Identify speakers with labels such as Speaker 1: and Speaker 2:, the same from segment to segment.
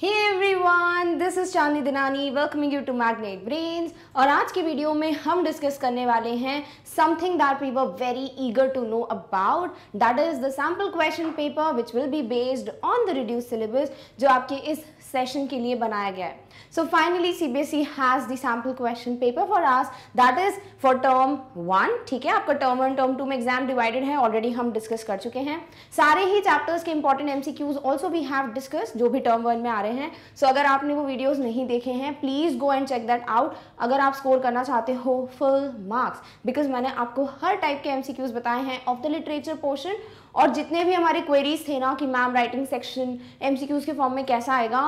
Speaker 1: Hey everyone this is Chandi Dinani welcoming you to Magnet Brains और आज की वीडियो में हम डिस्कस करने वाले हैं something that we were very eager to know about that is the sample question paper which will be based on the reduce syllabus जो आपके इस सेशन के लिए बनाया गया है so finally C B S E has the question paper for us that is for term one ठीक है आपका टर्म वन टर्म टू में एग्जाम डिवाइडेड है ऑलरेडी हम डिस्कस कर चुके हैं सारे ही चैप्टर्स के important M C Qs also we have discuss जो भी टर्म वन में आ रहे हैं सो so, अगर आपने वो वीडियोज नहीं देखे हैं please go and check that out अगर आप स्कोर करना चाहते हो फुल मार्क्स बिकॉज मैंने आपको हर टाइप के एम सी क्यूज बताए हैं ऑफ द लिटरेचर पोर्शन और जितने भी हमारे क्वेरीज थे ना कि मैम राइटिंग सेक्शन एम के फॉर्म में कैसा आएगा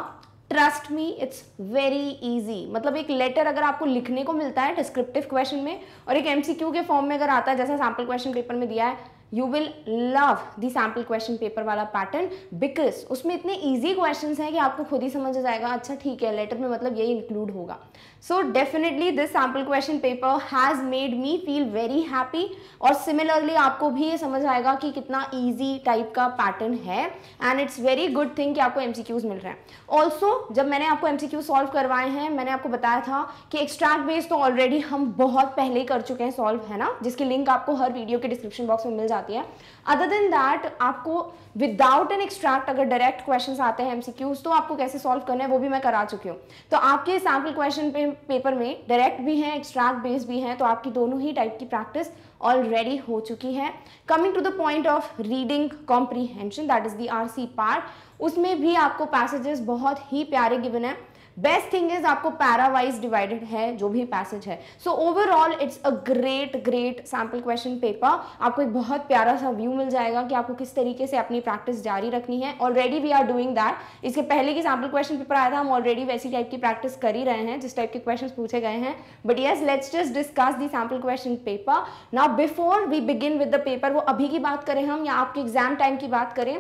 Speaker 1: trust me it's very easy मतलब एक लेटर अगर आपको लिखने को मिलता है डिस्क्रिप्टिव क्वेश्चन में और एक एमसीक्यू के फॉर्म में अगर आता है जैसा सैम्पल क्वेश्चन पेपर में दिया है you will love the sample question paper वाला पैटर्न बिकॉज उसमें इतने ईजी क्वेश्चन हैं कि आपको खुद ही समझ आ जाएगा अच्छा ठीक है लेटर में मतलब यही इंक्लूड होगा So definitely this sample question paper has made me feel very happy और similarly आपको भी ये समझ आएगा कि कितना easy type का pattern है and it's very good thing कि आपको MCQs मिल रहे हैं Also जब मैंने आपको MCQ solve करवाए हैं मैंने आपको बताया था कि extract based तो already हम बहुत पहले ही कर चुके हैं solve है ना जिसकी link आपको हर वीडियो के description box में मिल जाती है other than that आपको विदाउट एन एक्सट्रैक्ट अगर डायरेक्ट क्वेश्चन आते हैं एमसीक्यूज तो आपको कैसे सॉल्व करना है वो भी मैं करा चुकी हूँ तो आपके सैम्पल क्वेश्चन पे पेपर में डायरेक्ट भी हैं एक्सट्रैक्ट बेस भी हैं तो आपकी दोनों ही टाइप की प्रैक्टिस ऑलरेडी हो चुकी है coming to the point of reading comprehension that is the R part उसमें भी आपको पैसेजेस बहुत ही प्यारे गिवन है बेस्ट थिंग इज आपको पैरावाइज डिवाइडेड है जो भी पैसेज है so overall it's a great great sample question paper आपको एक बहुत प्यारा सा व्यू मिल जाएगा कि आपको किस तरीके से अपनी प्रैक्टिस जारी रखनी है already we are doing that इसके पहले की सैम्पल क्वेश्चन पेपर आया था हम ऑलरेडी वैसी टाइप की प्रैक्टिस कर ही रहे हैं जिस टाइप के क्वेश्चन पूछे गए हैं but yes let's just discuss the sample question paper now before we begin with the paper वो अभी की बात करें हम या आपके एग्जाम टाइम की बात करें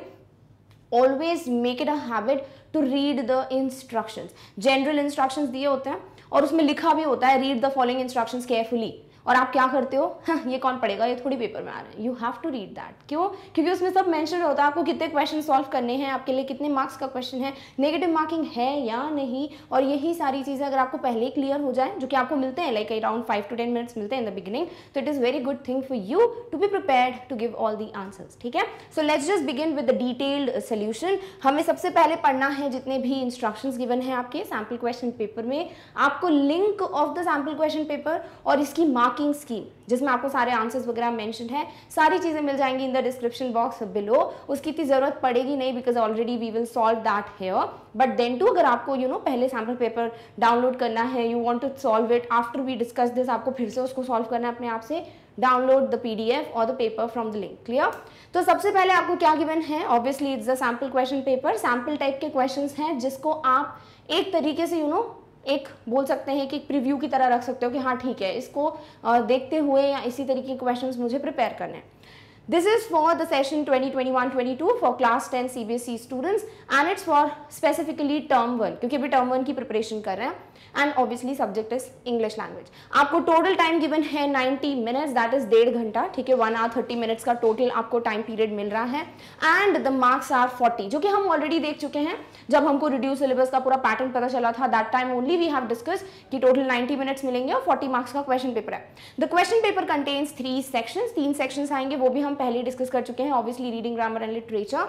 Speaker 1: always make it a habit to read the instructions general instructions दिए होते हैं और उसमें लिखा भी होता है read the following instructions carefully और आप क्या करते हो ये कौन पढ़ेगा ये थोड़ी पेपर में आ रहे हैं you have to read that क्यों क्योंकि उसमें सब मैंशन होता है आपको कितने क्वेश्चन सॉल्व करने हैं आपके लिए कितने मार्क्स का क्वेश्चन है नेगेटिव मार्किंग है या नहीं और यही सारी चीज़ें अगर आपको पहले ही क्लियर हो जाए जो कि आपको मिलते हैं like around five to ten minutes मिलते हैं इन द बिगिनिंग तो it is very good thing for you to be prepare to give all the answers ठीक है so let's just begin with the detailed solution हमें सबसे पहले पढ़ना है जितने भी इंस्ट्रक्शन गिवन है आपके सैम्पल क्वेश्चन पेपर में आपको link of the sample question paper और इसकी मार्क मार्किंग स्कीम जिसमें आपको सारे आंसर्स वगैरह मेंशन है सारी चीज़ें मिल जाएंगी in the description box below उसकी इतनी ज़रूरत पड़ेगी नहीं because already we will solve that here but then to अगर आपको यू you नो know, पहले सैम्पल पेपर डाउनलोड करना है you want to solve it after we discuss this आपको फिर से उसको सॉल्व करना है अपने आप से download the P D F और the paper from the link clear तो सबसे पहले आपको क्या गिवन है obviously it's the sample question paper sample type के क्वेश्चन हैं जिसको आप एक तरीके से यू you नो know, एक बोल सकते हैं कि एक प्रीव्यू की तरह रख सकते हो कि हाँ ठीक है इसको देखते हुए या इसी तरीके के क्वेश्चंस मुझे प्रिपेयर करने this is for the session twenty twenty two for class 10 CBSE students and it's for specifically term one क्योंकि अभी टर्म वन की प्रिपरेशन कर रहे हैं and obviously subject is English language आपको टोटल टाइम गिवन है 90 minutes that is डेढ़ घंटा ठीक है वन आर थर्टी मिनट्स का टोटल आपको टाइम पीरियड मिल रहा है एंड द मार्क्स आर 40 जो कि हम ऑलरेडी देख चुके हैं जब हमको रिड्यूस सिलेबस का पूरा पैटर्न पता चला था that time only we have discuss कि टोटल 90 मिनट्स मिलेंगे और 40 मार्क्स का क्वेश्चन पेपर है the question paper contains three sections तीन सेक्शंस आएंगे वो भी हम पहले डिस्कस कर चुके हैं obviously reading grammar and literature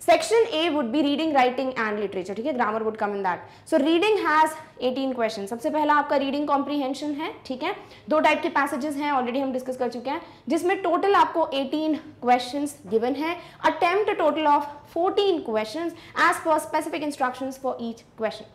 Speaker 1: section A would be reading writing and literature ठीक है grammar would come in that so reading has 18 question सबसे पहला आपका रीडिंग कॉम्प्रीहेंशन है ठीक है दो टाइप के पैसेजेस हैं ऑलरेडी हम डिस्कस कर चुके हैं जिसमें टोटल आपको 18 क्वेश्चंस गिवन है attempt total of 14 questions as per specific instruction for each question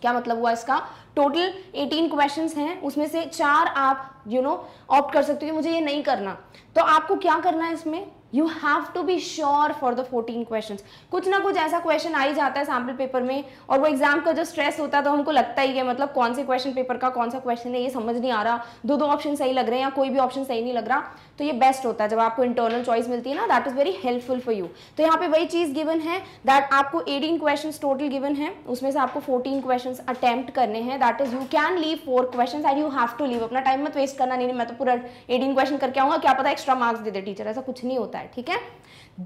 Speaker 1: क्या मतलब हुआ इसका टोटल 18 क्वेश्चंस हैं उसमें से चार आप यू नो ऑप्ट कर सकते हो मुझे ये नहीं करना तो आपको क्या करना है इसमें you have to be sure for the fourteen question कुछ ना कुछ ऐसा क्वेश्चन आ ही जाता है सैम्पल पेपर में और वो एग्जाम का जो स्ट्रेस होता है तो हमको लगता ही है मतलब कौन से क्वेश्चन पेपर का कौन सा क्वेश्चन है ये समझ नहीं आ रहा दो दो ऑप्शन सही लग रहे हैं या कोई भी ऑप्शन सही नहीं लग रहा तो ये बेस्ट होता है जब आपको इंटरनल चॉइस मिलती है ना that is very helpful for you तो यहाँ पे वही चीज़ गिवन है दैट आपको 18 क्वेश्चन टोटल गिवन है उसमें से आपको 14 क्वेश्चन अटेम्प्ट करने हैं that is you can leave four question and you have to leave अपना टाइम मत वेस्ट करना नहीं मैं तो पूरा एटीन क्वेश्चन करके आऊंगा क्या पता एक्स्ट्रा मार्क्स दे दे टीचर ऐसा कुछ नहीं होता है ठीक है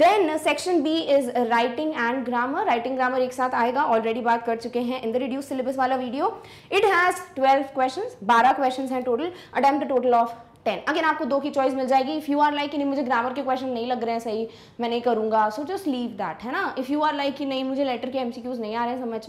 Speaker 1: then section B is writing and grammar writing grammar एक साथ आएगा ऑलरेडी बात कर चुके हैं इन द रिड्यूस सिलेबस वाला video it has twelve question बारह क्वेश्चन है total attempt total of ten again आपको दो की चॉइस मिल जाएगी इफ़ यू आर लाइक नहीं मुझे ग्रामर के क्वेश्चन नहीं लग रहे हैं सही मैं नहीं करूंगा सो जस्ट लीव दैट है ना इफ़ यू आर लाइक कि नहीं मुझे लेटर के एमसीक्यूज नहीं आ रहे हैं समझ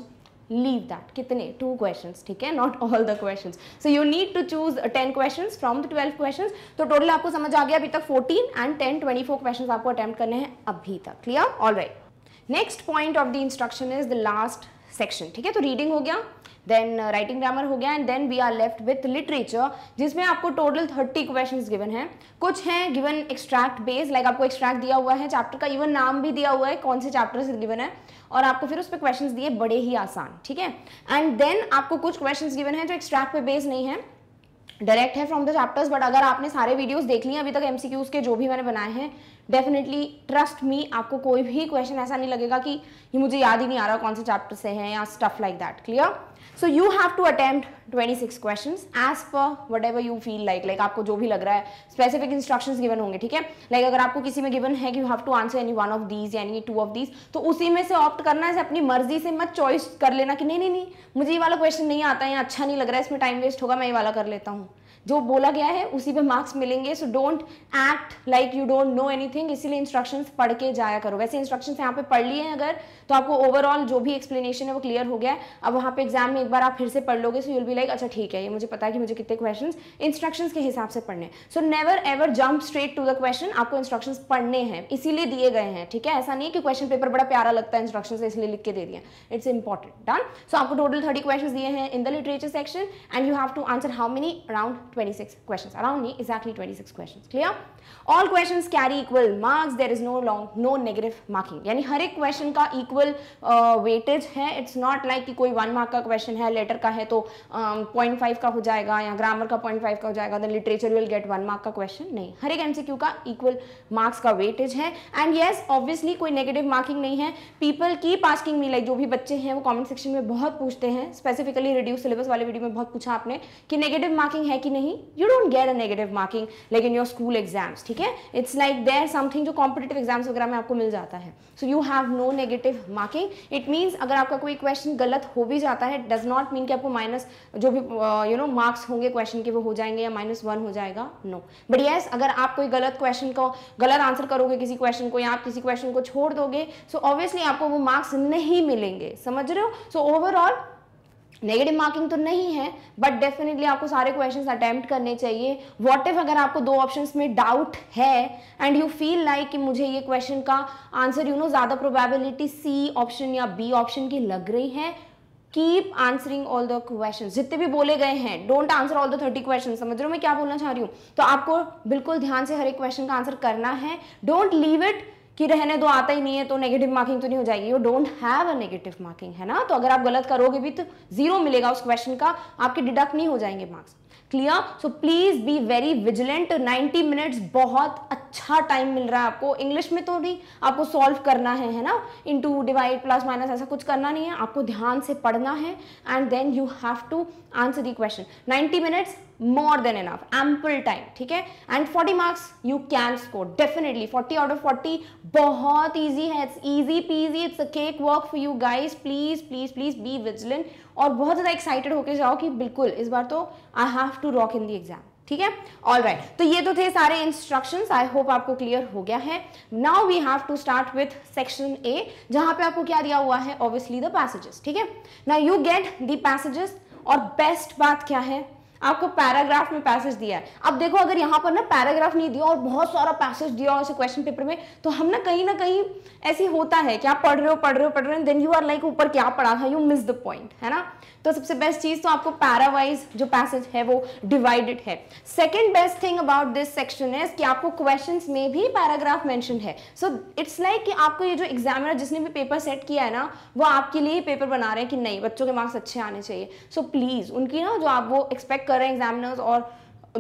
Speaker 1: लीव दैट कितने टू क्वेश्चन ठीक है not all the question so you need to choose ten question from the twelve question तो टोटल आपको समझ आ गया अभी तक fourteen and ten twenty four question आपको अटेम्प्ट करने हैं अभी तक clear all right next point of the instruction is the last section ठीक है तो रीडिंग हो गया देन राइटिंग ग्रामर हो गया and then we are left with literature जिसमें आपको टोटल थर्टी क्वेश्चन गिवन है कुछ हैं गिवन एक्सट्रैक्ट बेस लाइक आपको एक्सट्रैक्ट दिया हुआ है चैप्टर का इवन नाम भी दिया हुआ है कौन से चैप्टर से गिवन है और आपको फिर उस पर क्वेश्चन दिए बड़े ही आसान ठीक है एंड देन आपको कुछ क्वेश्चन गिवन है जो एक्सट्रैक्ट पे बेस नहीं है डायरेक्ट है फ्रॉम द चैप्टर्स बट अगर आपने सारे वीडियोस देख लिए अभी तक एमसीक्यूज के जो भी मैंने बनाए हैं डेफिनेटली ट्रस्ट मी आपको कोई भी क्वेश्चन ऐसा नहीं लगेगा कि ये मुझे याद ही नहीं आ रहा कौन से चैप्टर से हैं या stuff like that clear so you have to attempt 26 questions as per whatever you feel like like आपको जो भी लग रहा है स्पेसिफिक इंस्ट्रक्शंस गिवन होंगे ठीक है लाइक अगर आपको किसी में गिवन है कि you have to answer any one of these यानी टू ऑफ दीज तो उसी में से ऑप्ट करना है अपनी मर्जी से मत चॉइस कर लेना कि नहीं नहीं नहीं मुझे ये वाला क्वेश्चन नहीं आता है अच्छा नहीं लग रहा है इसमें टाइम वेस्ट होगा मैं ये वाला कर लेता हूँ जो बोला गया है उसी पे मार्क्स मिलेंगे so don't act like you don't know anything इसीलिए इंस्ट्रक्शंस पढ़ के जाया करो वैसे इंस्ट्रक्शंस यहाँ पे पढ़ लिए हैं अगर तो आपको ओवरऑल जो भी एक्सप्लेनेशन है वो क्लियर हो गया है अब वहाँ पे एग्जाम में एक बार आप फिर से पढ़ लोगे सो यूल बी लाइक अच्छा ठीक है ये मुझे पता है कि मुझे कितने क्वेश्चन इंस्ट्रक्शन के हिसाब से पढ़ने so never ever jump straight to the question आपको इंस्ट्रक्शन पढ़ने हैं इसीलिए दिए गए हैं ठीक है ऐसा नहीं है कि क्वेश्चन पेपर बड़ा प्यारा लगता है इंस्ट्रक्शन इसलिए लिख के दे दिया इट्स इंपॉर्टेंट डन सो आपको टोटल थर्टी क्वेश्चन दिए हैं in the literature section and you have to answer how many around 26 questions, around me. exactly 26 questions. Clear? All question carry equal marks there is no long no negative marking यानी हर एक क्वेश्चन का equal weightage uh, है it's not like कि कोई one mark का question है लेटर का है तो पॉइंट uh, फाइव का हो जाएगा या ग्रामर का पॉइंट फाइव का हो जाएगा than literature will get one mark का क्वेश्चन नहीं हर एक एमसीक्यू का इक्वल मार्क्स का वेटेज है एंड येस ऑब्वियसली कोई नेगेटिव मार्किंग नहीं है पीपल की पासकिंग मिलाई जो भी बच्चे हैं वो कॉमेंट सेक्शन में बहुत पूछते हैं स्पेसिफिकली रिड्यूस सिलेबस वाले वीडियो में बहुत पूछा आपने कि नेगेटिव मार्किंग है कि नहीं you don't get a negative marking लेकिन योर स्कूल एग्जाम्स एग्जाम्स ठीक है इट्स लाइक देयर समथिंग जो कॉम्पिटेटिव एग्जाम्स वगैरह में आपको मिल जाता है so you have no negative marking it means अगर आपका कोई क्वेश्चन गलत हो भी जाता है डज नॉट मीन कि आपको माइनस जो भी यू नो मार्क्स होंगे क्वेश्चन के वो हो जाएंगे या माइनस वन हो जाएगा नो बट येस अगर आप कोई गलत क्वेश्चन को गलत आंसर करोगे किसी क्वेश्चन को या आप किसी क्वेश्चन को छोड़ दोगे सो so ऑब्वियसली आपको वो मार्क्स नहीं मिलेंगे समझ रहे हो so so, overall negative marking तो नहीं है बट डेफिनेटली आपको सारे क्वेश्चंस अटैम्प्ट करने चाहिए वॉट इफ अगर आपको दो ऑप्शंस में डाउट है एंड यू फील लाइक कि मुझे ये क्वेश्चन का आंसर यू नो ज़्यादा प्रोबेबिलिटी सी ऑप्शन या बी ऑप्शन की लग रही है keep answering all the question जितने भी बोले गए हैं don't answer all the thirty question समझ रहे हो मैं क्या बोलना चाह रही हूँ तो आपको बिल्कुल ध्यान से हर एक क्वेश्चन का आंसर करना है डोंट लीव इट कि रहने दो आता ही नहीं है तो नेगेटिव मार्किंग तो नहीं हो जाएगी you don't have a negative marking है ना तो अगर आप गलत करोगे भी तो जीरो मिलेगा उस क्वेश्चन का आपके डिडक्ट नहीं हो जाएंगे marks clear so please be very vigilant 90 minutes बहुत अच्छा टाइम मिल रहा है आपको इंग्लिश में तो भी आपको सॉल्व करना है है ना इनटू डिवाइड प्लस माइनस ऐसा कुछ करना नहीं है आपको ध्यान से पढ़ना है and then you have to answer the question 90 minutes more than enough ample time ठीक है and 40 marks you can score definitely 40 out of 40 बहुत ईजी है it's easy peasy it's a cake walk for you guys please please please be vigilant और बहुत ज़्यादा excited होकर जाओ कि बिल्कुल इस बार तो I have to rock in the exam ठीक है ऑल राइट right. तो ये तो थे सारे इंस्ट्रक्शंस आई होप आपको क्लियर हो गया है now we have to start with section A जहां पे आपको क्या दिया हुआ है ऑब्वियसली द पैसेजेस ठीक है ना यू गेट द पैसेजेस और बेस्ट बात क्या है आपको पैराग्राफ में पैसेज दिया है अब देखो अगर यहाँ पर ना पैराग्राफ नहीं दिया और बहुत सारा पैसेज दिया ऐसे क्वेश्चन पेपर में तो हम ना कहीं ना कहीं ऐसे होता है कि आप पढ़ रहे हो पढ़ रहे हो पढ़ रहे हो देन यू आर लाइक ऊपर क्या पढ़ा था यू मिस द पॉइंट है ना तो सबसे बेस्ट चीज़ तो आपको पैरावाइज जो पैसेज है वो डिवाइडेड है second best thing about this section is कि आपको क्वेश्चन में भी पैराग्राफ मैंशन है सो इट्स लाइक कि आपको ये जो एग्जामिनर जिसने भी पेपर सेट किया है ना वो आपके लिए पेपर बना रहे हैं कि नहीं बच्चों के मार्क्स अच्छे आने चाहिए सो so, प्लीज़ उनकी ना जो आप वो एक्सपेक्ट कर रहे हैं एग्जामिनर्स और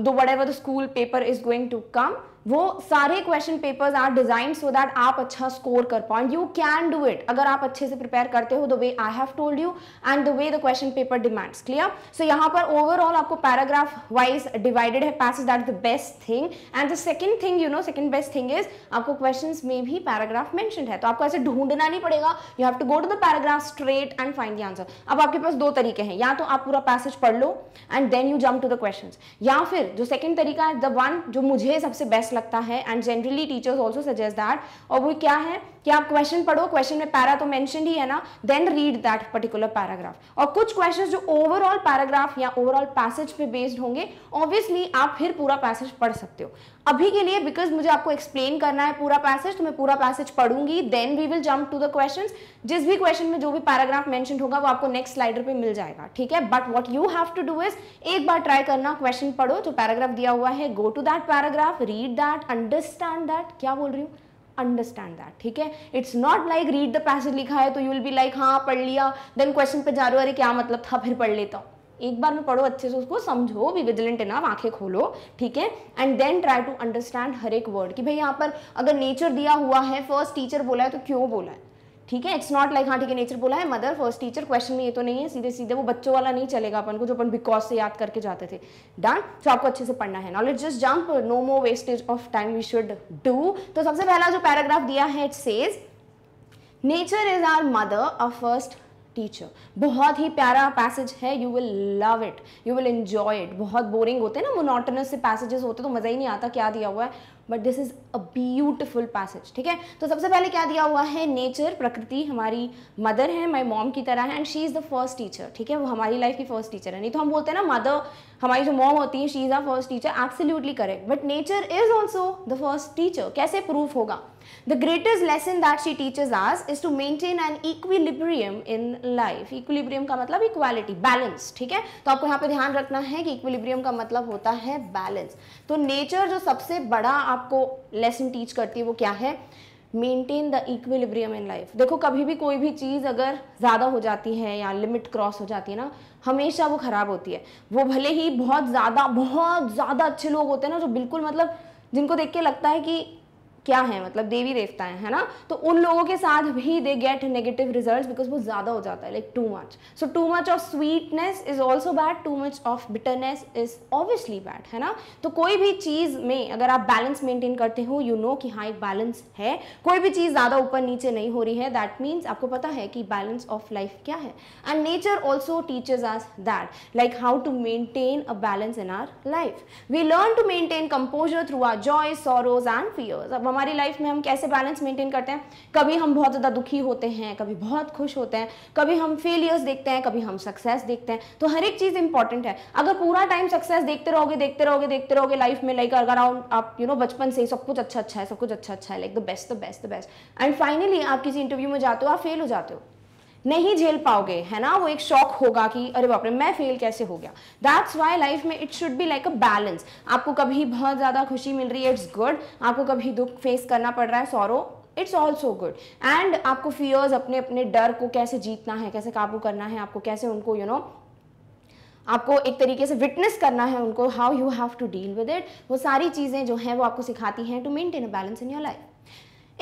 Speaker 1: दो बड़े बड़े school paper is going to come वो सारे question papers are design so that आप अच्छा स्कोर कर पाओ यू कैन डू इट अगर आप अच्छे से प्रिपेयर करते हो the way I have told you and the way the question paper demands clear so यहां पर ओवरऑल आपको पैराग्राफ वाइज डिवाइडेड है passage that the best thing and the second thing you know second best thing is आपको question में भी paragraph mention है तो आपको ऐसे ढूंढना नहीं पड़ेगा you have to go to the paragraph straight and find the answer अब आपके पास दो तरीके हैं या तो आप पूरा पैसेज पढ़ लो and then you jump to the question या फिर जो सेकेंड तरीका है द वन जो मुझे सबसे बेस्ट बेस्ट लगता है and generally teachers also suggest that और वो क्या है कि आप क्वेश्चन पढ़ो क्वेश्चन में पैरा तो मेंशन ही है ना then read that particular paragraph और कुछ क्वेश्चन जो ओवरऑल पैराग्राफ या ओवरऑल पैसेज पे बेस्ड होंगे ऑब्वियसली आप फिर पूरा पैसेज पढ़ सकते हो अभी के लिए बिकॉज मुझे आपको एक्सप्लेन करना है पूरा पैसेज तो मैं पूरा पैसेज पढ़ूंगी then we will jump to the question जिस भी क्वेश्चन में जो भी पैराग्राफ मैंशन होगा वो आपको नेक्स्ट स्लाइडर पे मिल जाएगा ठीक है but what you have to do is एक बार ट्राई करना क्वेश्चन पढ़ो जो पैराग्राफ दिया हुआ है go to that paragraph read that understand that क्या बोल रही हूँ अंडरस्टैंड दैट ठीक है it's not like read the passage लिखा है तो यू विल बी लाइक हाँ पढ़ लिया देन क्वेश्चन पे जा रो अरे क्या मतलब था फिर पढ़ लेता हूँ एक बार में पढ़ो अच्छे से उसको समझो भी विजिलेंट इनाफ आंखें खोलो ठीक है and then try to understand हर एक वर्ड कि भाई यहाँ पर अगर नेचर दिया हुआ है फर्स्ट टीचर बोला है तो क्यों बोला है ठीक है इट्स नॉट लाइक हाँ ठीक है नेचर बोला है मदर फर्स्ट टीचर क्वेश्चन में ये तो नहीं है सीधे सीधे वो बच्चों वाला नहीं चलेगा अपन को जो अपन बिकॉज से याद करके जाते थे डन सो तो आपको अच्छे से पढ़ना है knowledge just jump no more wastage of time we should do तो सबसे पहला जो पैराग्राफ दिया है it says nature is our mother a first teacher बहुत ही प्यारा पैसेज है you will love it you will enjoy it बहुत बोरिंग होते हैं ना मोनोटनस से पैसेजेस होते तो मज़ा ही नहीं आता क्या दिया हुआ है but this is a beautiful passage ठीक है तो सबसे पहले क्या दिया हुआ है नेचर प्रकृति हमारी मदर है माई मॉम की तरह है and she is the first teacher ठीक है वो हमारी लाइफ की फर्स्ट टीचर है नहीं तो हम बोलते हैं ना मदर हमारी जो मॉम होती है she is our first teacher absolutely correct but nature is also the first teacher कैसे प्रूफ होगा the greatest lesson that she teaches us is to maintain an equilibrium in life equilibrium का मतलब equality balance ठीक है तो आपको यहाँ पे ध्यान रखना है कि इक्विलिब्रियम का मतलब होता है बैलेंस तो नेचर जो सबसे बड़ा आप आपको लेसन टीच करती है वो क्या है maintain the equilibrium in life देखो कभी भी कोई भी चीज़ अगर ज़्यादा हो जाती है या लिमिट क्रॉस हो जाती है ना हमेशा वो ख़राब होती है वो भले ही बहुत ज़्यादा बहुत ज़्यादा अच्छे लोग होते हैं ना जो बिल्कुल मतलब जिनको देख के लगता है कि क्या है मतलब देवी देवता है, है ना तो उन लोगों के साथ भी they get negative result because वो ज़्यादा हो जाता है like too much so too much of sweetness is also bad too much of bitterness is obviously bad है ना तो कोई भी चीज़ में अगर आप बैलेंस मेंटेन करते हो यू नो कि हाँ एक बैलेंस है कोई भी चीज़ ज़्यादा ऊपर नीचे नहीं हो रही है दैट मीन्स आपको पता है कि बैलेंस ऑफ लाइफ क्या है एंड नेचर ऑल्सो टीचर्स आज that like how to maintain a balance in our life we learn to maintain composure through our joy sorrows and fears अब हमारी लाइफ में हम कैसे बैलेंस मेंटेन करते हैं कभी हम बहुत ज़्यादा दुखी होते हैं कभी बहुत खुश होते हैं कभी हम फेलियर्स देखते हैं कभी हम सक्सेस देखते हैं तो हर एक चीज़ इंपॉर्टेंट है अगर पूरा टाइम सक्सेस देखते रहोगे देखते रहोगे देखते रहोगे लाइफ में लाइक अगर आप यू नो बचपन से सब कुछ अच्छा अच्छा है सब कुछ अच्छा अच्छा है like the best the best the best and finally आप किसी इंटरव्यू में जाते हो आप फेल हो जाते हो नहीं झेल पाओगे है ना वो एक शौक होगा कि अरे बाप रे मैं फेल कैसे हो गया दैट्स वाई लाइफ में it should be like a balance आपको कभी बहुत ज़्यादा खुशी मिल रही है इट्स गुड आपको कभी दुख फेस करना पड़ रहा है sorrow it's also good and आपको फियर्स अपने अपने डर को कैसे जीतना है कैसे काबू करना है आपको कैसे उनको यू you नो know, आपको एक तरीके से विटनेस करना है उनको how you have to deal with it वो सारी चीज़ें जो हैं वो आपको सिखाती हैं to maintain a balance in your life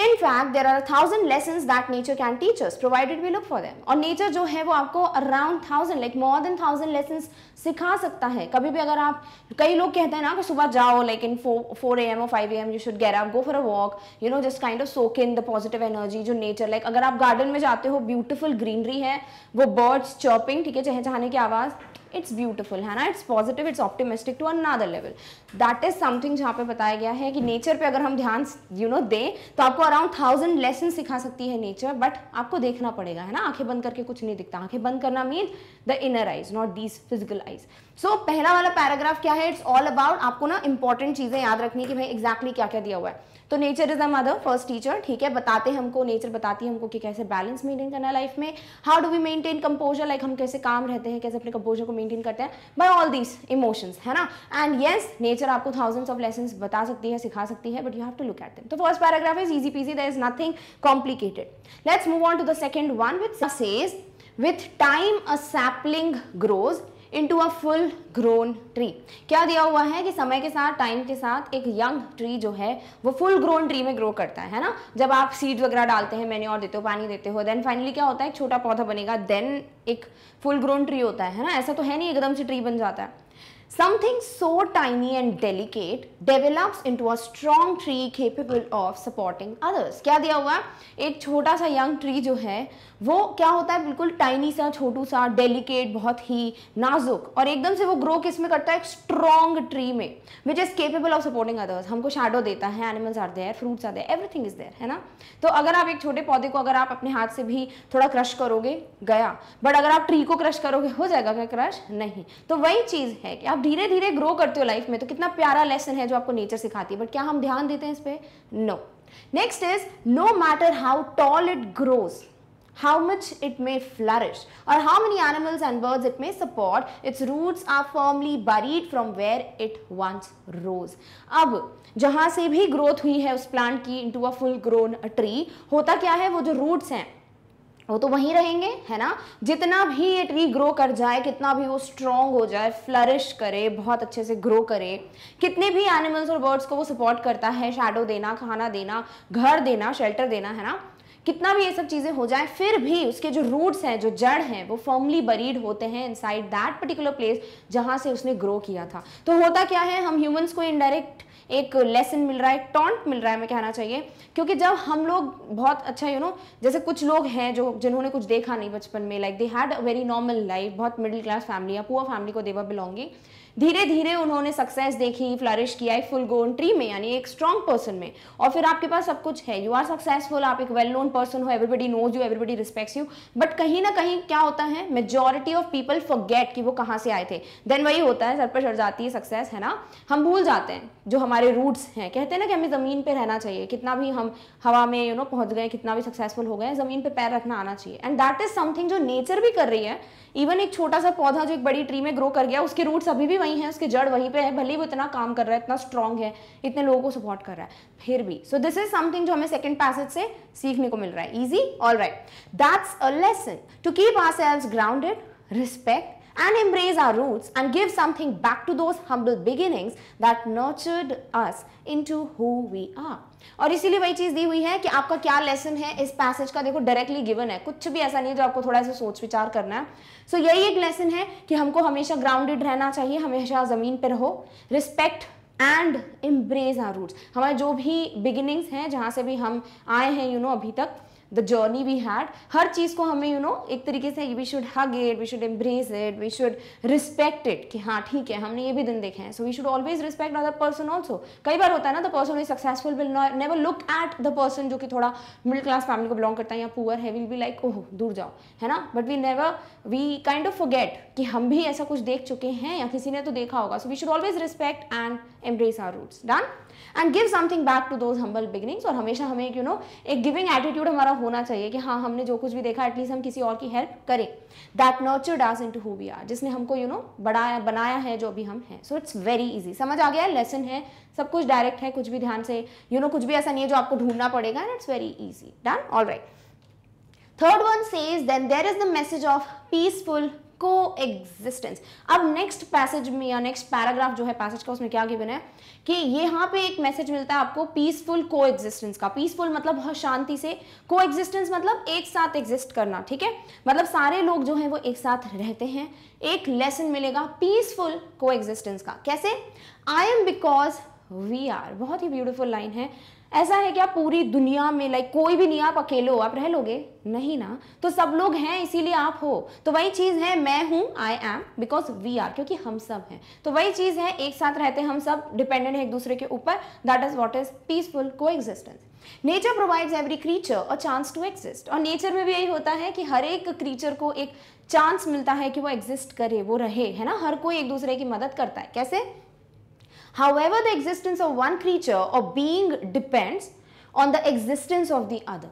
Speaker 1: in fact there are thousand lesson that nature can teaches provided we look for them और नेचर जो है वो आपको around thousand like more than thousand lesson सिखा सकता है कभी भी अगर आप कई लोग कहते हैं ना कि सुबह जाओ like in four A M और five A M you should गैर आप go for a walk you know just kind of soak in the positive energy जो नेचर लाइक अगर आप गार्डन में जाते हो ब्यूटिफुल ग्रीनरी है वो बर्ड्स चर्पिंग ठीक है चहचहाने की आवाज़ इट्स ब्यूटिफुल है ना it's positive it's optimistic to another level that is something जहाँ पे बताया गया है कि नेचर पे अगर हम ध्यान यू नो दें तो आपको अराउंड थाउजेंड लेसन सिखा सकती है नेचर बट आपको देखना पड़ेगा है ना आंखें बंद करके कुछ नहीं दिखता आंखें बंद करना mean the inner eyes not these physical eyes so पहला वाला पैराग्राफ क्या है इट्स ऑल अबाउट आपको ना इंपॉर्टेंट चीज़ें याद रखनी कि भाई एग्जैक्टली exactly क्या क्या दिया हुआ है तो nature is the mother first teacher ठीक है बताते हमको नेचर बताती है हमको कि कैसे बैलेंस मेंटेन करना लाइफ में how do we maintain composure like हम कैसे काम रहते हैं कैसे अपने कंपोजर को मेंटेन करते हैं बाय ऑल दीज इमोशंस है ना एंड येस नेचर आपको थाउजेंड्स ऑफ लेसन बता सकती है सिखा सकती है but you have to look at them तो first paragraph is easy peasy there is nothing complicated let's move on to the second one with says with time a sapling grows into a full grown tree क्या दिया हुआ है कि समय के साथ time के साथ एक यंग ट्री जो है वो फुल ग्रोन ट्री में ग्रो करता है है ना जब आप सीड वगैरह डालते हैं मैंने और देते हो पानी देते हो देन फाइनली क्या होता है एक छोटा पौधा बनेगा देन एक फुल ग्रोन ट्री होता है है ना ऐसा तो है नहीं एकदम से ट्री बन जाता है something so tiny and delicate delicate into a strong tree capable of supporting others क्या दिया हुआ एक छोटा सा यंग ट्री जो है वो क्या होता है बिल्कुल टाइनी सा छोटू सा डेलिकेट बहुत ही नाजुक और एकदम से वो ग्रो किस में करता है एक स्ट्रॉन्ग ट्री में which is capable of supporting others हमको शेडो देता है animals are there fruits are there everything is there है ना तो अगर आप एक छोटे पौधे को अगर आप अपने हाथ से भी थोड़ा क्रश करोगे गया बट अगर आप ट्री को क्रश करोगे हो जाएगा क्या क्रश नहीं तो वही चीज़ है कि आप धीरे धीरे ग्रो करते हो लाइफ में तो कितना प्यारा लेसन है जो आपको नेचर सिखाती है बट क्या हम ध्यान देते हैं इस पर no next is no matter how tall it grows how much it may flourish or how many animals and birds it may support. Its roots are firmly buried from where it once rose. ab jahan se bhi growth hui hai us plant ki into a full grown tree hota kya hai wo jo roots hain वो तो वहीं रहेंगे है ना जितना भी ये tree grow कर जाए कितना भी वो स्ट्रॉन्ग हो जाए फ्लरिश करे बहुत अच्छे से ग्रो करे कितने भी एनिमल्स और बर्ड्स को वो सपोर्ट करता है शेडो देना खाना देना घर देना शेल्टर देना है ना कितना भी ये सब चीज़ें हो जाए फिर भी उसके जो रूट्स हैं जो जड़ हैं वो फॉर्मली बरीड होते हैं inside that particular place जहाँ से उसने ग्रो किया था तो होता क्या है हम ह्यूमंस को इनडायरेक्ट एक लेसन मिल रहा है एक टॉन्ट मिल रहा है मैं कहना चाहिए क्योंकि जब हम लोग बहुत अच्छा यू you नो know, जैसे कुछ लोग हैं जो जिन्होंने कुछ देखा नहीं बचपन में like they had a very normal life बहुत मिडिल क्लास फैमिली या पुअर फैमिली को देवा बिलोंगिंग धीरे धीरे उन्होंने सक्सेस देखी फ्लरिश किया फुल गोन ट्री में यानी एक स्ट्रॉन्ग पर्सन में और फिर आपके पास सब कुछ है यू आर सक्सेसफुल आप एक वेल नोन पर्सन हो everybody knows you everybody respect you but कहीं ना कहीं क्या होता है मेजोरिटी ऑफ पीपल फॉर कि वो कहाँ से आए थे देन वही होता है सर पर चढ़ जाती है सक्सेस है ना हम भूल जाते हैं जो हमारे रूट्स हैं कहते हैं ना कि हमें ज़मीन पर रहना चाहिए कितना भी हम हवा में यू नो पहुँच गए कितना भी सक्सेसफुल हो गए ज़मीन पर पैर रखना आना चाहिए एंड दैट इज़ समथिंग जो नेचर भी कर रही है इवन एक छोटा सा पौधा जो एक बड़ी ट्री में ग्रो कर गया उसके रूट्स अभी भी वहीं है उसकी जड़ वहीं पे है भले ही वो इतना काम कर रहा है इतना स्ट्रांग है इतने लोगों को सपोर्ट कर रहा है फिर भी सो दिस इज समथिंग जो हमें सेकंड पैसेज से सीखने को मिल रहा है easy all right that's a lesson to keep ourselves grounded respect and embrace our roots and give something back to those humble beginnings that nurtured us into who we are. और इसीलिए वही चीज़ दी हुई है कि आपका क्या lesson है इस पैसेज का देखो डायरेक्टली गिवन है कुछ भी ऐसा नहीं है जो आपको थोड़ा सा सोच विचार करना है सो so, यही एक लेसन है कि हमको हमेशा ग्राउंडेड रहना चाहिए हमेशा ज़मीन पर रहो respect and embrace our roots हमारे जो भी बिगिनिंग्स हैं जहाँ से भी हम आए हैं यू you नो know, अभी तक द जर्नी वी हैड हर चीज़ को हमें यू you नो know, एक तरीके से we should hug it we should embrace it we should respect it कि हाँ ठीक है हमने ये भी दिन देखे हैं so we should always respect other person also कई बार होता है ना the person is successful will never look at the person जो कि थोड़ा मिडिल क्लास फैमिली को बिलोंग करता है या पुअर है विल बी लाइक ओह दूर जाओ है ना but we never we kind of forget कि हम भी ऐसा कुछ देख चुके हैं या किसी ने तो देखा होगा so we should always respect and embrace our roots done and give something back to those humble beginnings और हमेशा हमें यू you नो know, एक गिविंग एटीट्यूड हमारा होना चाहिए कि हाँ हमने जो कुछ भी देखा एटलीस्ट हम किसी और की हेल्प करें that nurtured us into who we are जिसने हमको यू you नो know, बढ़ाया बनाया है जो भी हम हैं सो इट्स वेरी ईजी समझ आ गया है लेसन है सब कुछ डायरेक्ट है कुछ भी ध्यान से यू you नो know, कुछ भी ऐसा नहीं है जो आपको ढूंढना पड़ेगा and it's very easy done all right third one says then there is the message of peaceful coexistence अब नेक्स्ट पैसेज में या नेक्स्ट पैराग्राफ जो है पैसेज का उसमें क्या गिवन है कि ये पे एक मैसेज मिलता है आपको पीसफुल को एग्जिस्टेंस का पीसफुल मतलब बहुत शांति से को एग्जिस्टेंस मतलब एक साथ एग्जिस्ट करना ठीक है मतलब सारे लोग जो है वो एक साथ रहते हैं एक लेसन मिलेगा पीसफुल को एग्जिस्टेंस का कैसे I am because we are बहुत ही ब्यूटिफुल लाइन है ऐसा है क्या पूरी दुनिया में लाइक कोई भी नहीं आप अकेले हो आप रह लोगे नहीं ना तो सब लोग हैं इसीलिए आप हो तो वही चीज़ है मैं हूं I am because we are क्योंकि हम सब हैं तो वही चीज़ है एक साथ रहते हम सब डिपेंडेंट है एक दूसरे के ऊपर that is what is peaceful coexistence nature provides every creature a chance to exist और नेचर में भी यही होता है कि हर एक क्रीचर को एक चांस मिलता है कि वो एग्जिस्ट करे वो रहे है ना हर कोई एक दूसरे की मदद करता है कैसे However, the existence of one creature or being depends on the existence of the other.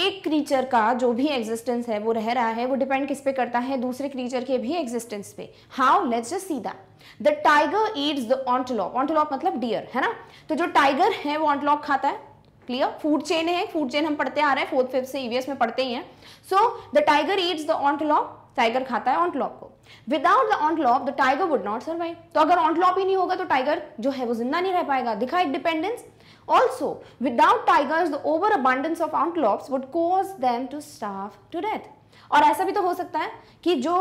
Speaker 1: एक क्रीचर का जो भी एग्जिस्टेंस है वो रह रहा है वो डिपेंड किस पे करता है दूसरे क्रीचर के भी एग्जिस्टेंस पे how let's just see that the tiger eats the antelope antelope मतलब डियर है ना तो जो टाइगर है वो ऑन्टलॉप खाता है क्लियर फूड चेन है फूड चेन हम पढ़ते आ रहे हैं फोर्थ फिफ्थ से ईवीएस में पढ़ते ही हैं so the tiger eats the antelope tiger खाता है ऑन्टलॉप को without the antelope the tiger would not survive तो अगर ऑनलॉप ही नहीं होगा तो टाइगर जो है वो जिंदा नहीं रह पाएगा दिखा एक dependence also without tigers the overabundance of antelopes would cause them to starve to death और ऐसा भी तो हो सकता है कि जो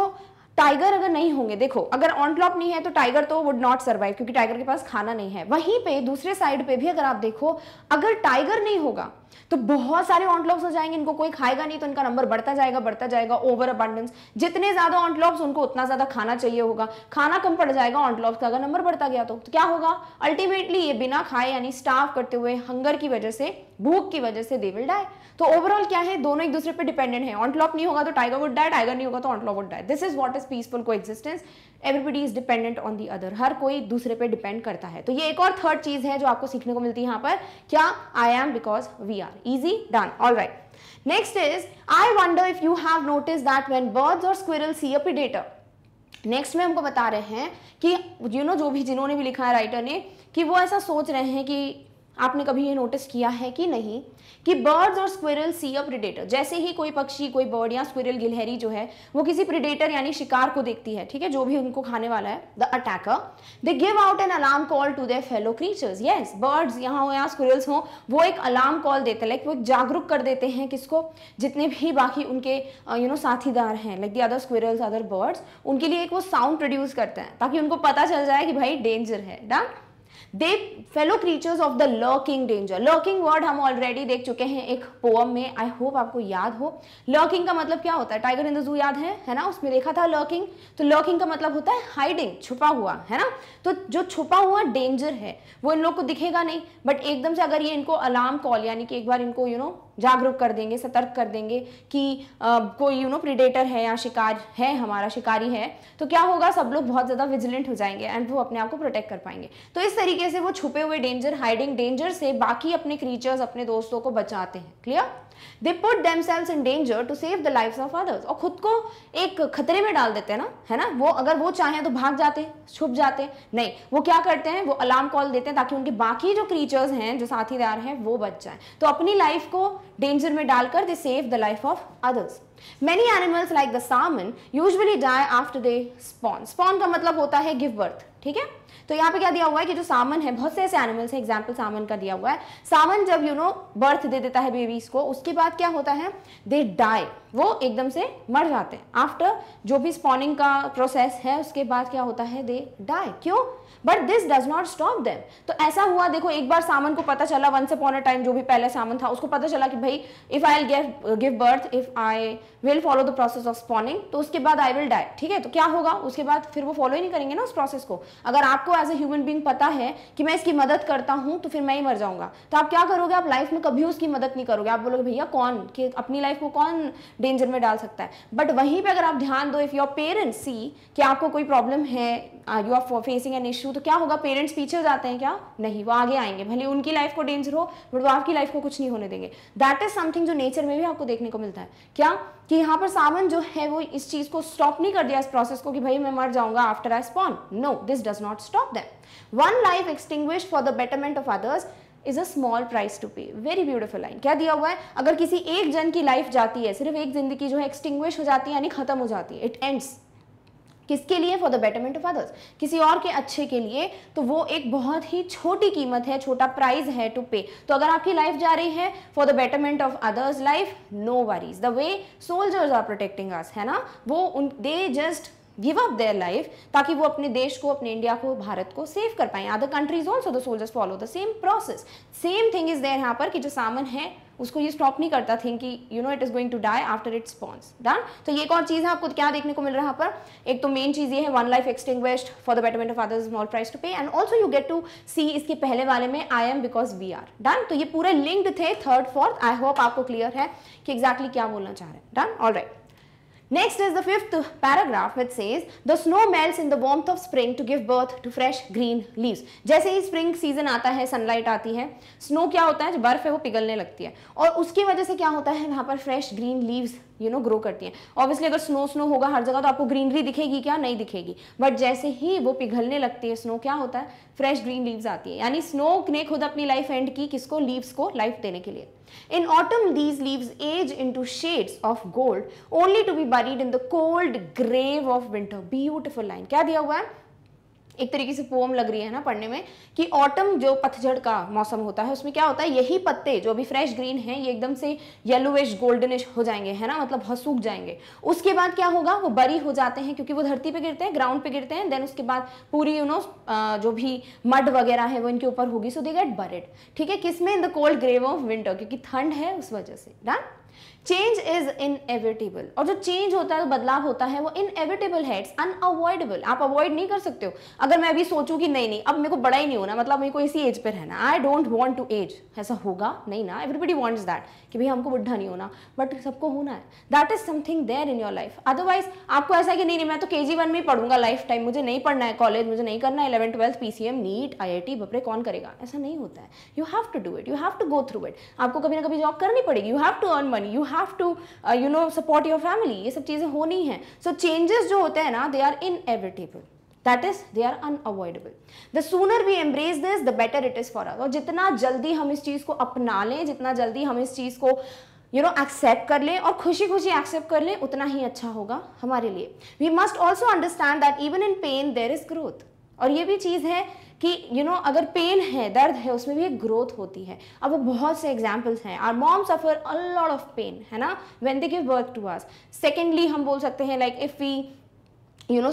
Speaker 1: टाइगर अगर नहीं होंगे देखो अगर ऑनक्लॉप नहीं है तो टाइगर तो वुड नॉट सर्वाइव क्योंकि टाइगर के पास खाना नहीं है वहीं पे दूसरे साइड पे भी अगर आप देखो अगर टाइगर नहीं होगा तो बहुत सारे ऑनटलॉप्स हो जाएंगे इनको कोई खाएगा नहीं तो इनका नंबर बढ़ता जाएगा बढ़ता जाएगा ओवर अबांडेंस जितने ज्यादा ऑनटलॉप्स उनको उतना ज्यादा खाना चाहिए होगा खाना कम पड़ जाएगा ऑनटलॉप्स का अगर नंबर बढ़ता गया तो, तो क्या होगा अल्टीमेटली ये बिना खाए यानी स्टाफ करते हुए हंगर की वजह से भूख की वजह से दे विल तो ओवरऑल क्या है दोनों एक दूसरे पर डिपेंडेंट है ऑनटलॉप नहीं होगा तो टाइगर वुड डाय टाइगर नहीं होगा तो antelope would die this is what is peaceful coexistence everybody is dependent on the other हर कोई दूसरे पे डिपेंड करता है तो ये एक और थर्ड चीज है जो आपको सीखने को मिलती है यहाँ पर क्या I am because we are easy done all right next is I wonder if you have notice that when birds और स्क्विरल सी अ नेक्स्ट में हमको बता रहे हैं कि यू नो जो भी जिन्होंने भी लिखा है राइटर ने कि वो ऐसा सोच रहे हैं कि आपने कभी ये नोटिस किया है कि नहीं कि बर्ड्स और स्क्विरल सी अ प्रिडेटर जैसे ही कोई पक्षी कोई बर्ड या स्क्विरल गिलहरी जो है वो किसी प्रिडेटर यानी शिकार को देखती है ठीक है जो भी उनको खाने वाला है the attacker they give out an alarm call to their fellow creatures yes birds यहाँ हो या स्क्विरल्स हो वो एक अलार्म कॉल देते हैं लाइक वो जागरूक कर देते हैं किसको जितने भी बाकी उनके यू uh, नो साथीदार हैं like the other squirrels other birds उनके लिए एक वो साउंड प्रोड्यूस करते हैं ताकि उनको पता चल जाए कि भाई डेंजर है डा they fellow creatures of the lurking danger lurking word हम ऑलरेडी देख चुके हैं एक पोअम में आई होप आपको याद हो लर्किंग का मतलब क्या होता है टाइगर इन द जू याद है है ना उसमें देखा था लर्किंग तो लर्किंग का मतलब होता है हाइडिंग छुपा हुआ है ना तो जो छुपा हुआ डेंजर है वो इन लोग को दिखेगा नहीं बट एकदम से अगर ये इनको अलार्म कॉल यानी कि एक बार इनको यू you नो know, जागरूक कर देंगे सतर्क कर देंगे कि आ, कोई यू नो प्रिडेटर है या शिकार है हमारा शिकारी है तो क्या होगा सब लोग बहुत ज़्यादा विजिलेंट हो जाएंगे एंड वो अपने आप को प्रोटेक्ट कर पाएंगे तो इस तरीके से वो छुपे हुए डेंजर हाइडिंग डेंजर से बाकी अपने क्रीचर्स अपने दोस्तों को बचाते हैं clear they put selves in danger to save the life of others और खुद को एक खतरे में डाल देते हैं ना है ना वो अगर वो चाहें तो भाग जाते छुप जाते नहीं वो क्या करते हैं वो अलार्म कॉल देते हैं ताकि उनके बाकी जो क्रीचर्स हैं जो साथीदार हैं वो बच जाए तो अपनी लाइफ को danger में डालकर they save the life of others. Many animals like the salmon usually die after they spawn. Spawn का मतलब होता है give birth, ठीक है? तो यहाँ पे क्या दिया हुआ है कि जो सामन है बहुत से ऐसे एनिमल्स हैं एग्जाम्पल सामन का दिया हुआ है सामन जब यू नो बर्थ दे देता है बेबीज को उसके बाद क्या होता है दे डाई वो एकदम से मर जाते हैं आफ्टर जो भी स्पॉनिंग का प्रोसेस है उसके बाद क्या होता है दे डाई क्यों but this does not stop them तो ऐसा हुआ देखो एक बार सामन को पता चला वंस अपॉन अ टाइम जो भी पहले सामन था उसको पता चला कि भाई if I give give birth if I will follow the process of spawning तो उसके बाद आई विल डाई ठीक है तो क्या होगा उसके बाद फिर वो फॉलो ही नहीं करेंगे ना उस प्रोसेस को अगर आप आपको एज ए ह्यूमन बींग पता है कि मैं इसकी मदद करता हूँ तो फिर मैं ही मर जाऊंगा तो आप क्या करोगे आप लाइफ में कभी उसकी मदद नहीं करोगे आप बोलोगे भैया कौन कि अपनी लाइफ को कौन डेंजर में डाल सकता है बट वहीं पर अगर आप ध्यान दो इफ़ योर पेरेंट्स सी कि आपको कोई प्रॉब्लम है you are facing an issue तो क्या होगा पेरेंट्स पीछे हो जाते हैं क्या नहीं वो आगे आएंगे भले उनकी लाइफ को डेंजर हो बट वो आपकी लाइफ को कुछ नहीं होने देंगे दैट इज समथिंग जो नेचर में भी आपको देखने को मिलता है क्या कि यहाँ पर सावन जो है वो इस चीज़ को स्टॉप नहीं कर दिया इस प्रोसेस को कि भाई मैं मर जाऊंगा after I spawn no this does not stop them one life extinguished for the betterment of others is a small price to pay very beautiful line क्या दिया हुआ है अगर किसी एक जन की लाइफ जाती है सिर्फ एक जिंदगी जो है एक्सटिंग्विश हो जाती है यानी खत्म हो जाती है इट एंड्स किसके लिए for the betterment of others किसी और के अच्छे के लिए तो वो एक बहुत ही छोटी कीमत है छोटा प्राइज है टू पे तो अगर आपकी लाइफ जा रही है for the betterment of others life no worries the way soldiers are protecting us है ना वो they just give up their life ताकि वो अपने देश को अपने इंडिया को भारत को सेव कर पाए other countries also the soldiers follow the same process same thing is there यहाँ पर कि जो सामन है उसको ये स्टॉप नहीं करता थिंक कि you know it is going to die after it spawns done तो ये एक और चीज़ है आपको क्या देखने को मिल रहा है पर एक तो मेन चीज़ ये है one life extinguished for the betterment of others small price to pay and also you get to see इसके पहले वाले में I am because we are done तो ये पूरे लिंक्ड थे थर्ड फोर्थ आई होप आपको क्लियर है कि एग्जैक्टली exactly क्या बोलना चाह रहे हैं done all right Next is the fifth paragraph which says the snow melts in the warmth of spring to give birth to fresh green leaves. जैसे ही spring season आता है सनलाइट आती है स्नो क्या होता है जो बर्फ है वो पिघलने लगती है और उसकी वजह से क्या होता है वहाँ पर fresh green leaves you know grow करती हैं ऑब्वियसली अगर स्नो स्नो होगा हर जगह तो आपको ग्रीनरी दिखेगी क्या नहीं दिखेगी बट जैसे ही वो पिघलने लगती है स्नो क्या होता है फ्रेश ग्रीन लीव्स आती है यानी स्नो ने खुद अपनी लाइफ एंड की किसको लीव्स को लाइफ देने के लिए In autumn, these leaves age into shades of gold only to be buried in the cold grave of winter. Beautiful line. Kya diya hua hai? एक तरीके से पोम लग रही है ना पढ़ने में कि ऑटम जो पतझड़ का मौसम होता है उसमें क्या होता है यही पत्ते जो अभी फ्रेश ग्रीन हैं ये एकदम से येलोविश गोल्डनिश हो जाएंगे है ना मतलब सूख जाएंगे उसके बाद क्या होगा वो बरी हो जाते हैं क्योंकि वो धरती पे गिरते हैं ग्राउंड पे गिरते हैं देन उसके बाद पूरी यू नो जो भी मड वगैरह है वो इनके ऊपर होगी सो दे गेट बरेड ठीक है किसमें in the cold grave of winter क्योंकि ठंड है उस वजह से डन चेंज इज इनएविटेबल और जो चेंज होता है बदलाव होता है वो इनएविटेबल है इट्स अनअवॉइडेबल आप अवॉइड नहीं कर सकते हो अगर मैं अभी सोचूं कि नहीं नहीं अब मेरे को बड़ा ही नहीं होना मतलब मेरे को इसी एज पे रहना I don't want to age ऐसा होगा नहीं ना एवरीबडी वॉन्ट्स दैट कि भाई हमको बुढ़ा नहीं होना बट सबको होना है that is something there in your life otherwise आपको ऐसा कि नहीं नहीं मैं तो के जी वन में पढ़ूंगा लाइफ टाइम मुझे नहीं पढ़ना है कॉलेज मुझे नहीं करना है eleven twelfth P C M NEET I I T बपरे कौन करेगा ऐसा नहीं होता है you have to do it you have to go through it आपको कभी ना कभी जॉब करनी पड़ेगी you have to earn money you have to you know support your family ये सब चीज़ें होनी हैं सो चेंजेस जो होते हैं ना they are inevitable that is they are unavoidable the sooner we embrace this the better it is for us और जितना जल्दी हम इस चीज़ को अपना लें जितना जल्दी हम इस चीज़ को यू नो एक्सेप्ट कर लें और खुशी खुशी एक्सेप्ट कर लें उतना ही अच्छा होगा हमारे लिए we must also understand that even in pain there is growth और ये भी चीज़ है कि यू you नो know, अगर पेन है दर्द है उसमें भी एक ग्रोथ होती है अब वो बहुत से एग्जाम्पल्स हैं our mom suffer a lot of pain है ना when they give birth to us secondly हम बोल सकते हैं like if we you know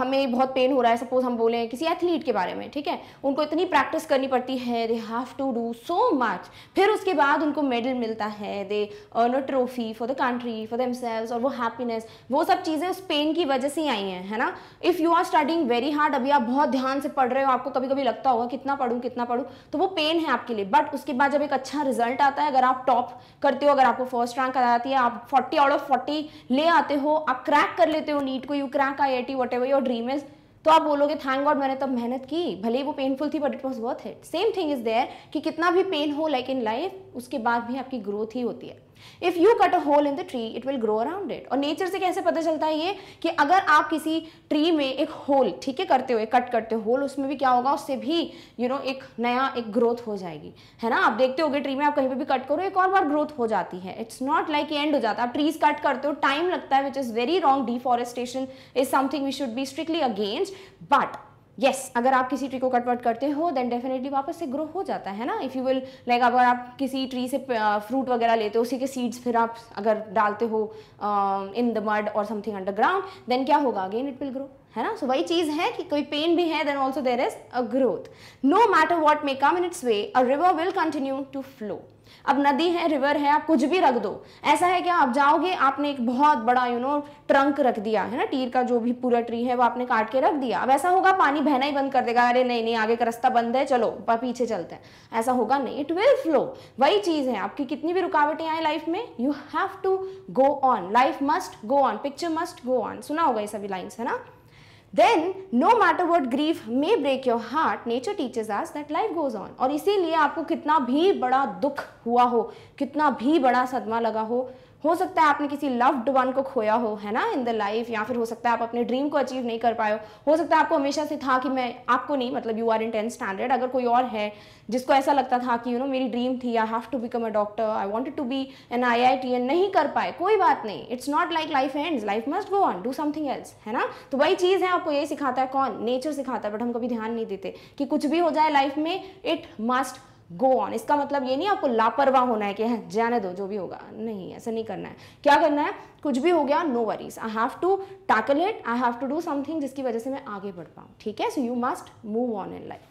Speaker 1: हमें बहुत पेन हो रहा है सपोज हम बोलें किसी एथलीट के बारे में ठीक है उनको इतनी प्रैक्टिस करनी पड़ती है they have to do so much फिर उसके बाद उनको मेडल मिलता है they earn a trophy for the country for them और वो हैप्पीनेस वो सब चीज़ें उस पेन की वजह से ही आई हैं है ना if you are studying very hard अभी आप बहुत ध्यान से पढ़ रहे हो आपको कभी कभी लगता होगा कितना पढ़ूँ कितना पढ़ूँ तो वो पेन है आपके लिए बट उसके बाद जब एक अच्छा रिजल्ट आता है अगर आप टॉप करते हो अगर आपको फर्स्ट रैंक आ जाती है आप फोर्टी आउट ऑफ फोर्टी ले आते हो आप क्रैक कर लेते हो नीट को you crack I I whatever your dream is तो आप बोलोगे थैंक गॉड मैंने तब मेहनत की भले ही वो पेनफुल थी but it was worth it same thing is there कि कितना भी पेन हो लाइक इन लाइफ उसके बाद भी आपकी ग्रोथ ही होती है if you cut a hole in the tree it will grow around it और नेचर से कैसे पता चलता है ये कि अगर आप किसी ट्री में एक होल ठीक है करते हुए कट करते हो होल उसमें भी क्या होगा उससे भी यू you नो know, एक नया एक ग्रोथ हो जाएगी है ना आप देखते गए ट्री में आप कहीं पर भी कट करो एक और बार ग्रोथ हो जाती है इट्स नॉट लाइक एंड हो जाता है आप ट्रीज कट करते हो टाइम लगता है which is very wrong deforestation is something we should be strictly against but yes yes, अगर आप किसी ट्री को कट करते हो देन डेफिनेटली वापस से ग्रो हो जाता है ना इफ़ यू विल लाइक अगर आप किसी ट्री से फ्रूट वगैरह लेते हो उसी के सीड्स फिर आप अगर डालते हो इन द मड और समथिंग अंडरग्राउंड देन क्या होगा अगेन इट विल ग्रो है ना सो so, वही चीज़ है कि कोई पेन भी है then also there is a growth no matter what may come in its way a river will continue to flow अब नदी है रिवर है आप कुछ भी रख दो ऐसा है क्या आप जाओगे आपने एक बहुत बड़ा यू नो ट्रंक रख दिया है ना टीर का जो भी पूरा ट्री है वो आपने काट के रख दिया अब ऐसा होगा पानी बहना ही बंद कर देगा अरे नहीं नहीं आगे का रास्ता बंद है चलो पीछे चलते हैं ऐसा होगा नहीं इट विल फ्लो वही चीज़ है आपकी कितनी भी रुकावटें आए लाइफ में you have to go on life must go on picture must go on सुना होगा ये सभी लाइन्स है ना then no matter what grief may break your heart nature teachers आज दैट लाइफ गोज ऑन और इसीलिए आपको कितना भी बड़ा दुख हुआ हो कितना भी बड़ा सदमा लगा हो हो सकता है आपने किसी लव्ड वन को खोया हो है ना इन द लाइफ या फिर हो सकता है आप अपने ड्रीम को अचीव नहीं कर पाए हो सकता है आपको हमेशा से था कि मैं आपको नहीं मतलब you are in tenth standard अगर कोई और है जिसको ऐसा लगता था कि यू you नो know, मेरी ड्रीम थी I have to become a doctor I wanted to be an I I IITian नहीं कर पाए कोई बात नहीं it's not like life end life must go on do something else है ना तो वही चीज़ है आपको यही सिखाता है कौन नेचर सिखाता है बट हम कभी ध्यान नहीं देते कि कुछ भी हो जाए लाइफ में इट मस्ट गो ऑन इसका मतलब ये नहीं आपको लापरवाह होना है कि हाँ, जाने दो जो भी होगा नहीं ऐसा नहीं करना है क्या करना है कुछ भी हो गया no worries I have to tackle it I have to do something जिसकी वजह से मैं आगे बढ़ पाऊँ ठीक है so you must move on in life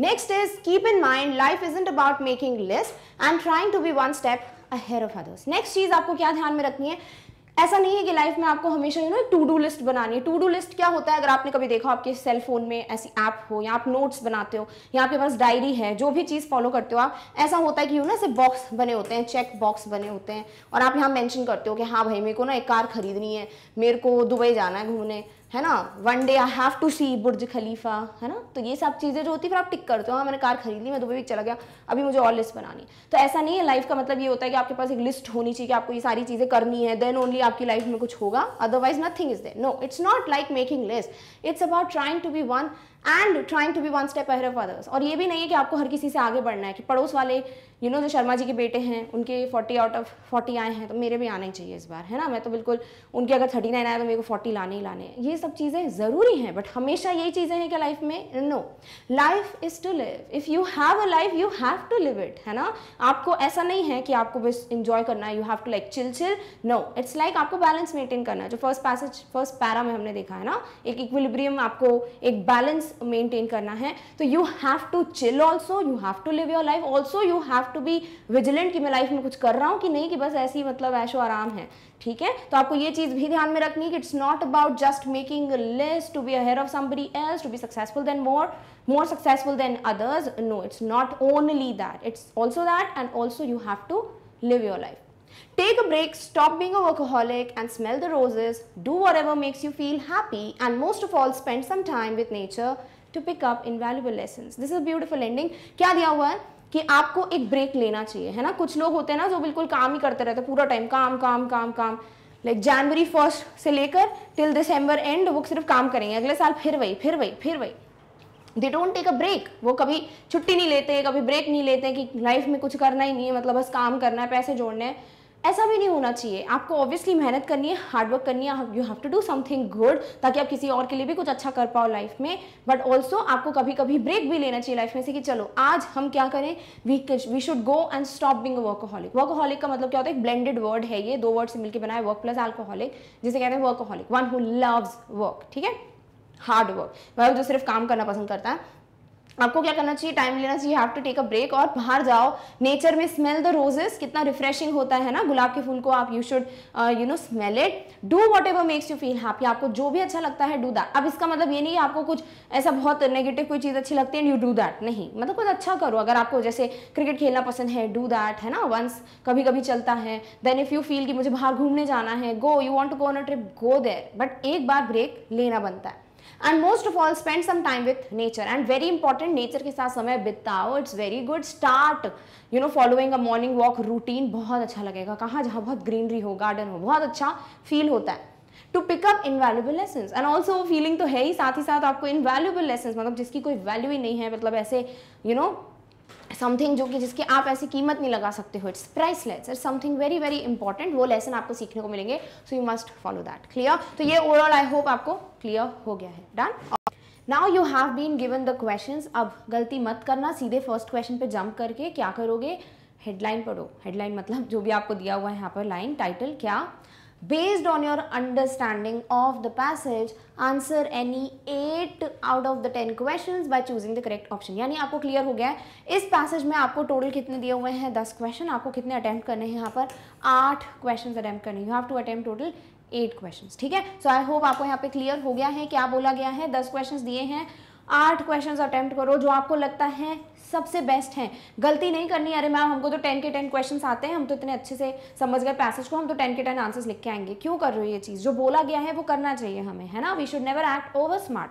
Speaker 1: next is keep in mind life isn't about making list and trying to be one step ahead of others next चीज़ आपको क्या ध्यान में रखनी है ऐसा नहीं है कि लाइफ में आपको हमेशा you know to do list बनानी है टू डू लिस्ट क्या होता है अगर आपने कभी देखा आपके सेल फोन में ऐसी ऐप हो या आप नोट्स बनाते हो या आपके पास डायरी है जो भी चीज़ फॉलो करते हो आप ऐसा होता है कि यू ना ऐसे बॉक्स बने होते हैं चेक बॉक्स बने होते हैं और आप यहाँ मैंशन करते हो कि हाँ भाई मेरे को ना एक कार खरीदनी है मेरे को दुबई जाना है घूमने है ना one day I have to see Burj Khalifa है ना तो ये सब चीज़ें जो होती है फिर आप टिक करते हो हाँ मैंने कार खरीद ली मैं दुबई भी चला गया अभी मुझे और लिस्ट बनानी तो ऐसा नहीं है लाइफ का मतलब ये होता है कि आपके पास एक लिस्ट होनी चाहिए कि आपको ये सारी चीज़ें करनी है देन ओनली आपकी लाइफ में कुछ होगा otherwise nothing is there no it's not like making list it's about trying to be one and trying to be one step ahead of others और ये भी नहीं है कि आपको हर किसी से आगे बढ़ना है कि पड़ोस वाले यू नो जो शर्मा जी के बेटे हैं उनके फोर्टी आउट ऑफ फोर्टी आए हैं तो मेरे भी आने चाहिए इस बार है ना मैं तो बिल्कुल उनके अगर थर्टी नाइन आया तो मेरे को फोर्टी लाने ही लाने ये सब चीज़ें ज़रूरी हैं बट हमेशा यही चीज़ें हैं क्या लाइफ में no life is to live if you have a life you have to live it है ना आपको ऐसा नहीं है कि आपको बस इंजॉय करना है you have to like chill chill no it's like आपको बैलेंस मेंटेन करना है जो फर्स्ट पैसेज फर्स्ट पैरा में हमने देखा है ना एक इक्विलिब्रियम आपको एक बैलेंस मेंटेन करना है तो you have to chill also you have to live your life also you have have to be vigilant कि मैं लाइफ में कुछ कर रहा हूँ कि नहीं कि बस ऐसी मतलब ऐशो आराम है ठीक है तो आपको ये चीज़ भी ध्यान में रखनी है कि it's not about just making lists to be ahead of somebody else to be successful then more more successful than others no it's not only that it's also that and also you have to live your life take a break stop being a workaholic and smell the roses do whatever makes you feel happy and most of all spend some time with nature to pick up invaluable lessons this is a beautiful ending kya diya hua hai कि आपको एक break लेना चाहिए है ना कुछ लोग होते हैं ना जो बिल्कुल काम ही करते रहते पूरा टाइम काम काम काम काम लाइक जनवरी फर्स्ट से लेकर टिल दिसंबर एंड वो सिर्फ काम करेंगे अगले साल फिर वही फिर वही फिर वही they don't take a break वो कभी छुट्टी नहीं लेते कभी ब्रेक नहीं लेते कि लाइफ में कुछ करना ही नहीं है मतलब बस काम करना है पैसे जोड़ने हैं ऐसा भी नहीं होना चाहिए आपको ऑब्वियसली मेहनत करनी है हार्डवर्क करनी है you have to do something good ताकि आप किसी और के लिए भी कुछ अच्छा कर पाओ लाइफ में बट ऑल्सो आपको कभी कभी ब्रेक भी लेना चाहिए लाइफ में से कि चलो आज हम क्या करें we we should go and stop being workaholic workaholic का मतलब क्या होता है ब्लेंडेड वर्ड है ये दो वर्ड से मिलकर बनाए वर्क प्लस एल्कोहलिक जिसे कहते हैं workaholic one who loves work ठीक है हार्ड वर्क वह जो सिर्फ काम करना पसंद करता है आपको क्या करना चाहिए टाइम लेना चाहिए have to take a break और बाहर जाओ नेचर में स्मेल द रोजेस कितना रिफ्रेशिंग होता है ना गुलाब के फूल को आप you should you know smell it do whatever makes you feel happy आपको जो भी अच्छा लगता है डू दैट अब इसका मतलब ये नहीं है आपको कुछ ऐसा बहुत नेगेटिव कोई चीज़ अच्छी लगती है एंड यू डू दैट नहीं मतलब कुछ अच्छा करो अगर आपको जैसे क्रिकेट खेलना पसंद है डू दैट है ना वंस कभी कभी चलता है देन इफ़ यू फील कि मुझे बाहर घूमने जाना है go you want to go on a trip go there but एक बार ब्रेक लेना बनता है and most of all spend some time with nature and very important nature के साथ समय बिताओ it's very good start you know following a morning walk routine बहुत अच्छा लगेगा कहाँ जहाँ बहुत ग्रीनरी हो गार्डन हो बहुत अच्छा फील होता है to pick up valuable lesson and also वो फीलिंग तो है ही साथ ही साथ आपको इन वैल्यूबल लेसन मतलब जिसकी कोई वैल्यू ही नहीं है मतलब ऐसे you you know know, something जो कि जिसकी आप ऐसी कीमत नहीं लगा सकते हो it's less it something very very important वो लेसन आपको सीखने को मिलेंगे so you must follow that clear तो ये ओवरऑल आई होप आपको क्लियर हो गया है done now you have been given the question अब गलती मत करना सीधे फर्स्ट क्वेश्चन पे जंप करके क्या करोगे हेडलाइन पढ़ो हेडलाइन मतलब जो भी आपको दिया हुआ है यहाँ पर लाइन टाइटल क्या Based on your understanding of the passage, answer any eight out of the ten question by choosing the correct option यानी आपको क्लियर हो गया है इस पैसेज में आपको टोटल कितने दिए हुए हैं दस क्वेश्चन आपको कितने अटैम्प्ट करने हैं यहाँ पर आठ क्वेश्चन अटैम्प्ट करने you have to attempt total eight question ठीक है सो आई होप आपको यहाँ पे क्लियर हो गया है क्या बोला गया है दस क्वेश्चन दिए हैं आठ क्वेश्चन अटैम्प्ट करो जो आपको लगता है सबसे बेस्ट है गलती नहीं करनी अरे मैम हमको तो टेन के टेन क्वेश्चन आते हैं हम तो इतने अच्छे से समझ गए पैसेज को हम तो टेन के टेन आंसर्स लिख के आएंगे क्यों कर रहे हो ये चीज़ जो बोला गया है वो करना चाहिए हमें है ना we should never act over smart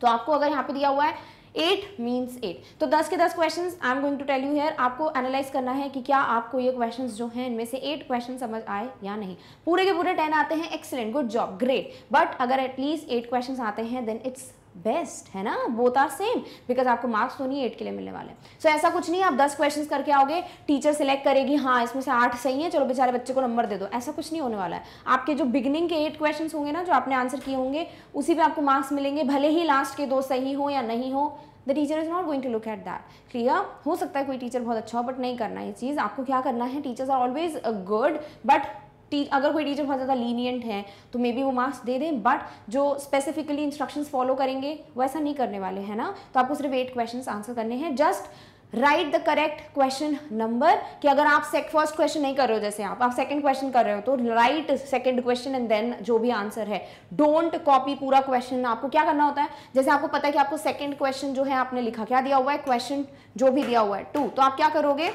Speaker 1: तो आपको अगर यहाँ पे दिया हुआ है एट मीन्स एट तो दस के दस question I am going to tell you here आपको एनालाइज करना है कि क्या आपको ये क्वेश्चन जो हैं इनमें से एट क्वेश्चन समझ आए या नहीं पूरे के पूरे टेन आते हैं excellent good job great but अगर एटलीस्ट एट क्वेश्चन आते हैं देन इट्स बेस्ट है ना बोथ आर सेम बिकॉज आपको मार्क्स तो नहीं एट के लिए मिलने वाले सो so, ऐसा कुछ नहीं आप दस क्वेश्चन करके आओगे टीचर सिलेक्ट करेगी हाँ इसमें से आठ सही है चलो बेचारे बच्चे को नंबर दे दो ऐसा कुछ नहीं होने वाला है आपके जो बिगनिंग के एट क्वेश्चन होंगे ना जो आपने आंसर किए होंगे उसी पर आपको मार्क्स मिलेंगे भले ही लास्ट के दो सही हो या नहीं हो the teacher is not going to look at that clear हो सकता है कोई टीचर बहुत अच्छा हो बट नहीं करना ये चीज़ आपको क्या करना है teachers are always good but अगर कोई टीचर बहुत ज़्यादा लीनियंट है तो मे बी वो मार्क्स दे दें बट जो स्पेसिफिकली इंस्ट्रक्शन फॉलो करेंगे वो ऐसा नहीं करने वाले हैं ना तो आपको सिर्फ एट क्वेश्चन आंसर करने हैं just write the correct question number कि अगर आप सेक फर्स्ट क्वेश्चन नहीं कर रहे हो जैसे आप आप सेकंड क्वेश्चन कर रहे हो तो write second question and then जो भी आंसर है डोंट कॉपी पूरा क्वेश्चन आपको क्या करना होता है जैसे आपको पता है कि आपको सेकंड क्वेश्चन जो है आपने लिखा क्या दिया हुआ है क्वेश्चन जो भी दिया हुआ है टू तो आप क्या करोगे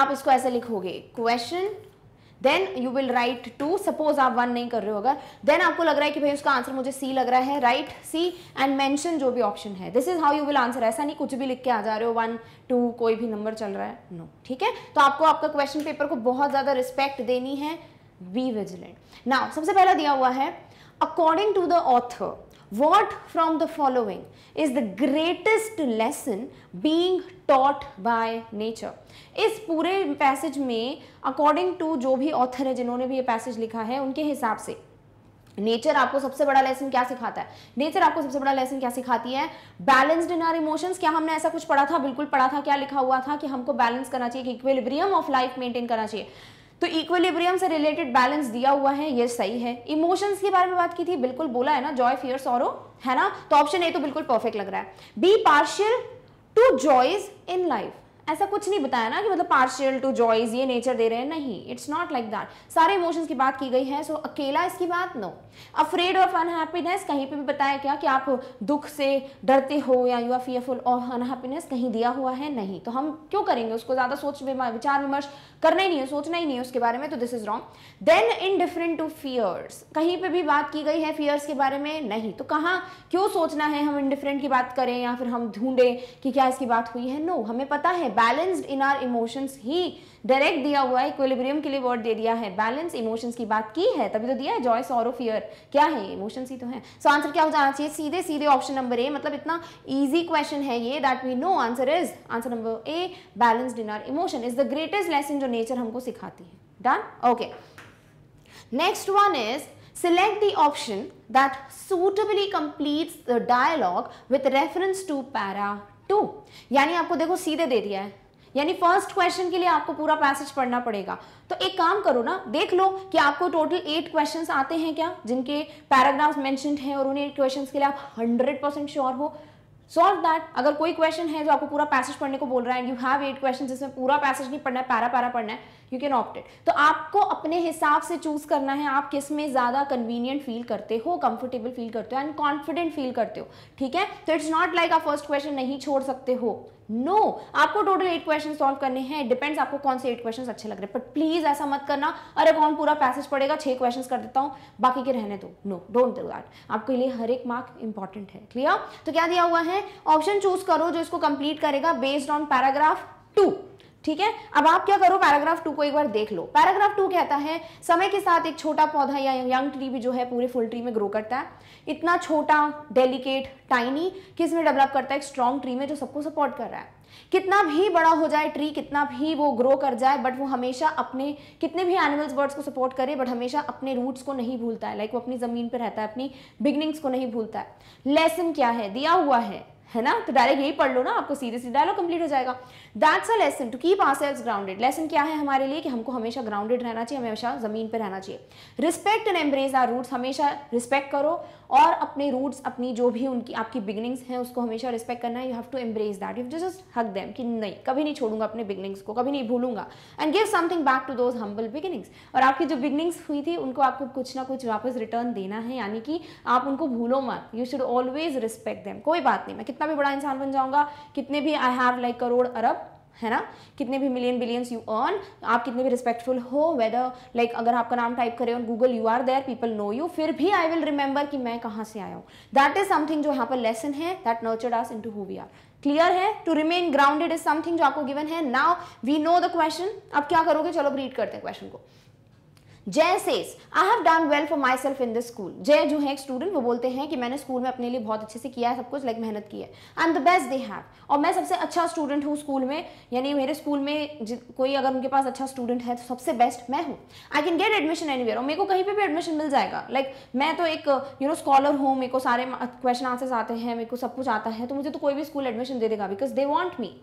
Speaker 1: आप इसको ऐसे लिखोगे question then you will write two suppose आप वन नहीं कर रहे हो अगर देन आपको लग रहा है कि भाई उसका आंसर मुझे सी लग रहा है राइट सी एंड मैंशन जो भी ऑप्शन है this is how you will answer ऐसा नहीं कुछ भी लिख के आ जा रहे हो वन टू कोई भी नंबर चल रहा है नो no. ठीक है तो आपको आपका क्वेश्चन पेपर को बहुत ज़्यादा रिस्पेक्ट देनी है बी विजिलेंट नाउ सबसे पहला दिया हुआ है according to the author what from the following is the greatest lesson being taught by nature इस पूरे पैसेज में अकॉर्डिंग टू जो भी ऑथर है जिन्होंने भी ये पैसेज लिखा है उनके हिसाब से नेचर आपको सबसे बड़ा लेसन क्या सिखाता है नेचर आपको सबसे बड़ा लेसन क्या सिखाती है बैलेंस्ड इन आर इमोशंस क्या हमने ऐसा कुछ पढ़ा था बिल्कुल पढ़ा था क्या लिखा हुआ था कि हमको बैलेंस करना चाहिए इक्विलिब्रियम ऑफ लाइफ मेंटेन करना चाहिए तो इक्विलिब्रियम से रिलेटेड बैलेंस दिया हुआ है ये सही है इमोशंस के बारे में बात की थी बिल्कुल बोला है ना जॉय फियर सॉरो है ना तो ऑप्शन ए तो बिल्कुल परफेक्ट लग रहा है be partial to joys in life ऐसा कुछ नहीं बताया ना कि मतलब पार्शियल टू जॉयज ये नेचर दे रहे हैं नहीं इट्स नॉट लाइक दैट सारे इमोशंस की बात की गई है सो अकेला इसकी बात नो अफ्रेड ऑफ अनहैप्पीनेस कहीं पे भी बताया क्या कि आप दुख से डरते हो या you are fearful of unhappiness कहीं दिया हुआ है नहीं तो हम क्यों करेंगे उसको ज़्यादा सोच विचार विमर्श करना ही नहीं है सोचना ही नहीं है उसके बारे में तो this is wrong then indifferent to fears कहीं पर भी बात की गई है फियर्स के बारे में नहीं तो कहाँ क्यों सोचना है हम इन की बात करें या फिर हम ढूंढें कि क्या इसकी बात हुई है नो no, हमें पता है बैलेंस्ड इन आर इमोशंस ही डायरेक्ट दिया हुआ है इक्विलिब्रियम के लिए वर्ड दे दिया है बैलेंस इमोशंस की बात की है तभी तो दिया है जॉय सॉरो फियर क्या है इमोशंस ही तो है सो so, आंसर क्या हो जाना चाहिए सीधे सीधे ऑप्शन नंबर ए मतलब इतना ईजी क्वेश्चन है ये that we know answer is answer number A balanced in our emotion is the greatest lesson जो नेचर हमको सिखाती है done okay next one is select the option that suitably completes the dialogue with reference to para two यानी आपको देखो सीधे दे दिया है यानी फर्स्ट क्वेश्चन के लिए आपको पूरा पैसेज पढ़ना पड़ेगा तो एक काम करो ना देख लो कि आपको टोटल एट क्वेश्चंस आते हैं क्या जिनके पैराग्राफ्स मेंशन हैं और उन्हें क्वेश्चंस के लिए आप हंड्रेड परसेंट श्योर हो सॉल्व दैट अगर कोई क्वेश्चन है जो आपको पूरा पैसेज पढ़ने को बोल रहा है यू हैव एट क्वेश्चन जिसमें पूरा पैसेज नहीं पढ़ना है पैरा पैरा पढ़ना है यू कैन ऑप्ट इट तो आपको अपने हिसाब से चूज करना है आप किस में ज़्यादा कन्वीनियंट फील करते हो कंफर्टेबल फील करते हो एंड कॉन्फिडेंट फील करते हो ठीक है तो इट्स नॉट लाइक आप फर्स्ट क्वेश्चन नहीं छोड़ सकते हो नो no, आपको टोटल एट क्वेश्चन सॉल्व करने हैं डिपेंड्स आपको कौन से एट क्वेश्चन अच्छे लग रहे हैं बट प्लीज ऐसा मत करना अरे कौन पूरा पैसेज पड़ेगा छह क्वेश्चन कर देता हूं बाकी के रहने दो नो डोंट डू दैट आपके लिए हर एक मार्क इंपॉर्टेंट है क्लियर तो क्या दिया हुआ है ऑप्शन चूज करो जो इसको कंप्लीट करेगा बेस्ड ऑन पैराग्राफ टू ठीक है अब आप क्या करो पैराग्राफ टू को एक बार देख लो पैराग्राफ टू कहता है समय के साथ एक छोटा पौधा या यंग ट्री भी जो है पूरे फुल ट्री में ग्रो करता है इतना छोटा डेलिकेट टाइनी किस में डेवलप करता है एक स्ट्रॉन्ग ट्री में जो सबको सपोर्ट कर रहा है कितना भी बड़ा हो जाए ट्री कितना भी वो ग्रो कर जाए बट वो हमेशा अपने कितने भी एनिमल्स बर्ड्स को सपोर्ट करे बट हमेशा अपने रूट्स को नहीं भूलता है लाइक like वो अपनी ज़मीन पर रहता है अपनी बिगनिंग्स को नहीं भूलता है लेसन क्या है दिया हुआ है है ना तो डायरेक्ट यही पढ़ लो ना आपको सीधे सीधा लो कंप्लीट हो जाएगा that's a lesson to keep ourselves grounded lesson क्या है हमारे लिए कि हमको हमेशा ग्राउंडेड रहना चाहिए हमेशा ज़मीन पर रहना चाहिए respect and embrace our roots हमेशा रिस्पेक्ट करो और अपने रूट्स अपनी जो भी उनकी आपकी बिगनिंग्स हैं उसको हमेशा रिस्पेक्ट करना है you have to embrace that you just hug them कि नहीं कभी नहीं छोड़ूंगा अपने बिगनिंग्स को कभी नहीं भूलूंगा and give something back to those humble beginnings और आपकी जो बिगनिंग्स हुई थी उनको आपको कुछ ना कुछ वापस रिटर्न देना है यानी कि आप उनको भूलो मत you should always respect them कोई बात नहीं मैं कितना कितना भी बड़ा इंसान बन जाऊंगा कितने भी आई हैव लाइक करोड़ अरब है ना कितने भी मिलियन बिलियंस यू अर्न आप कितने भी रिस्पेक्टफुल हो वेदर लाइक like, अगर आपका नाम टाइप करें और Google you are there people know you फिर भी आई विल रिमेंबर कि मैं कहाँ से आया हूँ दैट इज समथिंग जो यहाँ पर लेसन है that nurtured us into who we are clear है to remain grounded is something जो आपको गिवन है now we know the question अब क्या करोगे चलो रीड करते हैं क्वेश्चन को Jay says I have done well for myself in the school Jay जो है एक स्टूडेंट वो बोलते हैं कि मैंने स्कूल में अपने लिए बहुत अच्छे से किया है सब कुछ लाइक मेहनत की है I am the best they have और मैं सबसे अच्छा स्टूडेंट हूँ स्कूल में यानी मेरे स्कूल में कोई अगर उनके पास अच्छा स्टूडेंट है तो सबसे बेस्ट मैं हूँ I can get admission any और मेरे को कहीं पर भी एडमिशन मिल जाएगा लाइक like, मैं तो एक यू नो स्कॉलर हूँ मेरे को सारे क्वेश्चन आंसर्स आते हैं मेरे को सब कुछ आता है तो मुझे तो कोई भी स्कूल एडमिशन दे देगा because they want me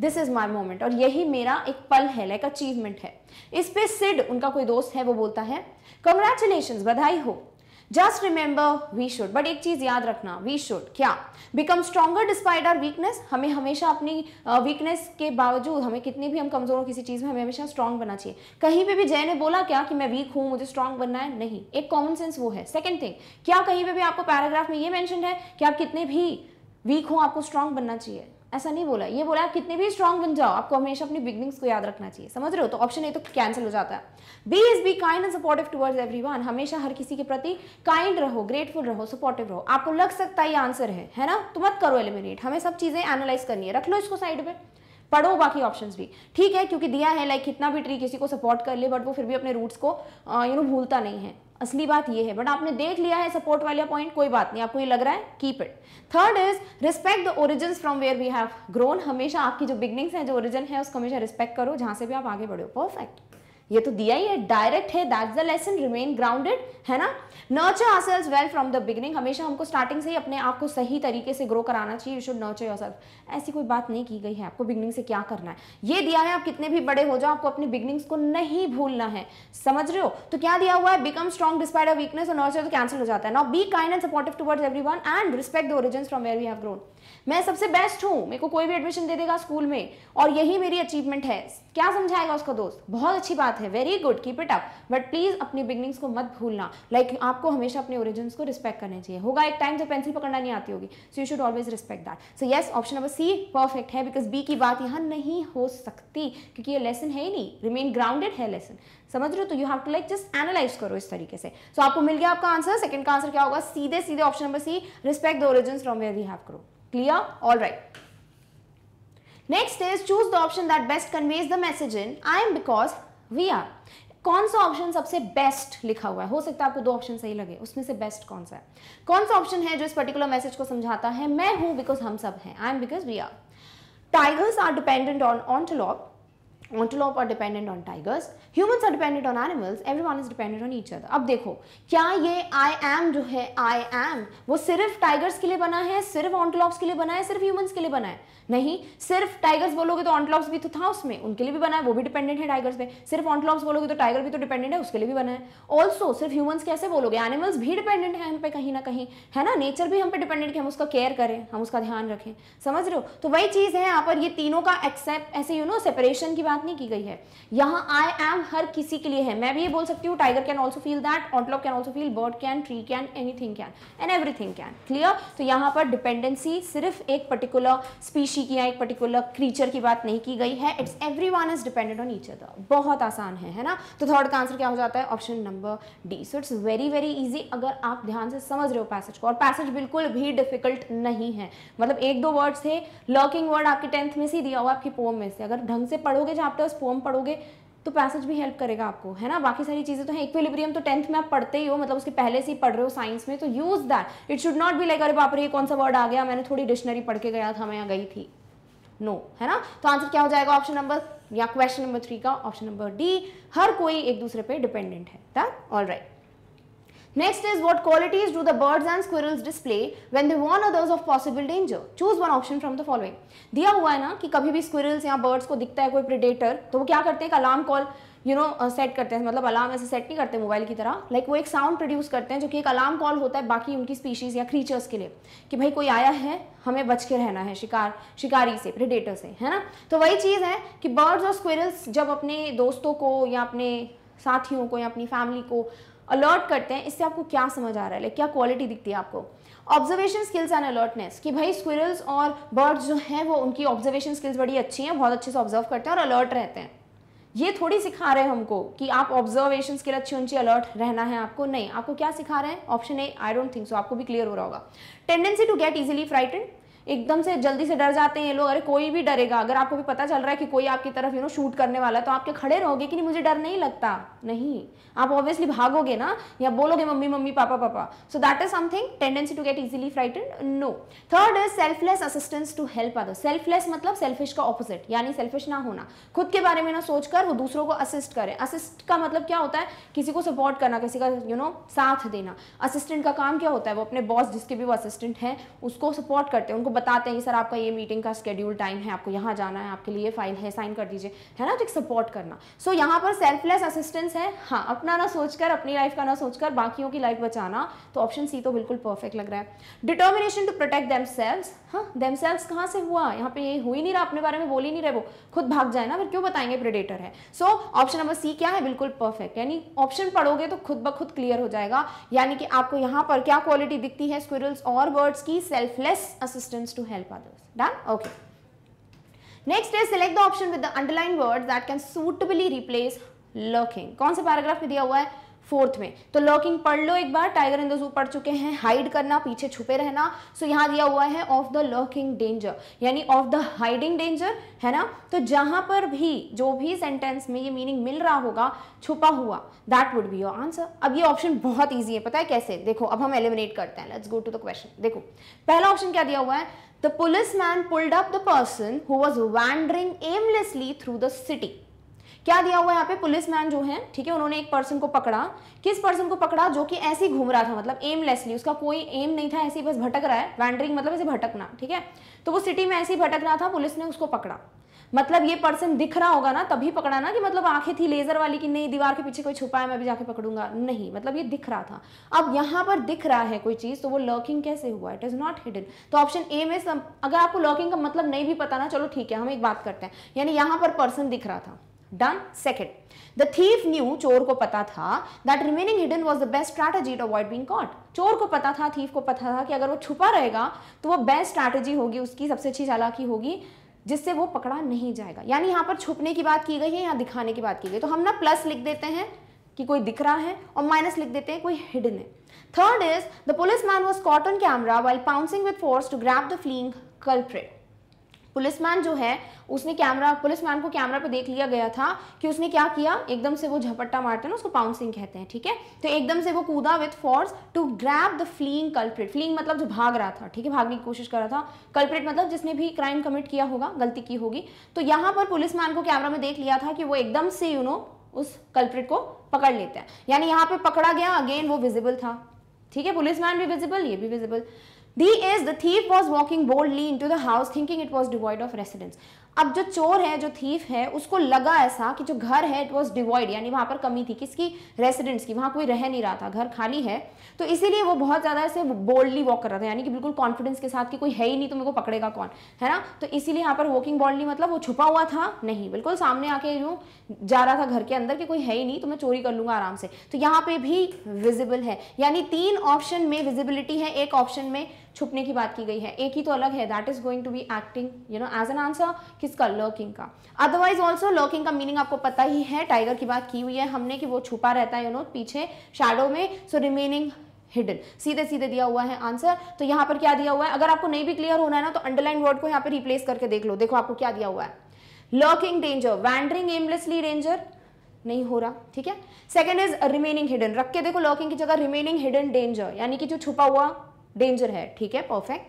Speaker 1: this is my moment और यही मेरा एक पल है लाइक अचीवमेंट है इस पे सिड उनका कोई दोस्त है वो बोलता है कंग्रेचुलेशन बधाई हो just remember we should but एक चीज़ याद रखना वी शुड क्या become stronger despite our weakness हमें हमेशा अपनी वीकनेस के बावजूद हमें कितनी भी हम कमज़ोर हो किसी चीज़ में हमें हमेशा स्ट्रॉन्ग बनना चाहिए कहीं पे भी जय ने बोला क्या कि मैं वीक हूं मुझे स्ट्रॉन्ग बनना है नहीं एक कॉमन सेंस वो है सेकेंड थिंग क्या कहीं पर भी आपको पैराग्राफ में ये मैंशन है कि आप कितने भी वीक हो आपको स्ट्रॉन्ग बनना चाहिए ऐसा नहीं बोला ये बोला आप कितने भी स्ट्रॉन्ग बन जाओ आपको हमेशा अपनी बिगनिंग्स को याद रखना चाहिए समझ रहे हो तो ऑप्शन ए तो कैंसिल हो जाता है be is be kind and supportive towards everyone हमेशा हर किसी के प्रति काइंड रहो ग्रेटफुल रहो सपोर्टिव रहो आपको लग सकता है ये आंसर है है ना तो मत करो एलिमिनेट हमें सब चीज़ें एनालाइज करनी है रख लो इसको साइड में पढ़ो बाकी ऑप्शन भी ठीक है क्योंकि दिया है लाइक कितना भी ट्री किसी को सपोर्ट कर ले बट वो फिर भी अपने रूट्स को यू नो भूलता नहीं है असली बात ये है बट आपने देख लिया है सपोर्ट वाला पॉइंट कोई बात नहीं आपको ये लग रहा है keep it third is respect the origin from where we have grown हमेशा आपकी जो बिगनिंग्स हैं जो ओरिजिन है उसको हमेशा रिस्पेक्ट करो जहाँ से भी आप आगे बढ़ो परफेक्ट ये तो दिया ही है डायरेक्ट है that the lesson remain grounded है ना nurture ourselves well from the beginning हमेशा हमको स्टार्टिंग से ही अपने आप को सही तरीके से ग्रो कराना चाहिए you should nurture yourself ऐसी कोई बात नहीं की गई है आपको बिगनिंग से क्या करना है ये दिया है आप कितने भी बड़े हो जाओ आपको अपनी बिगनिंग्स को नहीं भूलना है समझ रहे हो तो क्या दिया हुआ है become strong despite a weakness और नर्चर तो कैंसिल हो जाता है now be kind and supportive towards every and respect the origin from where we have grown मैं सबसे बेस्ट हूँ मेरे को कोई भी एडमिशन दे देगा स्कूल में और यही मेरी अचीवमेंट है क्या समझाएगा उसका दोस्त बहुत अच्छी बात है very good keep it up but please अपनी बिगनिंग्स को मत भूलना लाइक like, आपको हमेशा अपने ओरिजिन को रिस्पेक्ट करने चाहिए होगा एक टाइम जब पेंसिल पकड़ना नहीं आती होगी so you should always respect that so yes option number C perfect है बिकॉज बी की बात यहाँ नहीं हो सकती क्योंकि ये लेसन है ही नहीं रिमेन ग्राउंडेड है लेसन समझ रहे हो तो you have to like just analyse करो इस तरीके से सो so, आपको मिल गया आपका आंसर सेकंड का आंसर क्या होगा सीधे सीधे option number C respect the origin from where we have grow clear all right next is choose the option that best conveys the message in i am because we are कौन सा option सबसे best लिखा हुआ है हो सकता है आपको दो ऑप्शन सही लगे उसमें से बेस्ट कौन सा है कौन सा ऑप्शन है जो इस पर्टिकुलर मैसेज को समझाता है मैं हूं बिकॉज हम सब हैं I am because we are tigers are dependent on on antelope antelope are dependent on tigers humans are dependent on animals everyone is dependent on each other अब देखो क्या ये आई एम जो है I M वो सिर्फ tigers के लिए बना है सिर्फ ऑन्टोलॉप्स के लिए बना है सिर्फ ह्यूमंस के लिए बना है नहीं सिर्फ टाइगर्स बोलोगे तो ऑन्टोलॉप्स भी तो था उसमें उनके लिए भी बना है वो भी डिपेंडेंट है टाइगर्स पे सिर्फ ऑन्टोलॉप्स बोलोगे तो टाइगर भी तो डिपेंडेंट है उसके लिए भी बना है ऑल्सो सिर्फ ह्यूमन्स कैसे बोलोगे एनिमल्स भी डिपेंडेंट है हम पे कहीं ना कहीं है ना नेचर भी हम पे डिपेंडेंट है हम उसका केयर करें हम उसका ध्यान रखें समझ रहे हो तो वही चीज़ है यहाँ पर ये तीनों का एक्सेप्ट ऐसे यू नो सेपरेशन की बात बात नहीं की गई है यहाँ आई एम हर किसी के लिए है मैं भी ये बोल सकती हूँ tiger can also feel that antelope can also feel bird can tree can anything can and everything can clear तो यहाँ पर डिपेंडेंसी सिर्फ एक पर्टिकुलर स्पीशी की या एक पर्टिकुलर क्रीचर की बात नहीं की गई है it's everyone is dependent on each other बहुत आसान है है ना तो थर्ड का आंसर क्या हो जाता है option number D so it's very very easy अगर आप ध्यान से समझ रहे हो पैसेज को और पैसेज बिल्कुल भी डिफिकल्ट नहीं है मतलब एक दो वर्ड्स थे लर्किंग वर्ड आपके टेंथ में से दिया हुआ आपकी पोम में से अगर ढंग से पढ़ोगे जहाँ चैप्टर्स पोम पढ़ोगे तो पैसेज भी हेल्प करेगा आपको है ना बाकी सारी चीज़ें तो हैं इक्विलिब्रियम तो टेंथ में आप पढ़ते ही हो मतलब उसके पहले से ही पढ़ रहे हो साइंस में तो use that it should not be like अरे बाप रे कौन सा वर्ड आ गया मैंने थोड़ी डिक्शनरी पढ़ के गया था मैं यहाँ गई थी नो no, है ना तो आंसर क्या हो जाएगा ऑप्शन नंबर या क्वेश्चन नंबर थ्री का ऑप्शन नंबर डी हर कोई एक दूसरे पे डिपेंडेंट है that all right Next is what qualities do the birds and squirrels display when they warn others of possible danger? Choose one option from the following. दिया हुआ है ना कि कभी भी squirrels या birds को दिखता है कोई predator तो वो क्या करते हैं alarm call you know set करते हैं मतलब अलार्म ऐसे सेट नहीं करते मोबाइल की तरह लाइक like, वो एक साउंड प्रोड्यूस करते हैं जो कि एक अलार्म कॉल होता है बाकी उनकी स्पीशीज़ या क्रीचर्स के लिए कि भाई कोई आया है हमें बच के रहना है शिकार शिकारी से प्रिडेटर से है ना तो वही चीज़ है कि बर्ड्स और स्क्विरल्स जब अपने दोस्तों को या अपने साथियों को या अपनी फैमिली को अलर्ट करते हैं इससे आपको क्या समझ आ रहा है क्या क्वालिटी दिखती है आपको ऑब्जर्वेशन स्किल्स एंड अलर्टनेस कि भाई स्क्विरल्स और बर्ड्स जो हैं वो उनकी ऑब्जर्वेशन स्किल्स बड़ी अच्छी हैं बहुत अच्छे से ऑब्जर्व करते हैं और अलर्ट रहते हैं ये थोड़ी सिखा रहे हैं हमको कि आप ऑब्जर्वेशन स्किल अच्छी होनी अलर्ट रहना है आपको नहीं आपको क्या सिखा रहे हैं option A I don't think so आपको भी क्लियर हो रहा होगा tendency to get easily frightened एकदम से जल्दी से डर जाते हैं ये लोग अरे कोई भी डरेगा अगर आपको भी पता चल रहा है कि कोई आपकी तरफ यू नो शूट करने वाला है तो आपके खड़े रहोगे कि नहीं मुझे डर नहीं लगता नहीं आप ऑब्वियसली भागोगे ना या बोलोगे मम्मी मम्मी पापा पापा so that is something tendency to get easily frighten no third is selfless assistance to help other selfless मतलब सेल्फिश का ऑपोजिट यानी सेल्फिश ना होना खुद के बारे में ना सोचकर वो दूसरों को असिस्ट करें असिस्ट का मतलब क्या होता है किसी को सपोर्ट करना किसी का यू you नो know, साथ देना असिस्टेंट का काम क्या होता है वो अपने बॉस जिसके भी वो असिस्टेंट हैं उसको सपोर्ट करते हैं उनको बताते हैं कि सर आपका ये मीटिंग का स्केड्यूल टाइम है आपको यहाँ जाना है आपके लिए फाइल है साइन कर दीजिए है ना सपोर्ट तो करना सो so, यहाँ पर सेल्फलेस असिस्टेंस है हाँ अपना ना सोचकर अपनी लाइफ का ना सोचकर बाकियों की लाइफ बचाना तो ऑप्शन सी तो बिल्कुल परफेक्ट लग रहा है determination to protect themselves हाँ दैम सेल्स कहाँ से हुआ यहाँ पे ये हो ही नहीं रहा अपने बारे में बोल ही नहीं रहे वो खुद भाग जाए ना फिर क्यों बताएंगे प्रेडेटर है सो ऑप्शन नंबर सी क्या है बिल्कुल परफेक्ट यानी ऑप्शन पढ़ोगे तो खुद ब खुद क्लियर हो जाएगा यानी कि आपको यहाँ पर क्या क्वालिटी दिखती है स्क्विरल्स और बर्ड्स की selfless assistance to help others. Done? Okay. Next is select the option with the underlined words that can suitably replace lurking. कौन से पैराग्राफ में दिया हुआ है फोर्थ में तो लॉकिंग पढ़ लो एक बार टाइगर इन द जू पढ़ चुके हैं हाइड करना पीछे छुपे रहना सो so, यहाँ दिया हुआ है ऑफ द लॉकिंग डेंजर यानी ऑफ द हाइडिंग डेंजर है ना तो जहां पर भी जो भी सेंटेंस में ये मीनिंग मिल रहा होगा छुपा हुआ that would be your answer अब ये ऑप्शन बहुत ईजी है पता है कैसे देखो अब हम एलिमिनेट करते हैं let's go to the question देखो पहला ऑप्शन क्या दिया हुआ है the policeman pulled up the person who was wandering aimlessly through the city क्या दिया हुआ यहाँ पे पुलिस मैन जो है ठीक है उन्होंने एक पर्सन को पकड़ा किस पर्सन को पकड़ा जो कि ऐसे ही घूम रहा था मतलब एमलेसली उसका कोई एम नहीं था ऐसे ही बस भटक रहा है वैंडरिंग मतलब ऐसे भटकना ठीक है तो वो सिटी में ऐसे ही भटक रहा था पुलिस ने उसको पकड़ा मतलब ये पर्सन दिख रहा होगा ना तभी पकड़ा ना कि मतलब आंखें थी लेजर वाली कि नहीं दीवार के पीछे कोई छुपा है मैं भी जाके पकड़ूंगा नहीं मतलब ये दिख रहा था अब यहाँ पर दिख रहा है कोई चीज़ तो वो लर्किंग कैसे हुआ इट इज़ नॉट हिडन तो ऑप्शन ए में अगर आपको लर्किंग का मतलब नहीं भी पता ना चलो ठीक है हम एक बात करते हैं यानी यहाँ पर पर्सन दिख रहा था done second the thief knew चोर को पता था that remaining hidden was the best strategy to avoid being caught चोर को पता था थीफ को पता था कि अगर वो छुपा रहेगा तो वो बेस्ट स्ट्रैटेजी होगी उसकी सबसे अच्छी चालाकी होगी जिससे वो पकड़ा नहीं जाएगा यानी यहाँ पर छुपने की बात की गई है यहाँ दिखाने की बात की गई तो हम ना प्लस लिख देते हैं कि कोई दिख रहा है और माइनस लिख देते हैं कोई हिडन है third is the policeman was caught on camera while pouncing with force to grab the fleeing culprit policeman जो है उसने कैमरा पुलिसमैन को कैमरा पे देख लिया गया था कि उसने क्या किया एकदम से वो झपट्टा मारते हैं उसको पाउंसिंग कहते हैं ठीक है तो एकदम से वो कूदा with force to grab the fleeing culprit fleeing मतलब जो भाग रहा था ठीक है भागने की कोशिश कर रहा था कल्प्रेट मतलब जिसने भी क्राइम कमिट किया होगा गलती की होगी तो यहां पर मैन को कैमरा में देख लिया था कि वो एकदम से यू you नो know, उस कल्प्रेट को पकड़ लेते हैं यानी यहाँ पे पकड़ा गया अगेन वो विजिबल था ठीक है मैन भी विजिबल ये भी visible The is the thief was walking boldly into the house thinking it was devoid of residents. अब जो चोर है जो थीफ है उसको लगा ऐसा कि जो घर है इट वॉज डिवॉइड यानी वहां पर कमी थी किसकी रेसिडेंट्स की वहां कोई रह नहीं रहा था घर खाली है तो इसीलिए वो बहुत ज़्यादा ऐसे बोल्डली वॉक कर रहा था यानी कि बिल्कुल कॉन्फिडेंस के साथ कि कोई है ही नहीं तो मेरे को पकड़ेगा कौन है ना तो इसीलिए यहाँ पर वॉकिंग बोल्डली मतलब वो छुपा हुआ था नहीं बिल्कुल सामने आके यूँ जा रहा था घर के अंदर कि कोई है ही नहीं तो मैं चोरी कर लूंगा आराम से तो यहाँ पे भी विजिबल है यानी तीन ऑप्शन में विजिबिलिटी है एक ऑप्शन में छुपने की बात की गई है एक ही तो अलग है that is going to be acting you know as an answer किसका लर्किंग का अदरवाइज ऑल्सो लर्किंग का मीनिंग आपको पता ही है टाइगर की बात की हुई है हमने कि वो छुपा रहता है यू you नो know, पीछे शेडो में सो रिमेनिंग हिडन सीधे सीधे दिया हुआ है आंसर तो यहाँ पर क्या दिया हुआ है अगर आपको नहीं भी क्लियर होना है ना तो अंडरलाइन वर्ड को यहाँ पर रिप्लेस करके देख लो देखो आपको क्या दिया हुआ है lurking danger wandering aimlessly danger नहीं हो रहा ठीक है सेकेंड इज रिमेनिंग हिडन रख के देखो लॉकिंग की जगह रिमेनिंग हिडन डेंजर यानी कि जो छुपा हुआ डेंजर है ठीक है perfect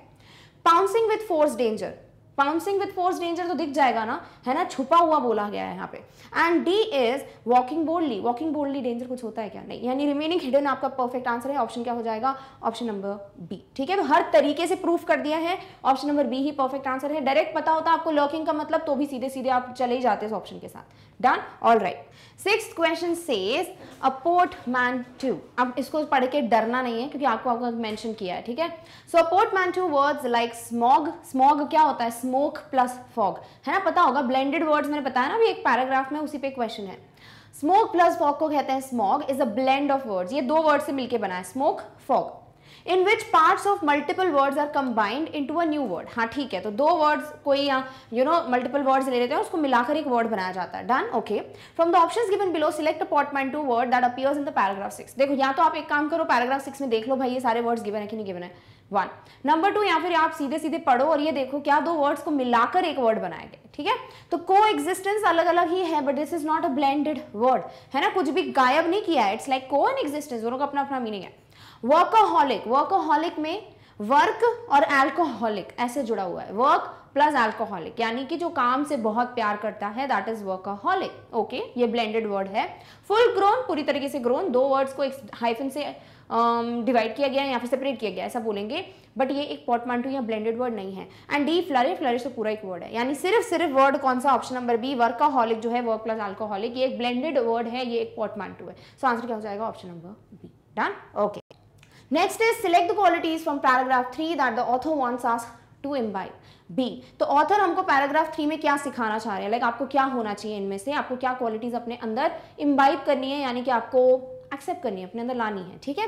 Speaker 1: pouncing with force danger pouncing with force danger तो दिख जाएगा ना है ना छुपा हुआ बोला गया है यहाँ पे and D is walking boldly walking boldly danger कुछ होता है क्या नहीं यानी रिमेनिंग हिडन आपका परफेक्ट आंसर है ऑप्शन क्या हो जाएगा ऑप्शन नंबर बी ठीक है तो हर तरीके से प्रूफ कर दिया है ऑप्शन नंबर बी ही परफेक्ट आंसर है डायरेक्ट पता होता आपको लॉकिंग का मतलब तो भी सीधे सीधे आप चले ही जाते हैं ऑप्शन के साथ done all right six question says a portmanteau अब इसको पढ़ के डरना नहीं है क्योंकि आपको आपको मेंशन किया है ठीक है so a portmanteau words like smog smog क्या होता है स्मोक प्लस फॉग है ना पता होगा ब्लेंडेड वर्ड्स मैंने बताया ना अभी एक पैराग्राफ में उसी पे क्वेश्चन है स्मोक प्लस फॉग को कहते हैं smog is a blend of words ये दो वर्ड से मिलकर बना है smoke fog in which parts of multiple words are combined into a new word हाँ ठीक है तो दो वर्ड्स कोई यू नो मल्टीपल वर्ड्स ले लेते हैं उसको मिलाकर एक वर्ड बनाया जाता है done okay from the options given below select portmanteau word that appears in the paragraph six देखो या तो आप एक काम करो पैराग्राफ सिक्स में देख लो भाई ये सारे वर्ड्स गिवन है कि नहीं गिवन है वन नंबर टू या फिर आप सीधे सीधे पढ़ो और ये देखो क्या दो वर्ड्स को मिलाकर एक वर्ड बनाया गया ठीक है तो को एग्जिस्टेंस अलग अलग ही है but this is not a blended word है ना कुछ भी गायब नहीं किया है it's like coexistence दोनों का अपना अपना मीनिंग है वर्कोहॉलिक वर्कोहॉलिक में वर्क और एल्कोहलिक ऐसे जुड़ा हुआ है वर्क प्लस एल्कोहलिक यानी कि जो काम से बहुत प्यार करता है दैट इज वर्कोहॉलिक ओके ये ब्लेंडेड वर्ड है फुल ग्रोन पूरी तरीके से ग्रोन दो वर्ड्स को एक हाइफन से डिवाइड um, किया गया है या फिर सेपरेट किया गया ऐसा बोलेंगे बट ये एक पॉटमांटू या ब्लेंडेड वर्ड नहीं है एंड डी फ्लरिश फ्लरिश तो पूरा एक वर्ड है यानी सिर्फ सिर्फ वर्ड कौन सा ऑप्शन नंबर बी वर्कोहॉलिक जो है वर्क प्लस अल्कोहलिक ये एक ब्लेंडेड वर्ड है ये एक पॉटमांटू है सो so, आंसर क्या हो जाएगा option number B done okay Next is select the qualities from paragraph 3 that the author wants us to imbibe. B तो ऑथर हमको पैराग्राफ थ्री में क्या सिखाना चाह रहे हैं लाइक आपको क्या होना चाहिए इनमें से आपको क्या क्वालिटीज अपने अंदर इम्बाइब करनी है यानी कि आपको एक्सेप्ट करनी है अपने अंदर लानी है ठीक है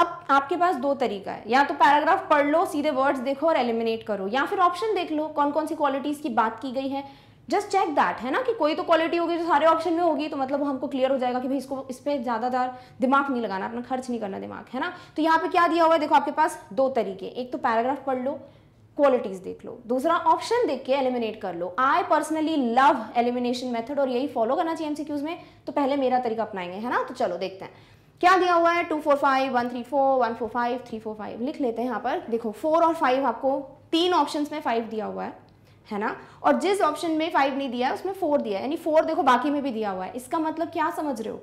Speaker 1: अब आपके पास दो तरीका है या तो पैराग्राफ पढ़ लो सीधे वर्ड्स देखो और एलिमिनेट करो या फिर ऑप्शन देख लो कौन कौन सी क्वालिटीज़ की बात की गई है जस्ट चेक दैट है ना कि कोई तो क्वालिटी होगी जो सारे ऑप्शन में होगी तो मतलब हमको क्लियर हो जाएगा कि भाई इसको इस पर ज़्यादातर दिमाग नहीं लगाना अपना खर्च नहीं करना दिमाग है ना तो यहाँ पे क्या दिया हुआ है देखो आपके पास दो तरीके एक तो पैराग्राफ पढ़ लो क्वालिटीज़ देख लो दूसरा ऑप्शन देख के एलिमिनेट कर लो I personally love elimination method और यही फॉलो करना चाहिए एमसीक्यूज में तो पहले मेरा तरीका अपनाएंगे है ना तो चलो देखते हैं क्या दिया हुआ है two four five one three four one four five three four five लिख लेते हैं यहाँ पर देखो फोर और फाइव आपको तीन ऑप्शन में फाइव दिया हुआ है है ना और जिस ऑप्शन में फाइव नहीं दिया है उसमें फोर दिया है यानी फोर देखो बाकी में भी दिया हुआ है इसका मतलब क्या समझ रहे हो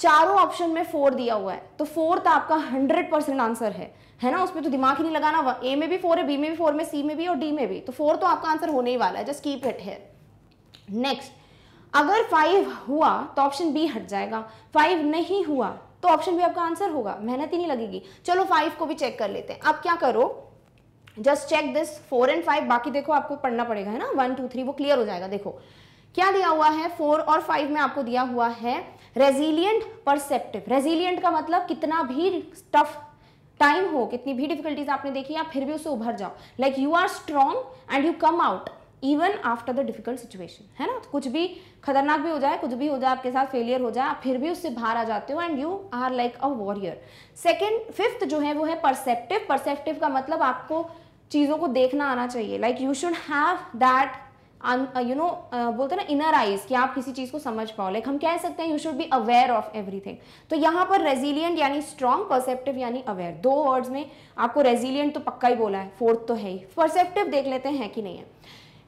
Speaker 1: चारों ऑप्शन में फोर दिया हुआ है तो फोर तो आपका हंड्रेड परसेंट आंसर है है ना उसमें तो दिमाग ही नहीं लगाना ए में भी फोर है बी में भी फोर में सी में भी और डी में भी तो फोर तो आपका आंसर होने ही वाला है जस्ट कीप इट है नेक्स्ट अगर फाइव हुआ तो ऑप्शन बी हट जाएगा फाइव नहीं हुआ तो ऑप्शन बी आपका आंसर होगा मेहनत ही नहीं लगेगी चलो फाइव को भी चेक कर लेते हैं आप क्या करो just check this four and five बाकी देखो आपको पढ़ना पड़ेगा है ना वन टू थ्री वो क्लियर हो जाएगा देखो क्या दिया हुआ है फोर और फाइव में आपको दिया हुआ है रेजिलियंट परसेप्टिव रेजिलियंट का मतलब कितना भी टफ टाइम हो कितनी भी डिफिकल्टीज आपने देखी आप फिर भी उससे उभर जाओ like you are strong and you come out even after the difficult situation है ना कुछ भी खतरनाक भी हो जाए कुछ भी हो जाए आपके साथ फेलियर हो जाए आप फिर भी उससे बाहर आ जाते हो and you are like a warrior second fifth जो है वो है परसेप्टिव परसेप्टिव का मतलब आपको चीज़ों को देखना आना चाहिए like you should have that you know बोलते ना इनर आइज कि आप किसी चीज़ को समझ पाओ लाइक हम कह सकते हैं you should be aware of everything तो यहाँ पर रेजिलियंट यानी स्ट्रॉन्ग परसेप्टिव यानी अवेयर दो वर्ड्स में आपको रेजिलियंट तो पक्का ही बोला है फोर्थ तो है ही परसेप्टिव देख लेते हैं कि नहीं है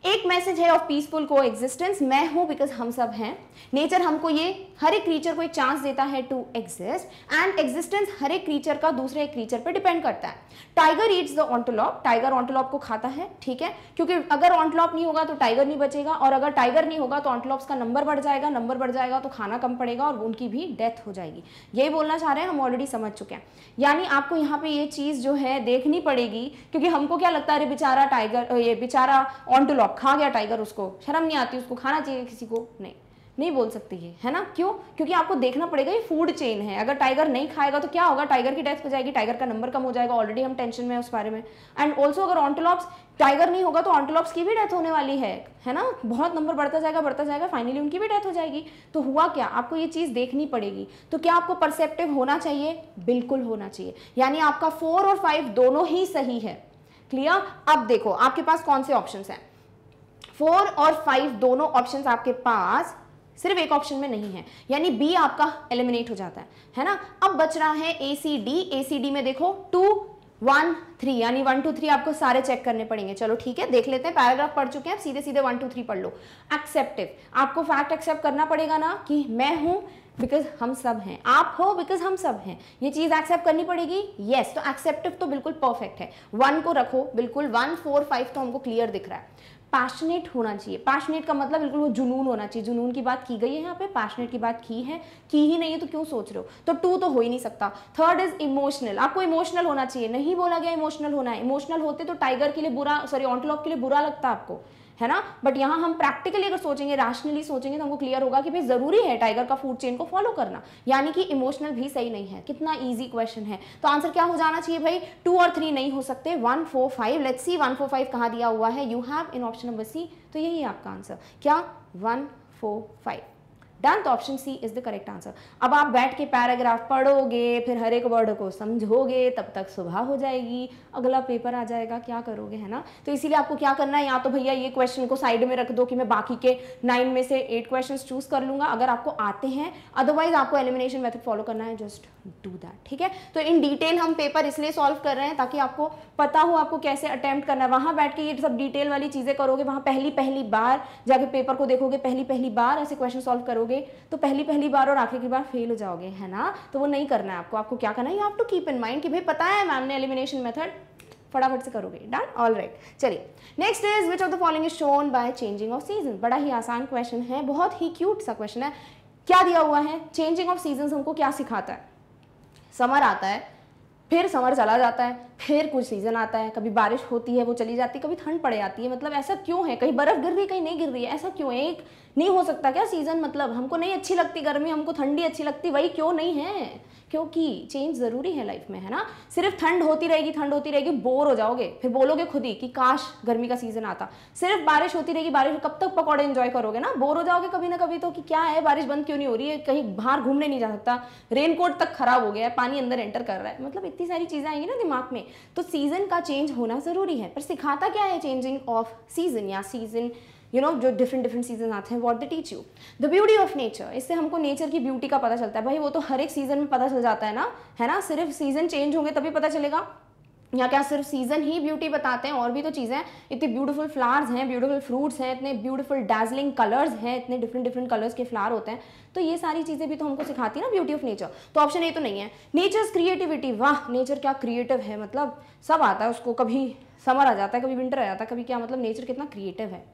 Speaker 1: एक मैसेज है ऑफ पीसफुल को एग्जिस्टेंस मैं हूं बिकॉज हम सब हैं नेचर हमको ये हर एक क्रीचर को एक चांस देता है टू एग्जिस्ट एंड एग्जिस्टेंस हर एक क्रीचर का दूसरे एक क्रीचर पर डिपेंड करता है tiger eats the antelope tiger antelope को खाता है ठीक है क्योंकि अगर ऑन्टोलॉप नहीं होगा तो टाइगर नहीं बचेगा और अगर टाइगर नहीं होगा तो ऑन्टोलॉप्स का नंबर बढ़ जाएगा नंबर बढ़ जाएगा तो खाना कम पड़ेगा और उनकी भी डेथ हो जाएगी यही बोलना चाह रहे हैं हम ऑलरेडी समझ चुके हैं यानी आपको यहाँ पे ये चीज़ जो है देखनी पड़ेगी क्योंकि हमको क्या लगता है अरे बेचारा टाइगर ये बेचारा ऑन्टोलॉप खा गया टाइगर उसको शर्म नहीं आती उसको खाना चाहिए किसी को नहीं नहीं बोल सकती है है ना क्यों क्योंकि आपको देखना पड़ेगा ये फूड चेन है अगर टाइगर नहीं खाएगा तो क्या होगा टाइगर की डेथ हो जाएगी टाइगर का नंबर कम हो जाएगा ऑलरेडी हम टेंशन में उस बारे में एंड ऑल्सो अगर ऑन्टोलॉप्स टाइगर नहीं होगा तो ऑन्टोलॉप्स की भी डेथ होने वाली है है ना बहुत नंबर बढ़ता जाएगा बढ़ता जाएगा फाइनली उनकी भी डेथ हो जाएगी तो हुआ क्या आपको ये चीज़ देखनी पड़ेगी तो क्या आपको परसेप्टिव होना चाहिए बिल्कुल होना चाहिए यानी आपका फोर और फाइव दोनों ही सही है क्लियर अब देखो आपके पास कौन से ऑप्शन हैं फोर और फाइव दोनों ऑप्शन आपके पास सिर्फ एक ऑप्शन में नहीं है यानी बी आपका एलिमिनेट हो जाता है है ना अब बच रहा है ए C D A C D में देखो टू वन थ्री यानी वन टू थ्री आपको सारे चेक करने पड़ेंगे चलो ठीक है देख लेते हैं पैराग्राफ पढ़ चुके हैं सीधे सीधे वन टू थ्री पढ़ लो एक्सेप्टिव आपको फैक्ट एक्सेप्ट करना पड़ेगा ना कि मैं हूं बिकॉज हम सब हैं आप हो बिकॉज हम सब हैं ये चीज़ एक्सेप्ट करनी पड़ेगी येस yes, तो एक्सेप्टिव तो बिल्कुल परफेक्ट है वन को रखो बिल्कुल वन फोर फाइव तो हमको क्लियर दिख रहा है पैशनेट होना चाहिए पैशनेट का मतलब बिल्कुल वो जुनून होना चाहिए जुनून की बात की गई है यहाँ पे पैशनेट की बात की है की ही नहीं है तो क्यों सोच रहे हो तो टू तो हो ही नहीं सकता थर्ड इज इमोशनल आपको इमोशनल होना चाहिए नहीं बोला गया इमोशनल होना है इमोशनल होते तो टाइगर के लिए बुरा सॉरी ऑनटलॉप के लिए बुरा लगता आपको है ना बट यहाँ हम प्रैक्टिकली अगर सोचेंगे रैशनली सोचेंगे तो हमको क्लियर होगा कि भाई ज़रूरी है टाइगर का फूड चेन को फॉलो करना यानी कि इमोशनल भी सही नहीं है कितना ईजी क्वेश्चन है तो आंसर क्या हो जाना चाहिए भाई टू और थ्री नहीं हो सकते one four five let's see one four five कहाँ दिया हुआ है you have in option number C तो यही है आपका आंसर क्या वन फोर फाइव डन तो option C is the correct answer अब आप बैठ के पैराग्राफ पढ़ोगे फिर हर एक वर्ड को समझोगे तब तक सुबह हो जाएगी अगला पेपर आ जाएगा क्या करोगे है ना तो इसीलिए आपको क्या करना है या तो भैया ये क्वेश्चन को साइड में रख दो कि मैं बाकी के नाइन में से एट क्वेश्चन चूज कर लूंगा अगर आपको आते हैं अदरवाइज आपको एलिमिनेशन मेथड फॉलो करना है जस्ट डू दैट ठीक है तो इन डिटेल हम पेपर इसलिए सॉल्व कर रहे हैं ताकि आपको पता हो आपको कैसे अटैम्प्ट करना है वहां बैठ के ये सब डिटेल वाली चीज़ें करोगे वहां पहली पहली बार जाके पेपर को देखोगे पहली पहली बार ऐसे क्वेश्चन सोल्व करोगे करोगे तो पहली पहली बार और आखिरी बार फेल हो जाओगे है ना तो वो नहीं करना है आपको आपको क्या करना है you have to keep in mind कि भाई पता है मैम ने एलिमिनेशन मेथड फटाफट से करोगे डन ऑल राइट चलिए next is which of the following is shown by changing of season बड़ा ही आसान क्वेश्चन है बहुत ही क्यूट सा क्वेश्चन है क्या दिया हुआ है चेंजिंग ऑफ सीजन हमको क्या सिखाता है समर आता है फिर समर चला जाता है फिर कुछ सीज़न आता है कभी बारिश होती है वो चली जाती है कभी ठंड पड़ जाती है मतलब ऐसा क्यों है कहीं बर्फ़ गिर रही कहीं नहीं गिर रही है ऐसा क्यों है एक नहीं हो सकता क्या सीज़न मतलब हमको नहीं अच्छी लगती गर्मी हमको ठंडी अच्छी लगती वही क्यों नहीं है क्योंकि चेंज ज़रूरी है लाइफ में है ना सिर्फ ठंड होती रहेगी ठंड होती रहेगी बोर हो जाओगे फिर बोलोगे खुद ही कि काश गर्मी का सीज़न आता सिर्फ बारिश होती रहेगी बारिश कब तक पकौड़े इंजॉय करोगे ना बोर हो जाओगे कभी ना कभी तो कि क्या है बारिश बंद क्यों नहीं हो रही है कहीं बाहर घूमने नहीं जा सकता रेनकोट तक खराब हो गया है पानी अंदर एंटर कर रहा है मतलब इतनी सारी चीज़ें आएंगी ना दिमाग में तो सीज़न का चेंज होना ज़रूरी है पर सिखाता क्या है चेंजिंग ऑफ सीज़न या सीज़न यू नो जो डिफरेंट डिफरेंट सीजन आते हैं what the teach you the beauty of nature इससे हमको नेचर की ब्यूटी का पता चलता है भाई वो तो हर एक सीजन में पता चल जाता है ना है ना सिर्फ सीजन चेंज होंगे तभी पता चलेगा या क्या सिर्फ सीजन ही ब्यूटी बताते हैं और भी तो चीज़ें इतने ब्यूटीफुल फ्लावर्स हैं ब्यूटीफुल फ्रूट्स हैं इतने ब्यूटीफुल डार्जलिंग कलर्स हैं इतने डिफरेंट डिफरेंट कलर्स के फ्लावर होते हैं तो ये सारी चीज़ें भी तो हमको सिखाती है ना ब्यूटी ऑफ नेचर तो ऑप्शन ए तो नहीं है नेचर्स क्रिएटिविटी वाह नेचर क्या क्रिएटिव है मतलब सब आता है उसको कभी समर आ जाता है कभी विंटर आ जाता है कभी क्या मतलब नेचर कितना क्रिएटिव है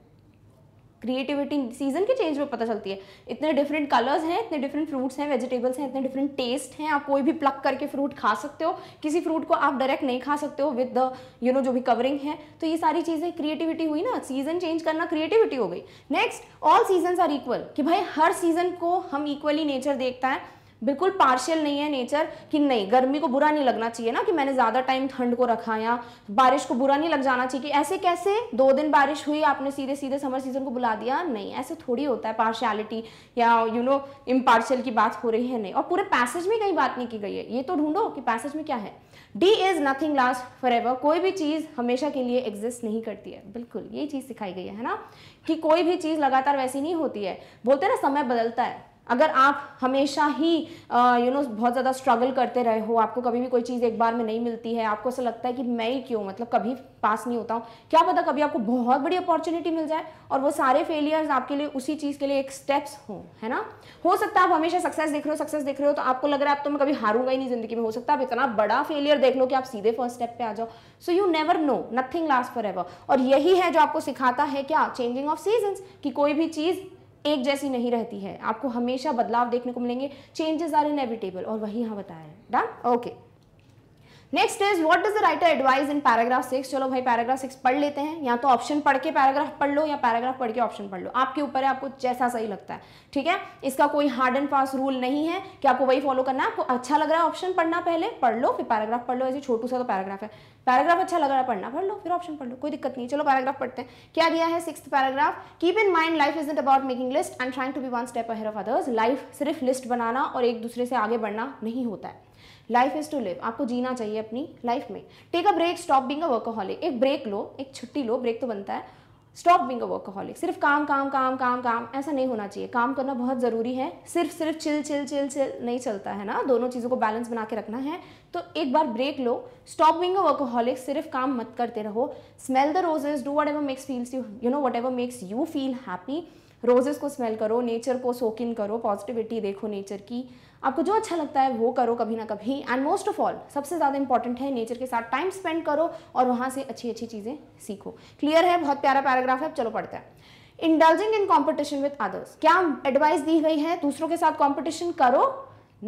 Speaker 1: क्रिएटिविटी सीजन के चेंज में पता चलती है इतने डिफरेंट कलर्स हैं इतने डिफरेंट फ्रूट्स हैं वेजिटेबल्स हैं इतने डिफरेंट टेस्ट हैं आप कोई भी प्लक करके फ्रूट खा सकते हो किसी फ्रूट को आप डायरेक्ट नहीं खा सकते हो विद द यू नो जो भी कवरिंग है तो ये सारी चीज़ें क्रिएटिविटी हुई ना सीजन चेंज करना क्रिएटिविटी हो गई next all season are equal कि भाई हर सीजन को हम इक्वली नेचर देखता है बिल्कुल पार्शियल नहीं है नेचर कि नहीं गर्मी को बुरा नहीं लगना चाहिए ना कि मैंने ज़्यादा टाइम ठंड को रखा या बारिश को बुरा नहीं लग जाना चाहिए कि ऐसे कैसे दो दिन बारिश हुई आपने सीधे सीधे समर सीजन को बुला दिया नहीं ऐसे थोड़ी होता है पार्शियलिटी या यू नो इम्पार्शियल की बात हो रही है नहीं और पूरे पैसेज में कहीं बात नहीं की गई है ये तो ढूंढो कि पैसेज में क्या है D is nothing last forever कोई भी चीज़ हमेशा के लिए एग्जिस्ट नहीं करती है बिल्कुल ये चीज़ सिखाई गई है ना कि कोई भी चीज़ लगातार वैसी नहीं होती है बोलते ना समय बदलता है अगर आप हमेशा ही यू नो बहुत ज़्यादा स्ट्रगल करते रहे हो आपको कभी भी कोई चीज़ एक बार में नहीं मिलती है आपको ऐसा लगता है कि मैं ही क्यों मतलब कभी पास नहीं होता हूँ क्या पता कभी आपको बहुत बड़ी अपॉर्चुनिटी मिल जाए और वो सारे फेलियर्स आपके लिए उसी चीज़ के लिए एक स्टेप्स हो है ना हो सकता है आप हमेशा सक्सेस देख रहे हो सक्सेस देख रहे हो तो आपको लग रहा है आप तो मैं कभी हारूंगा ही नहीं जिंदगी में हो सकता आप इतना बड़ा फेलियर देख लो कि आप सीधे फर्स्ट स्टेप पे आ जाओ so you never know nothing last forever और यही है जो आपको सिखाता है क्या चेंजिंग ऑफ सीजन की कोई भी चीज़ एक जैसी नहीं रहती है आपको हमेशा बदलाव देखने को मिलेंगे चेंजेस आर इनएविटेबल और वही यहाँ बताया है done okay next is what does the writer advice in paragraph six चलो भाई पैराग्राफ सिक्स पढ़ लेते हैं या तो ऑप्शन पढ़ के पैराग्राफ पढ़ लो या पैराग्राफ पढ़ के ऑप्शन पढ़ लो आपके ऊपर है आपको जैसा सही लगता है ठीक है इसका कोई हार्ड एंड फास्ट रूल नहीं है कि आपको वही फॉलो करना है आपको अच्छा लग रहा है ऑप्शन पढ़ना पहले पढ़ लो फिर पैराग्राफ पढ़ लो ऐसे छोटू सा तो पैराग्राफ है पैराग्राफ अच्छा लग रहा है पढ़ना पढ़ लो फिर ऑप्शन पढ़ लो कोई दिक्कत नहीं चलो पैराग्राफ पढ़ते हैं क्या दिया है six paragraph keep in mind life is not about making list and trying to be one step ahead of others life सिर्फ लिस्ट बनाना और एक दूसरे से आगे बढ़ना नहीं होता है लाइफ इज टू लिव आपको जीना चाहिए अपनी लाइफ में take a break stop being a workaholic एक ब्रेक लो एक छुट्टी लो ब्रेक तो बनता है स्टॉप बिंग अ वर्कहॉलिक सिर्फ काम काम काम काम काम ऐसा नहीं होना चाहिए काम करना बहुत ज़रूरी है सिर्फ सिर्फ चिल चिल चिल चिल नहीं चलता है ना दोनों चीज़ों को बैलेंस बना के रखना है तो एक बार ब्रेक लो स्टॉप बिंग अ वर्कहॉलिक सिर्फ काम मत करते रहो smell the roses do whatever makes feels you you know whatever makes you feel happy roses को स्मेल करो नेचर को सोक इन करो पॉजिटिविटी देखो नेचर की आपको जो अच्छा लगता है वो करो कभी ना कभी एंड मोस्ट ऑफ ऑल सबसे ज़्यादा इंपॉर्टेंट है नेचर के साथ टाइम स्पेंड करो और वहाँ से अच्छी अच्छी चीज़ें सीखो क्लियर है बहुत प्यारा पैराग्राफ है अब चलो पढ़ते हैं indulging in competition with others क्या एडवाइस दी गई है दूसरों के साथ कॉम्पिटिशन करो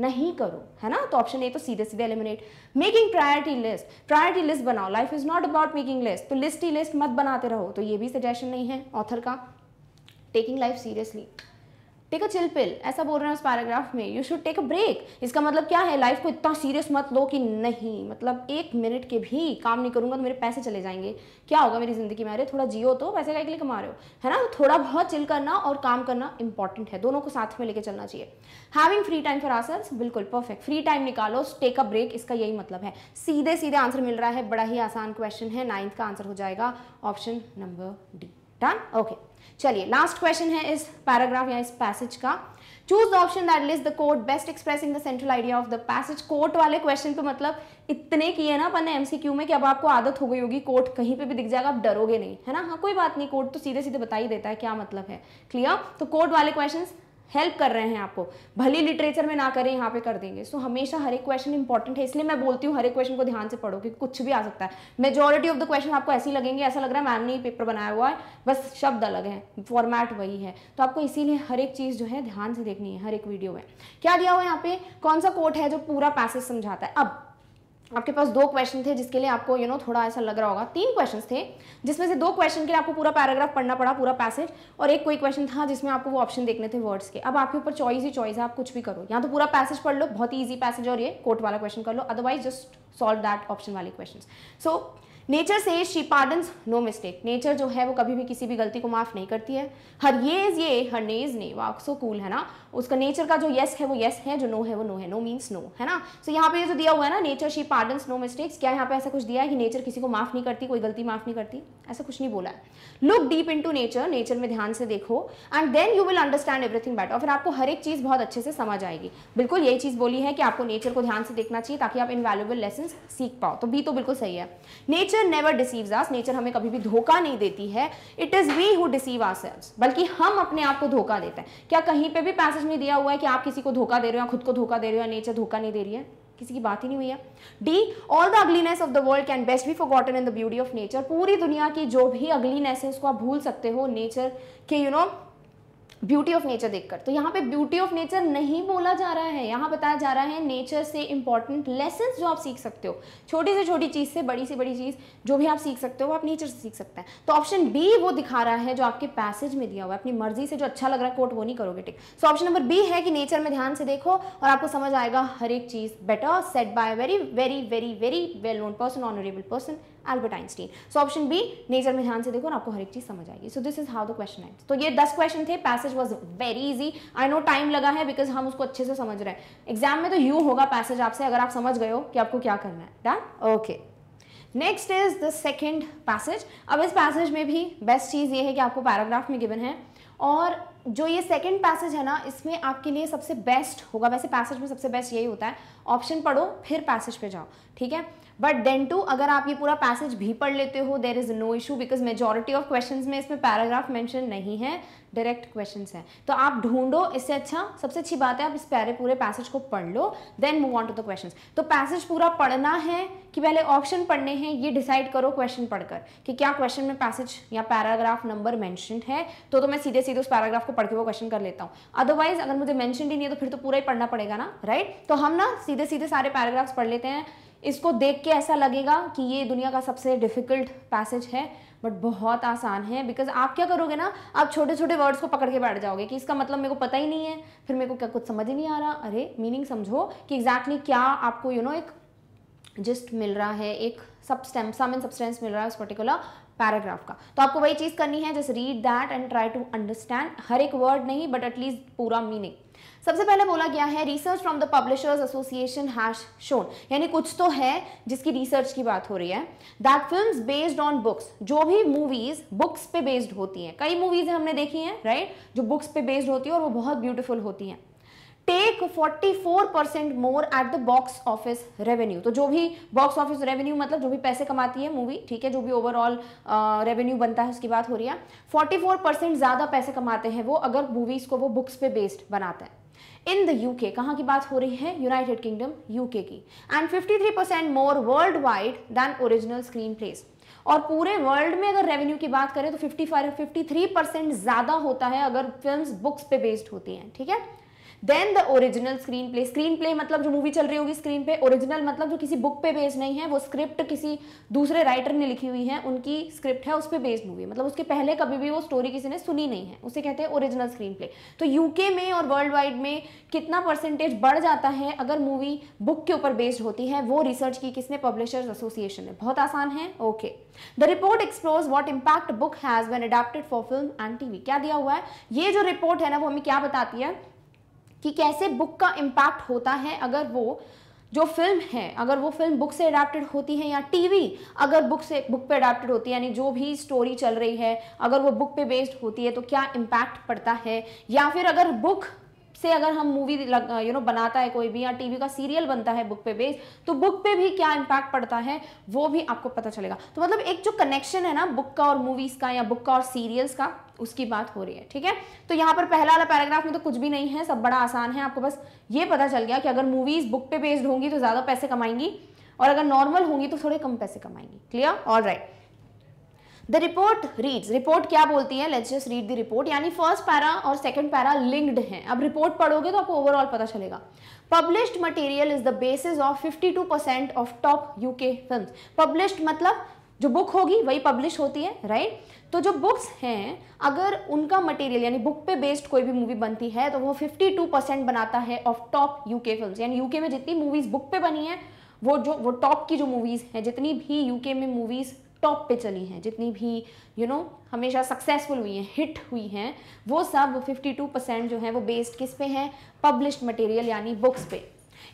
Speaker 1: नहीं करो है ना तो ऑप्शन ए तो सीधे सीधे eliminate making priority list priority list बनाओ life is not about making list तो लिस्ट ही लिस्ट मत बनाते रहो तो ये भी सजेशन नहीं है ऑथर का taking life seriously take a chill pill ऐसा बोल रहे हैं उस पैराग्राफ में you should take a break इसका मतलब क्या है लाइफ को इतना सीरियस मत लो कि नहीं मतलब एक मिनट के भी काम नहीं करूंगा तो मेरे पैसे चले जाएंगे क्या होगा मेरी ज़िंदगी में अरे थोड़ा जियो तो पैसे का के लिए कमा रहे हो है ना तो थोड़ा बहुत चिल करना और काम करना इंपॉर्टेंट है दोनों को साथ में लेके चलना चाहिए having free time for our बिल्कुल परफेक्ट फ्री टाइम निकालो टेक अ ब्रेक इसका यही मतलब है सीधे सीधे आंसर मिल रहा है बड़ा ही आसान क्वेश्चन है नाइन्थ का आंसर हो जाएगा option number D done okay चलिए लास्ट क्वेश्चन है इस पैराग्राफ या इस पैसेज का choose the option that list the court best expressing the central idea of the passage court वाले क्वेश्चन पे मतलब इतने किए ना अपन एमसीक्यू में कि अब आपको आदत हो गई होगी कोर्ट कहीं पे भी दिख जाएगा आप डरोगे नहीं है ना हाँ कोई बात नहीं कोर्ट तो सीधे सीधे बता ही देता है क्या मतलब है क्लियर तो कोर्ट वाले क्वेश्चन हेल्प कर रहे हैं आपको भले लिटरेचर में ना करें यहाँ पे कर देंगे सो so, हमेशा हर एक क्वेश्चन इंपॉर्टेंट है इसलिए मैं बोलती हूँ हर एक क्वेश्चन को ध्यान से पढ़ो क्योंकि कुछ भी आ सकता है मेजोरिटी ऑफ द क्वेश्चन आपको ऐसे लगेंगे ऐसा लग रहा है मैम ने पेपर बनाया हुआ है बस शब्द अलग है फॉर्मेट वही है तो आपको इसीलिए हर एक चीज़ जो है ध्यान से देखनी है हर एक वीडियो में क्या दिया हुआ यहाँ पे कौन सा कोट है जो पूरा पैसेज समझाता है अब आपके पास दो क्वेश्चन थे जिसके लिए आपको यू you नो know, थोड़ा ऐसा लग रहा होगा तीन क्वेश्चन थे जिसमें से दो क्वेश्चन के लिए आपको पूरा पैराग्राफ पढ़ना पड़ा पूरा पैसेज और एक कोई क्वेश्चन था जिसमें आपको वो ऑप्शन देखने थे वर्ड्स के अब आपके ऊपर चॉइस ही चॉइस है आप कुछ भी करो या तो पूरा पैसेज पढ़ लो बहुत ही ईजी पैसेज और ये कोर्ट वाला क्वेश्चन कर लो otherwise just solve that option वाले क्वेश्चन सो नेचर से she pardons no mistake nature जो है वो कभी भी किसी भी गलती को माफ़ नहीं करती है हर ये ये हर इज ने वाक सो कूल है ना उसका नेचर का जो येस है वो येस है जो नो है वो नो है नो मीन्स नो है ना सो so, यहाँ पे जो दिया हुआ है ना nature she pardon no mistakes क्या यहाँ पे ऐसा कुछ दिया है कि नेचर किसी को माफ़ नहीं करती कोई गलती माफ़ नहीं करती ऐसा कुछ नहीं बोला है look deep into nature nature में ध्यान से देखो and then you will understand everything better फिर आपको हर एक चीज़ बहुत अच्छे से समझ आएगी बिल्कुल यही चीज़ बोली है कि आपको नेचर को ध्यान से देखना चाहिए ताकि आप वैल्यूबल लेसन सीख पाओ तो बी तो बिल्कुल सही है nature never deceive us nature हमें कभी भी धोखा नहीं देती है it is we who deceive our बल्कि हम अपने आप को धोखा देते हैं क्या कहीं पर भी पैसे चार्ज दिया हुआ है कि आप किसी को धोखा दे रहे हो या खुद को धोखा दे रहे हो या नेचर धोखा नहीं दे रही है किसी की बात ही नहीं हुई है D all the ugliness of the world can best be forgotten in the beauty of nature पूरी दुनिया की जो भी अगलीनेस है उसको आप भूल सकते हो नेचर के you you know know, beauty of nature देखकर तो यहाँ पे ब्यूटी ऑफ नेचर नहीं बोला जा रहा है यहाँ बताया जा रहा है नेचर से इंपॉर्टेंट लेसन जो आप सीख सकते हो छोटी से छोटी चीज़ से बड़ी से बड़ी चीज़ जो भी आप सीख सकते हो वो आप नेचर से सीख सकते हैं तो ऑप्शन बी वो दिखा रहा है जो आपके पैसेज में दिया हुआ है अपनी मर्जी से जो अच्छा लग रहा है कोट वो नहीं करोगे ठीक सो ऑप्शन नंबर बी है कि नेचर में ध्यान से देखो और आपको समझ आएगा हर एक चीज़ better said by very very very very well known person honourable person Albert Einstein so option B nature में ध्यान से देखो और आपको हर एक चीज समझ आएगी so this is how the question and तो ये दस क्वेश्चन थे passage was very easy I no time लगा है बिकॉज हम उसको अच्छे से समझ रहे हैं एग्जाम में तो यू होगा पैसेज आपसे अगर आप समझ गए हो कि आपको क्या करना है done okay next is the second passage अब इस पैसेज में भी बेस्ट चीज़ ये है कि आपको पैराग्राफ में गिवन है और जो ये सेकेंड पैसेज है ना इसमें आपके लिए सबसे बेस्ट होगा वैसे पैसेज में सबसे बेस्ट यही होता है ऑप्शन पढ़ो फिर पैसेज पे जाओ ठीक है बट देन टू अगर आप ये पूरा पैसेज भी पढ़ लेते हो there is no issue because majority of question में इसमें पैराग्राफ मैंशन नहीं है डायरेक्ट क्वेश्चन है तो आप ढूंढो इससे अच्छा सबसे अच्छी बात है आप इस प्यारे पूरे पैसेज को पढ़ लो then move on to the question तो पैसेज पूरा पढ़ना है कि पहले ऑप्शन पढ़ने हैं ये डिसाइड करो क्वेश्चन पढ़कर कि क्या क्वेश्चन में पैसेज या पैराग्राफ नंबर मैंशन है तो तो मैं सीधे सीधे उस पैराग्राफ को पढ़ के वो क्वेश्चन कर लेता हूँ अदरवाइज अगर मुझे मैंशन ही नहीं है तो फिर तो पूरा ही पढ़ना पड़ेगा ना राइट right? तो हम ना सीधे सीधे सारे पैराग्राफ्स पढ़ लेते हैं इसको देख के ऐसा लगेगा कि ये दुनिया का सबसे डिफ़िकल्ट पैसेज है बट बहुत आसान है बिकॉज आप क्या करोगे ना आप छोटे छोटे वर्ड्स को पकड़ के बैठ जाओगे कि इसका मतलब मेरे को पता ही नहीं है फिर मेरे को क्या कुछ समझ ही नहीं आ रहा अरे मीनिंग समझो कि एग्जैक्टली exactly क्या आपको यू you नो know, एक जिस्ट मिल रहा है एक सबस्टेम सम एंड सबस्टेंस मिल रहा है उस पर्टिकुलर पैराग्राफ का तो आपको वही चीज़ करनी है just read that and try to understand हर एक वर्ड नहीं बट एटलीस्ट पूरा मीनिंग सबसे पहले बोला गया है research from the publishers association has shown यानी कुछ तो है जिसकी रिसर्च की बात हो रही है that film based on books जो भी मूवीज बुक्स पे बेस्ड होती हैं कई मूवीज हमने देखी हैं राइट right? जो बुक्स पे बेस्ड होती है और वो बहुत ब्यूटीफुल होती हैं take 44 percent more at the box office revenue तो जो भी बॉक्स ऑफिस रेवेन्यू मतलब जो भी पैसे कमाती है मूवी ठीक है जो भी ओवरऑल रेवेन्यू uh, बनता है उसकी बात हो रही है 44 परसेंट ज़्यादा पैसे कमाते हैं वो अगर मूवीज़ को वो बुक्स पे बेस्ड बनाते हैं इन द यूके कहाँ की बात हो रही है यूनाइटेड किंगडम यूके की and 53 percent more worldwide than original screenplays और पूरे वर्ल्ड में अगर रेवेन्यू की बात करें तो 55 53 परसेंट ज़्यादा होता है अगर फिल्म्स बुक्स पे बेस्ड होती हैं ठीक है then the original screenplay screenplay मतलब जो मूवी चल रही होगी स्क्रीन पे ओरिजिनल मतलब जो किसी बुक पे बेस्ड नहीं है वो स्क्रिप्ट किसी दूसरे राइटर ने लिखी हुई है उनकी स्क्रिप्ट है उस पर बेस्ड मूवी मतलब उसके पहले कभी भी वो स्टोरी किसी ने सुनी नहीं है उसे कहते हैं ओरिजिनल स्क्रीन प्ले तो यूके में और वर्ल्ड वाइड में कितना परसेंटेज बढ़ जाता है अगर मूवी बुक के ऊपर बेस्ड होती है वो रिसर्च की किसने पब्लिशर्स एसोसिएशन ने बहुत आसान है okay the report explores what impact book has when adapted for film and TV क्या दिया हुआ है ये जो रिपोर्ट है ना वो हमें क्या बताती है कि कैसे बुक का इम्पैक्ट होता है अगर वो जो फिल्म है अगर वो फिल्म बुक से अडाप्टेड होती है या टीवी अगर बुक से बुक पे अडाप्टेड होती है यानी जो भी स्टोरी चल रही है अगर वो बुक पे बेस्ड होती है तो क्या इम्पैक्ट पड़ता है या फिर अगर बुक से अगर हम मूवी यू नो बनाता है कोई भी या टीवी का सीरियल बनता है बुक पे बेस्ड तो बुक पे भी क्या इम्पैक्ट पड़ता है वो भी आपको पता चलेगा तो मतलब एक जो कनेक्शन है ना बुक का और मूवीज़ का या बुक का और सीरियल्स का उसकी बात हो रही है ठीक है तो यहाँ पर पहला वाला पैराग्राफ में तो कुछ भी नहीं है सब बड़ा आसान है आपको बस ये पता चल गया कि अगर मूवीज़ बुक पे बेस्ड होंगी तो ज़्यादा पैसे कमाएंगी और अगर नॉर्मल होंगी तो थोड़े कम पैसे कमाएंगी clear all right the report reads report क्या बोलती है let's just read the report यानी फर्स्ट पैरा और सेकंड पैरा लिंक्ड हैं अब रिपोर्ट पढ़ोगे तो आपको ओवरऑल पता चलेगा published material is the basis of 52 percent of top UK films published मतलब जो बुक होगी वही पब्लिश होती है राइट तो जो बुक्स हैं अगर उनका मटेरियल यानी बुक पे बेस्ड कोई भी मूवी बनती है तो वो 52 परसेंट बनाता है ऑफ टॉप यूके फिल्म्स यानी यूके में जितनी मूवीज़ बुक पे बनी है वो जो वो टॉप की जो मूवीज़ हैं जितनी भी यूके में मूवीज़ टॉप पे चली हैं जितनी भी यू you नो know, हमेशा सक्सेसफुल हुई हैं हिट हुई हैं वो सब 52 परसेंट जो है वो बेस्ड किस पे हैं पब्लिश मटेरियल यानी बुक्स पे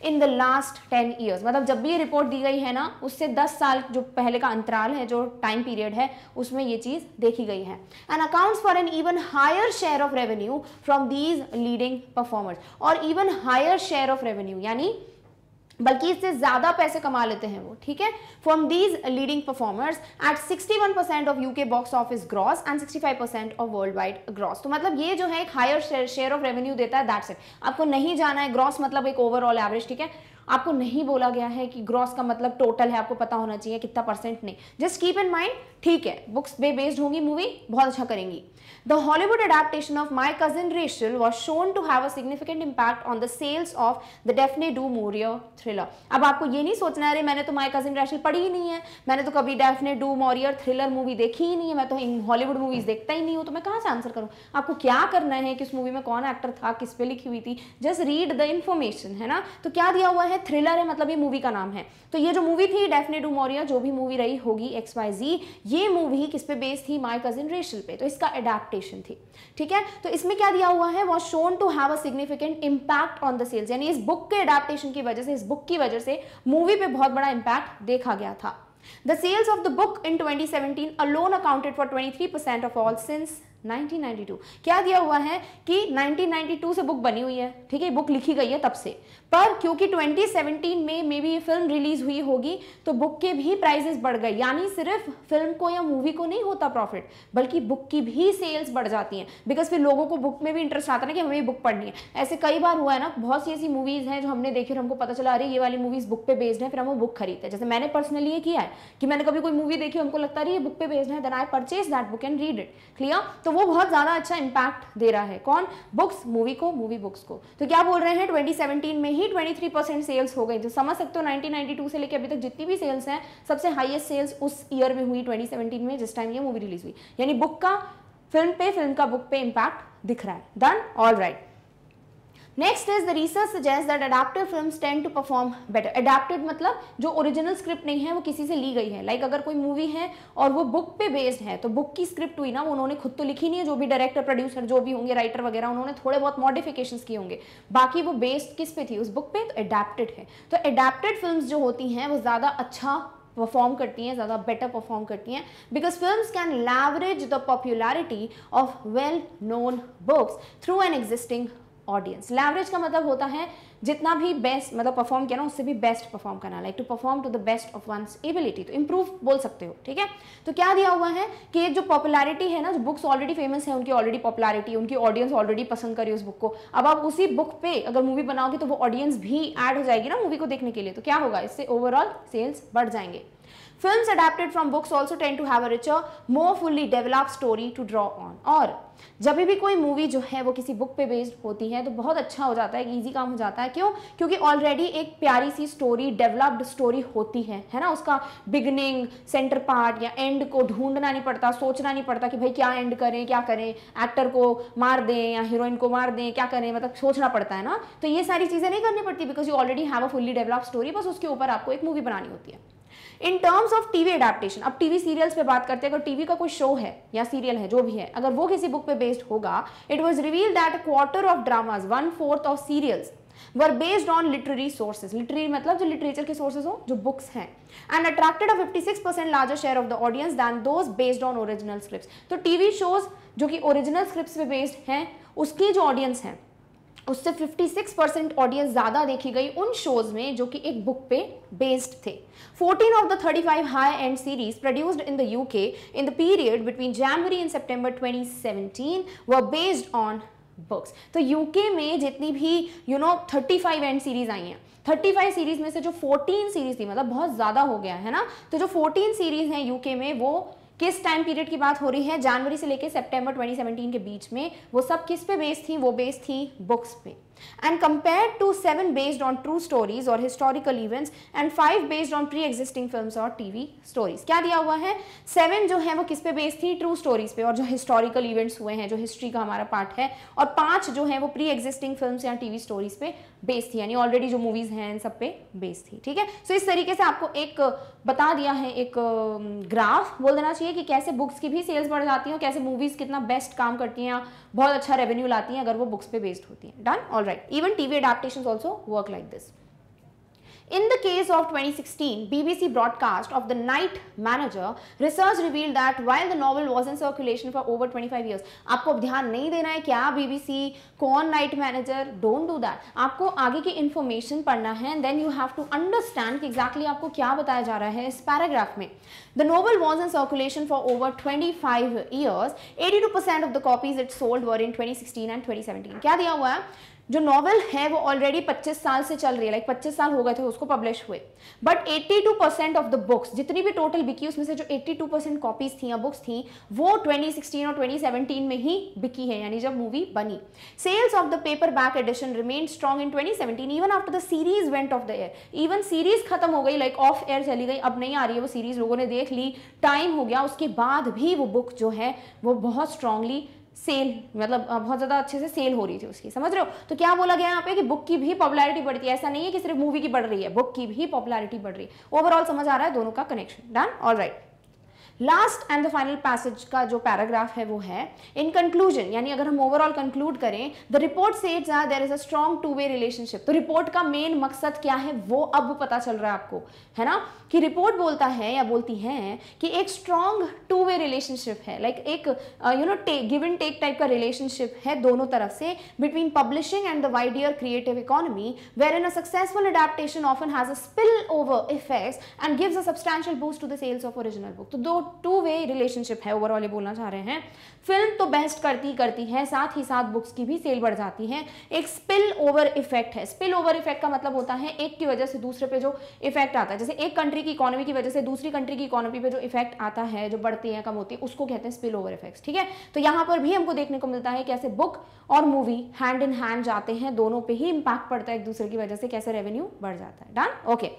Speaker 1: in the last ten years मतलब जब भी ये रिपोर्ट दी गई है ना उससे दस साल जो पहले का अंतराल है जो टाइम पीरियड है उसमें ये चीज़ देखी गई है and accounts for an even higher share of revenue from these leading performers और even higher share of revenue यानी बल्कि इससे ज़्यादा पैसे कमा लेते हैं वो ठीक है from these leading performers at 61 percent of UK box office gross and 65 percent of worldwide gross तो मतलब ये जो है एक हायर शेयर ऑफ रेवेन्यू देता है दैट्स इट आपको नहीं जाना है ग्रॉस मतलब एक ओवरऑल एवरेज ठीक है आपको नहीं बोला गया है कि ग्रॉस का मतलब टोटल है आपको पता होना चाहिए कितना परसेंट नहीं जस्ट कीप इन माइंड ठीक है बुक्स पे बेस्ड होंगी मूवी बहुत अच्छा करेंगी the Hollywood adaptation of My Cousin Rachel was shown to have a significant impact on the sales of the Daphne du Maurier thriller अब आपको ये नहीं सोचना अरे मैंने तो माई कजन रेशल पढ़ी ही नहीं है मैंने तो कभी Daphne du Maurier thriller movie देखी ही नहीं है मैं तो हॉलीवुड मूवीज देखता ही नहीं हूँ तो मैं कहाँ से आंसर करूँ आपको क्या करना है किस मूवी में कौन एक्टर था किस पे लिखी हुई थी जस्ट रीड द इन्फॉर्मेशन है ना तो क्या दिया हुआ है है थ्रिलर है मतलब ये मूवी का नाम है तो ये जो मूवी थी डेफिनेट मौर्या जो भी मूवी रही होगी एक्स वाई जी ये मूवी किस पे बेस्ड थी माई कजिन रेशल पे तो इसका एडेप्टेशन थी ठीक है तो इसमें क्या दिया हुआ है was shown to have a significant impact on the sales यानी इस बुक के एडेप्टेशन की वजह से इस बुक की वजह से मूवी पे बहुत बड़ा इम्पैक्ट देखा गया था The sales of the book in 2017 alone accounted for 23% of all since 1992. क्या दिया हुआ है कि 1992 से बुक बनी हुई है ठीक है बुक लिखी गई है तब से पर क्योंकि 2017 में मे बी ये फिल्म रिलीज हुई होगी तो बुक के भी प्राइजेस बढ़ गए यानी सिर्फ फिल्म को या मूवी को नहीं होता प्रॉफिट बल्कि बुक की भी सेल्स बढ़ जाती हैं बिकॉज फिर लोगों को बुक में भी इंटरेस्ट आता है ना कि हमें बुक पढ़नी है ऐसे कई बार हुआ है ना बहुत सी ऐसी मूवीज़ हैं जो हमने देखी और हमको पता चला अरे ये वाली मूवीज़ बुक पे बेस्ड है फिर हम वो बुक खरीदते हैं जैसे मैंने पर्सनली ये किया है कि मैंने कभी कोई मूवी देखी हमको लगता है ये बुक पे बेस्ड है then I purchase that book and read it clear तो वो बहुत ज़्यादा अच्छा इंपैक्ट दे रहा है कौन बुक्स मूवी को मूवी बुक्स को तो क्या बोल रहे हैं ट्वेंटी में ही ही 23 परसेंट सेल्स हो गई तो समझ सकते हो 1992 से लेकर अभी तक जितनी भी सेल्स हैं सबसे हाईएस्ट सेल्स उस ईयर में हुई 2017 में जिस टाइम ये मूवी रिलीज हुई यानी बुक का फिल्म पे फिल्म का बुक पे इंपैक्ट दिख रहा है done all right next is the research suggest that adapted film tend to perform better adapted मतलब जो ओरिजिनल स्क्रिप्ट नहीं है वो किसी से ली गई है लाइक like अगर कोई मूवी है और वो बुक पे बेस्ड है तो बुक की स्क्रिप्ट हुई ना उन्होंने खुद तो लिखी नहीं है जो भी डायरेक्टर प्रोड्यूसर जो भी होंगे राइटर वगैरह उन्होंने थोड़े बहुत मॉडिफिकेशन किए होंगे बाकी वो बेस्ड किस पे थी उस बुक पे तो अडेप्टेड है तो अडेप्टेड फिल्म जो होती हैं वो ज़्यादा अच्छा परफॉर्म करती हैं ज़्यादा बेटर परफॉर्म करती हैं because film can leverage the popularity of well known books through an existing audience leverage का मतलब होता है जितना भी बेस्ट मतलब परफॉर्म किया ना उससे भी बेस्ट परफॉर्म करना like to perform to the best of once ability तो इम्प्रूव बोल सकते हो ठीक है तो क्या दिया हुआ है कि जो पॉपुलैरिटी है ना जो बुक्स ऑलरेडी फेमस है उनकी ऑलरेडी पॉपुलैरिटी उनकी ऑडियंस ऑलरेडी पसंद करी उस बुक को अब आप उसी बुक पे अगर मूवी बनाओगे तो वो ऑडियंस भी एड हो जाएगी ना मूवी को देखने के लिए तो क्या होगा इससे ओवरऑल सेल्स बढ़ जाएंगे Films adapted from books also tend to have a richer, more fully developed story to draw on. और जब भी कोई मूवी जो है वो किसी बुक पे बेस्ड होती है तो बहुत अच्छा हो जाता है इजी काम हो जाता है क्यों क्योंकि ऑलरेडी एक प्यारी सी स्टोरी डेवलप्ड स्टोरी होती है है ना उसका बिगनिंग सेंटर पार्ट या एंड को ढूंढना नहीं पड़ता सोचना नहीं पड़ता कि भाई क्या एंड करें क्या करें एक्टर को मार दें या हीरोइन को मार दें क्या करें मतलब सोचना पड़ता है ना तो ये सारी चीज़ें नहीं करनी पड़ती because you already have a fully developed story बस उसके ऊपर आपको एक मूवी बनानी होती है in terms of TV adaptation अब टीवी सीरियल्स पे बात करते हैं अगर टीवी का कोई शो है या सीरियल है जो भी है अगर वो किसी बुक पे बेस्ड होगा it was reveal that quarter of dramas one fourth of serials were based on literary sources literary मतलब जो लिटरेचर के सोर्सेज हो जो बुक्स हैं and attracted a 56 percent larger share of the audience than those based on original script तो TV shows जो कि original script पे बेस्ड हैं उसकी जो ऑडियंस हैं उससे 56 परसेंट ऑडियंस ज़्यादा देखी गई उन शोज़ में जो कि एक बुक पे बेस्ड थे 14 of the 35 high end series produced in the UK in the period between January and September 2017 were based on books तो यूके में जितनी भी यू नो 35 एंड सीरीज आई हैं 35 सीरीज में से जो 14 सीरीज थी मतलब बहुत ज़्यादा हो गया है ना तो जो 14 सीरीज हैं यूके में वो किस टाइम पीरियड की बात हो रही है जनवरी से लेकर सेप्टेम्बर ट्वेंटी के बीच में वो सब किस पे बेस्ड थी वो बेस्ड थी बुक्स पे and compared to 7 based on true stories or historical events and 5 based on pre-existing films or TV stories. क्या दिया हुआ है 7 जो है वो किस पे based थी true stories पे और जो historical events हुए हैं जो history का हमारा part है और 5 जो है वो pre-existing films या TV stories पे based थी यानी already जो movies हैं सब पे based थी ठीक है सो so, इस तरीके से आपको एक बता दिया है एक ग्राफ बोल देना चाहिए कि कैसे बुक्स की भी सेल्स बढ़ जाती हैं और कैसे मूवीज़ कितना बेस्ट काम करती हैं बहुत अच्छा रेवेन्यू लाती हैं अगर वो बुक्स पे बेस्ड होती हैं done all right even tv adaptations also work like this in the case of 2016 BBC broadcast of The Night Manager, research revealed that while the novel was in circulation for over 25 years, aapko dhyan nahi dena hai kya BBC kon night manager don't do that aapko aage ki information padhna hai and then you have to understand कि exactly aapko kya bataya ja raha hai is paragraph mein the novel was in circulation for over 25 years 82% of the copies it sold were in 2016 and 2017 kya diya hua hai जो novel है वो already 25 साल से चल रही है like like 25 साल हो गए थे उसको पब्लिश हुए but 82 percent of the books जितनी भी टोटल बिकी उसमें से जो 82 परसेंट कॉपीज थी या बुक्स थी वो 2016 और 2017 में ही बिकी है यानी जब मूवी बनी sales of the paperback edition remain strong in 2017 even after the series went off the air even series खत्म हो गई लाइक ऑफ एयर चली गई अब नहीं आ रही है वो सीरीज लोगों ने देख ली टाइम हो गया उसके बाद भी वो बुक जो है वो बहुत स्ट्रांगली सेल मतलब बहुत ज़्यादा अच्छे से सेल हो रही थी उसकी समझ रहे हो तो क्या बोला गया यहाँ पे कि बुक की भी पॉपुलैरिटी बढ़ती है ऐसा नहीं है कि सिर्फ मूवी की बढ़ रही है बुक की भी पॉपुलैरिटी बढ़ रही है ओवरऑल समझ आ रहा है दोनों का connection done all right last and the final passage का जो पैराग्राफ है वो है इन कंक्लूजन यानी अगर हम ओवरऑल कंक्लूड करें the report says there is a strong two way relationship तो रिपोर्ट का मेन मकसद क्या है वो अब पता चल रहा है आपको है ना कि रिपोर्ट बोलता है या बोलती है कि एक स्ट्रॉन्ग टू वे रिलेशनशिप है लाइक like एक you know take give and take type का रिलेशनशिप है दोनों तरफ से between publishing and the wider creative economy where in a successful adaptation often has a spill over effect and gives a substantial boost to the sales of original book तो दो two way relationship है overall ये बोलना चाह रहे हैं film तो best करती करती है साथ ही साथ बुक्स की भी सेल बढ़ जाती है एक स्पिल ओवर इफेक्ट है स्पिल ओवर इफेक्ट का मतलब होता है एक की वजह से दूसरे पे जो इफेक्ट आता है जैसे एक कंट्री की इकोनॉमी की वजह से दूसरी कंट्री की इकोनॉमी पे जो इफेक्ट आता है जो बढ़ती है कम होती है उसको कहते हैं स्पिल ओवर इफेक्ट ठीक है तो यहाँ पर भी हमको देखने को मिलता है कैसे बुक और मूवी हैंड इन हैंड जाते हैं दोनों पे ही इम्पैक्ट पड़ता है एक दूसरे की वजह से कैसे रेवेन्यू बढ़ जाता है डन ओके okay.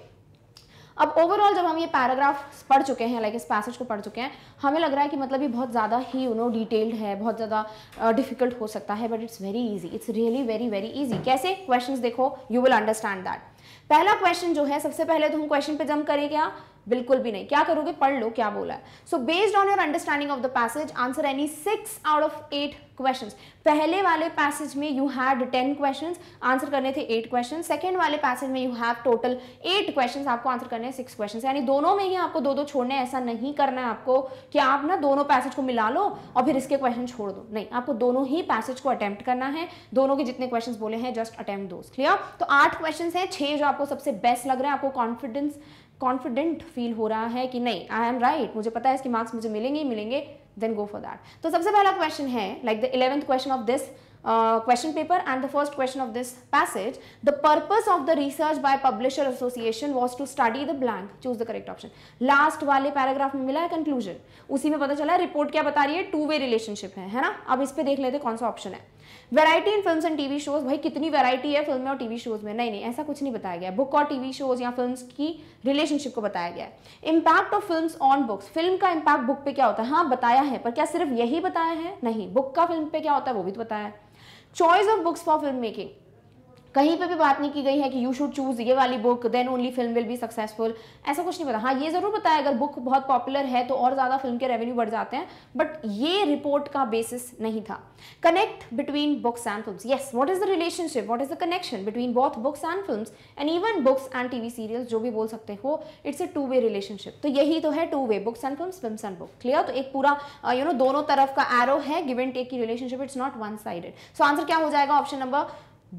Speaker 1: अब ओवरऑल जब हम ये पैराग्राफ पढ़ चुके हैं लाइक इस पैसेज को पढ़ चुके हैं हमें लग रहा है कि मतलब ये बहुत ज़्यादा ही यू नो डिटेल्ड है बहुत ज़्यादा डिफिकल्ट uh, हो सकता है but it's very easy it's really very very easy कैसे क्वेश्चन देखो यू विल अंडरस्टैंड दैट पहला क्वेश्चन जो है सबसे पहले तो हम क्वेश्चन पे जम करें क्या बिल्कुल भी नहीं क्या करोगे पढ़ लो क्या बोला है so based on your understanding of the passage answer any six out of eight questions पहले वाले पैसेज में you had ten questions answer करने थे एट क्वेश्चंस सेकेंड वाले पैसेज में you have total eight questions आपको आंसर करने six question यानी दोनों में ही आपको दो दो छोड़ने ऐसा नहीं करना है आपको कि आप ना दोनों पैसेज को मिला लो और फिर इसके क्वेश्चन छोड़ दो नहीं आपको दोनों ही पैसेज को अटैम्प्ट करना है दोनों के जितने क्वेश्चन बोले हैं जस्ट अटैम्प्ट दो क्लियर तो आठ क्वेश्चन है छह जो आपको सबसे बेस्ट लग रहे हैं आपको कॉन्फिडेंस कॉन्फिडेंट फील हो रहा है कि नहीं आई एम राइट मुझे पता है इसके मार्क्स मुझे मिलेंगे मिलेंगे देन गो फॉर दैट तो सबसे पहला क्वेश्चन है like the eleventh question of this question paper and the first question of this passage the purpose of the research by publisher association was to study the blank choose the correct option last वाले paragraph में मिला है conclusion उसी में पता चला report क्या बता रही है टू वे रिलेशनशिप है ना अब इस पर देख लेते कौन सा ऑप्शन है variety in films and TV shows भाई कितनी वैरायटी है फिल्म और टीवी शोज में नहीं नहीं ऐसा कुछ नहीं बताया गया बुक और टीवी शोज या फिल्म की रिलेशनशिप को बताया गया है impact of film on books film का इम्पैक्ट बुक पे क्या होता है हाँ बताया है पर क्या सिर्फ यही बताया है नहीं बुक का फिल्म पे क्या होता है वो भी तो बताया है choice of books for film making कहीं पे भी बात नहीं की गई है कि यू शुड चूज ये वाली book then only film will be successful ऐसा कुछ नहीं पता हाँ ये जरूर पता है अगर बुक बहुत पॉपुलर है तो और ज़्यादा फिल्म के रेवेन्यू बढ़ जाते हैं बट ये रिपोर्ट का बेसिस नहीं था connect between books and film yes what is the relationship what is the connection between both books and film and even books and TV serial जो भी बोल सकते हो it's a two way relationship तो यही तो है two way books and film film and book clear तो एक पूरा यू uh, नो दोनों तरफ का एरो है गिव एंड टेक की relationship it's not one sided so answer क्या हो जाएगा ऑप्शन नंबर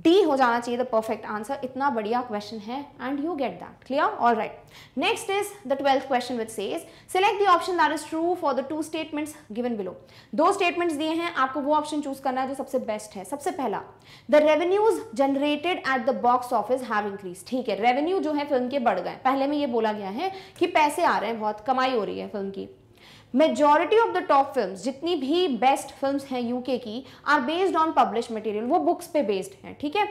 Speaker 1: डी हो जाना चाहिए द परफेक्ट आंसर इतना बढ़िया क्वेश्चन है and you get that clear all right next is the twelfth question which says select the option that is true for the two statements given below दो statements दिए हैं आपको वो option choose करना है जो सबसे बेस्ट है सबसे पहला the revenues generated at the box office have increase ठीक है रेवेन्यू जो है फिल्म के बढ़ गए पहले में ये बोला गया है कि पैसे आ रहे हैं बहुत कमाई हो रही है फिल्म की majority of the top film जितनी भी बेस्ट फिल्म हैं यूके की are based on publish material वो बुक्स पे बेस्ड हैं ठीक है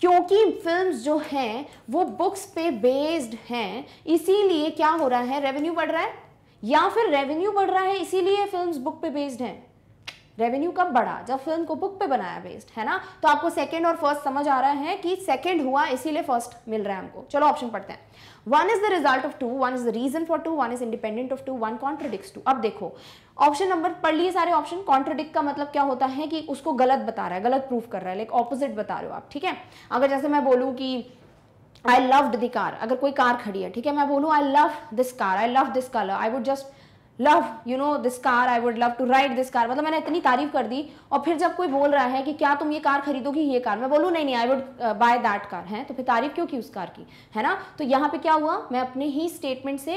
Speaker 1: क्योंकि फिल्म्स जो हैं वो बुक्स पे बेस्ड हैं इसीलिए क्या हो रहा है रेवेन्यू बढ़ रहा है या फिर रेवेन्यू बढ़ रहा है इसीलिए फिल्म्स बुक पे बेस्ड हैं रेवेन्यू कब बढ़ा जब फिल्म को बुक पे बनाया बेस्ड है ना तो आपको सेकंड और फर्स्ट समझ आ रहा है कि सेकंड हुआ इसीलिए फर्स्ट मिल रहा है हमको चलो ऑप्शन पढ़ते हैं one is the result of two one is the reason for two one is independent of two one contradicts two अब देखो ऑप्शन नंबर पढ़ लिए सारे ऑप्शन कॉन्ट्रोडिक्ट का मतलब क्या होता है कि उसको गलत बता रहा है गलत प्रूफ कर रहा है लाइक ऑपोजिट बता रहे हो आप ठीक है अगर जैसे मैं बोलूँ कि आई लव द कार अगर कोई कार खड़ी है ठीक है मैं बोलूँ I love this car I love this colour I would just love you know this car I would love to ride this car मतलब मैंने इतनी तारीफ कर दी और फिर जब कोई बोल रहा है कि क्या तुम ये कार खरीदोगी ये कार मैं बोलूँ नहीं नहीं I would buy that car है तो फिर तारीफ क्यों की उस कार की है ना तो यहाँ पे क्या हुआ मैं अपने ही स्टेटमेंट से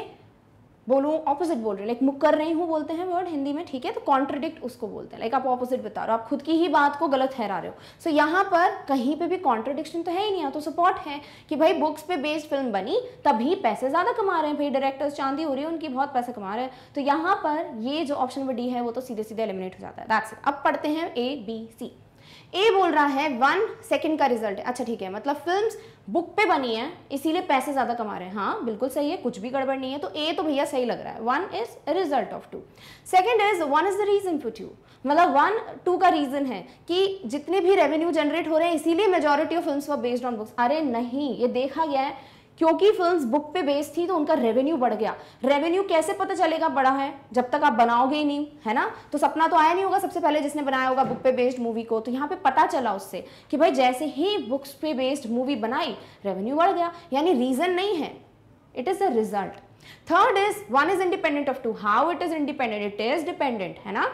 Speaker 1: बोलूँ ऑपोजिट बोल रहे लाइक मुकर रही हूँ बोलते हैं वर्ड हिंदी में ठीक है तो कॉन्ट्रडिक्ट उसको बोलते हैं लाइक आप ऑपोजिट बता रहे हो आप खुद की ही बात को गलत ठहरा रहे हो सो so, यहाँ पर कहीं पे भी कॉन्ट्रडिक्शन तो है ही नहीं तो सपोर्ट है कि भाई बुक्स पे बेस्ड फिल्म बनी तभी पैसे ज़्यादा कमा रहे हैं भाई डायरेक्टर्स चांदी हो रही है उनकी बहुत पैसे कमा रहे हैं तो यहाँ पर ये जो ऑप्शन वो डी है वो तो सीधे सीधे एलिमिनेट हो जाता है दैट्स अब पढ़ते हैं ए बी सी ए बोल रहा है वन सेकंड का रिजल्ट है अच्छा ठीक है मतलब फिल्म बुक पे बनी है इसीलिए पैसे ज़्यादा कमा रहे हैं हाँ बिल्कुल सही है कुछ भी गड़बड़ नहीं है तो ए तो भैया सही लग रहा है one is result of two second is one is the reason for two मतलब वन टू का रीजन है कि जितने भी रेवेन्यू जनरेट हो रहे हैं इसीलिए majority of film based on books अरे नहीं ये देखा गया है क्योंकि फिल्म्स बुक पे बेस्ड थी तो उनका रेवेन्यू बढ़ गया रेवेन्यू कैसे पता चलेगा बढ़ा है जब तक आप बनाओगे ही नहीं है ना तो सपना तो आया नहीं होगा सबसे पहले जिसने बनाया होगा बुक पे बेस्ड मूवी को तो यहाँ पे पता चला उससे कि भाई जैसे ही बुक्स पे बेस्ड मूवी बनाई रेवेन्यू बढ़ गया यानी रीज़न नहीं है it is a result third is one is independent of two how it is independent it is dependent है ना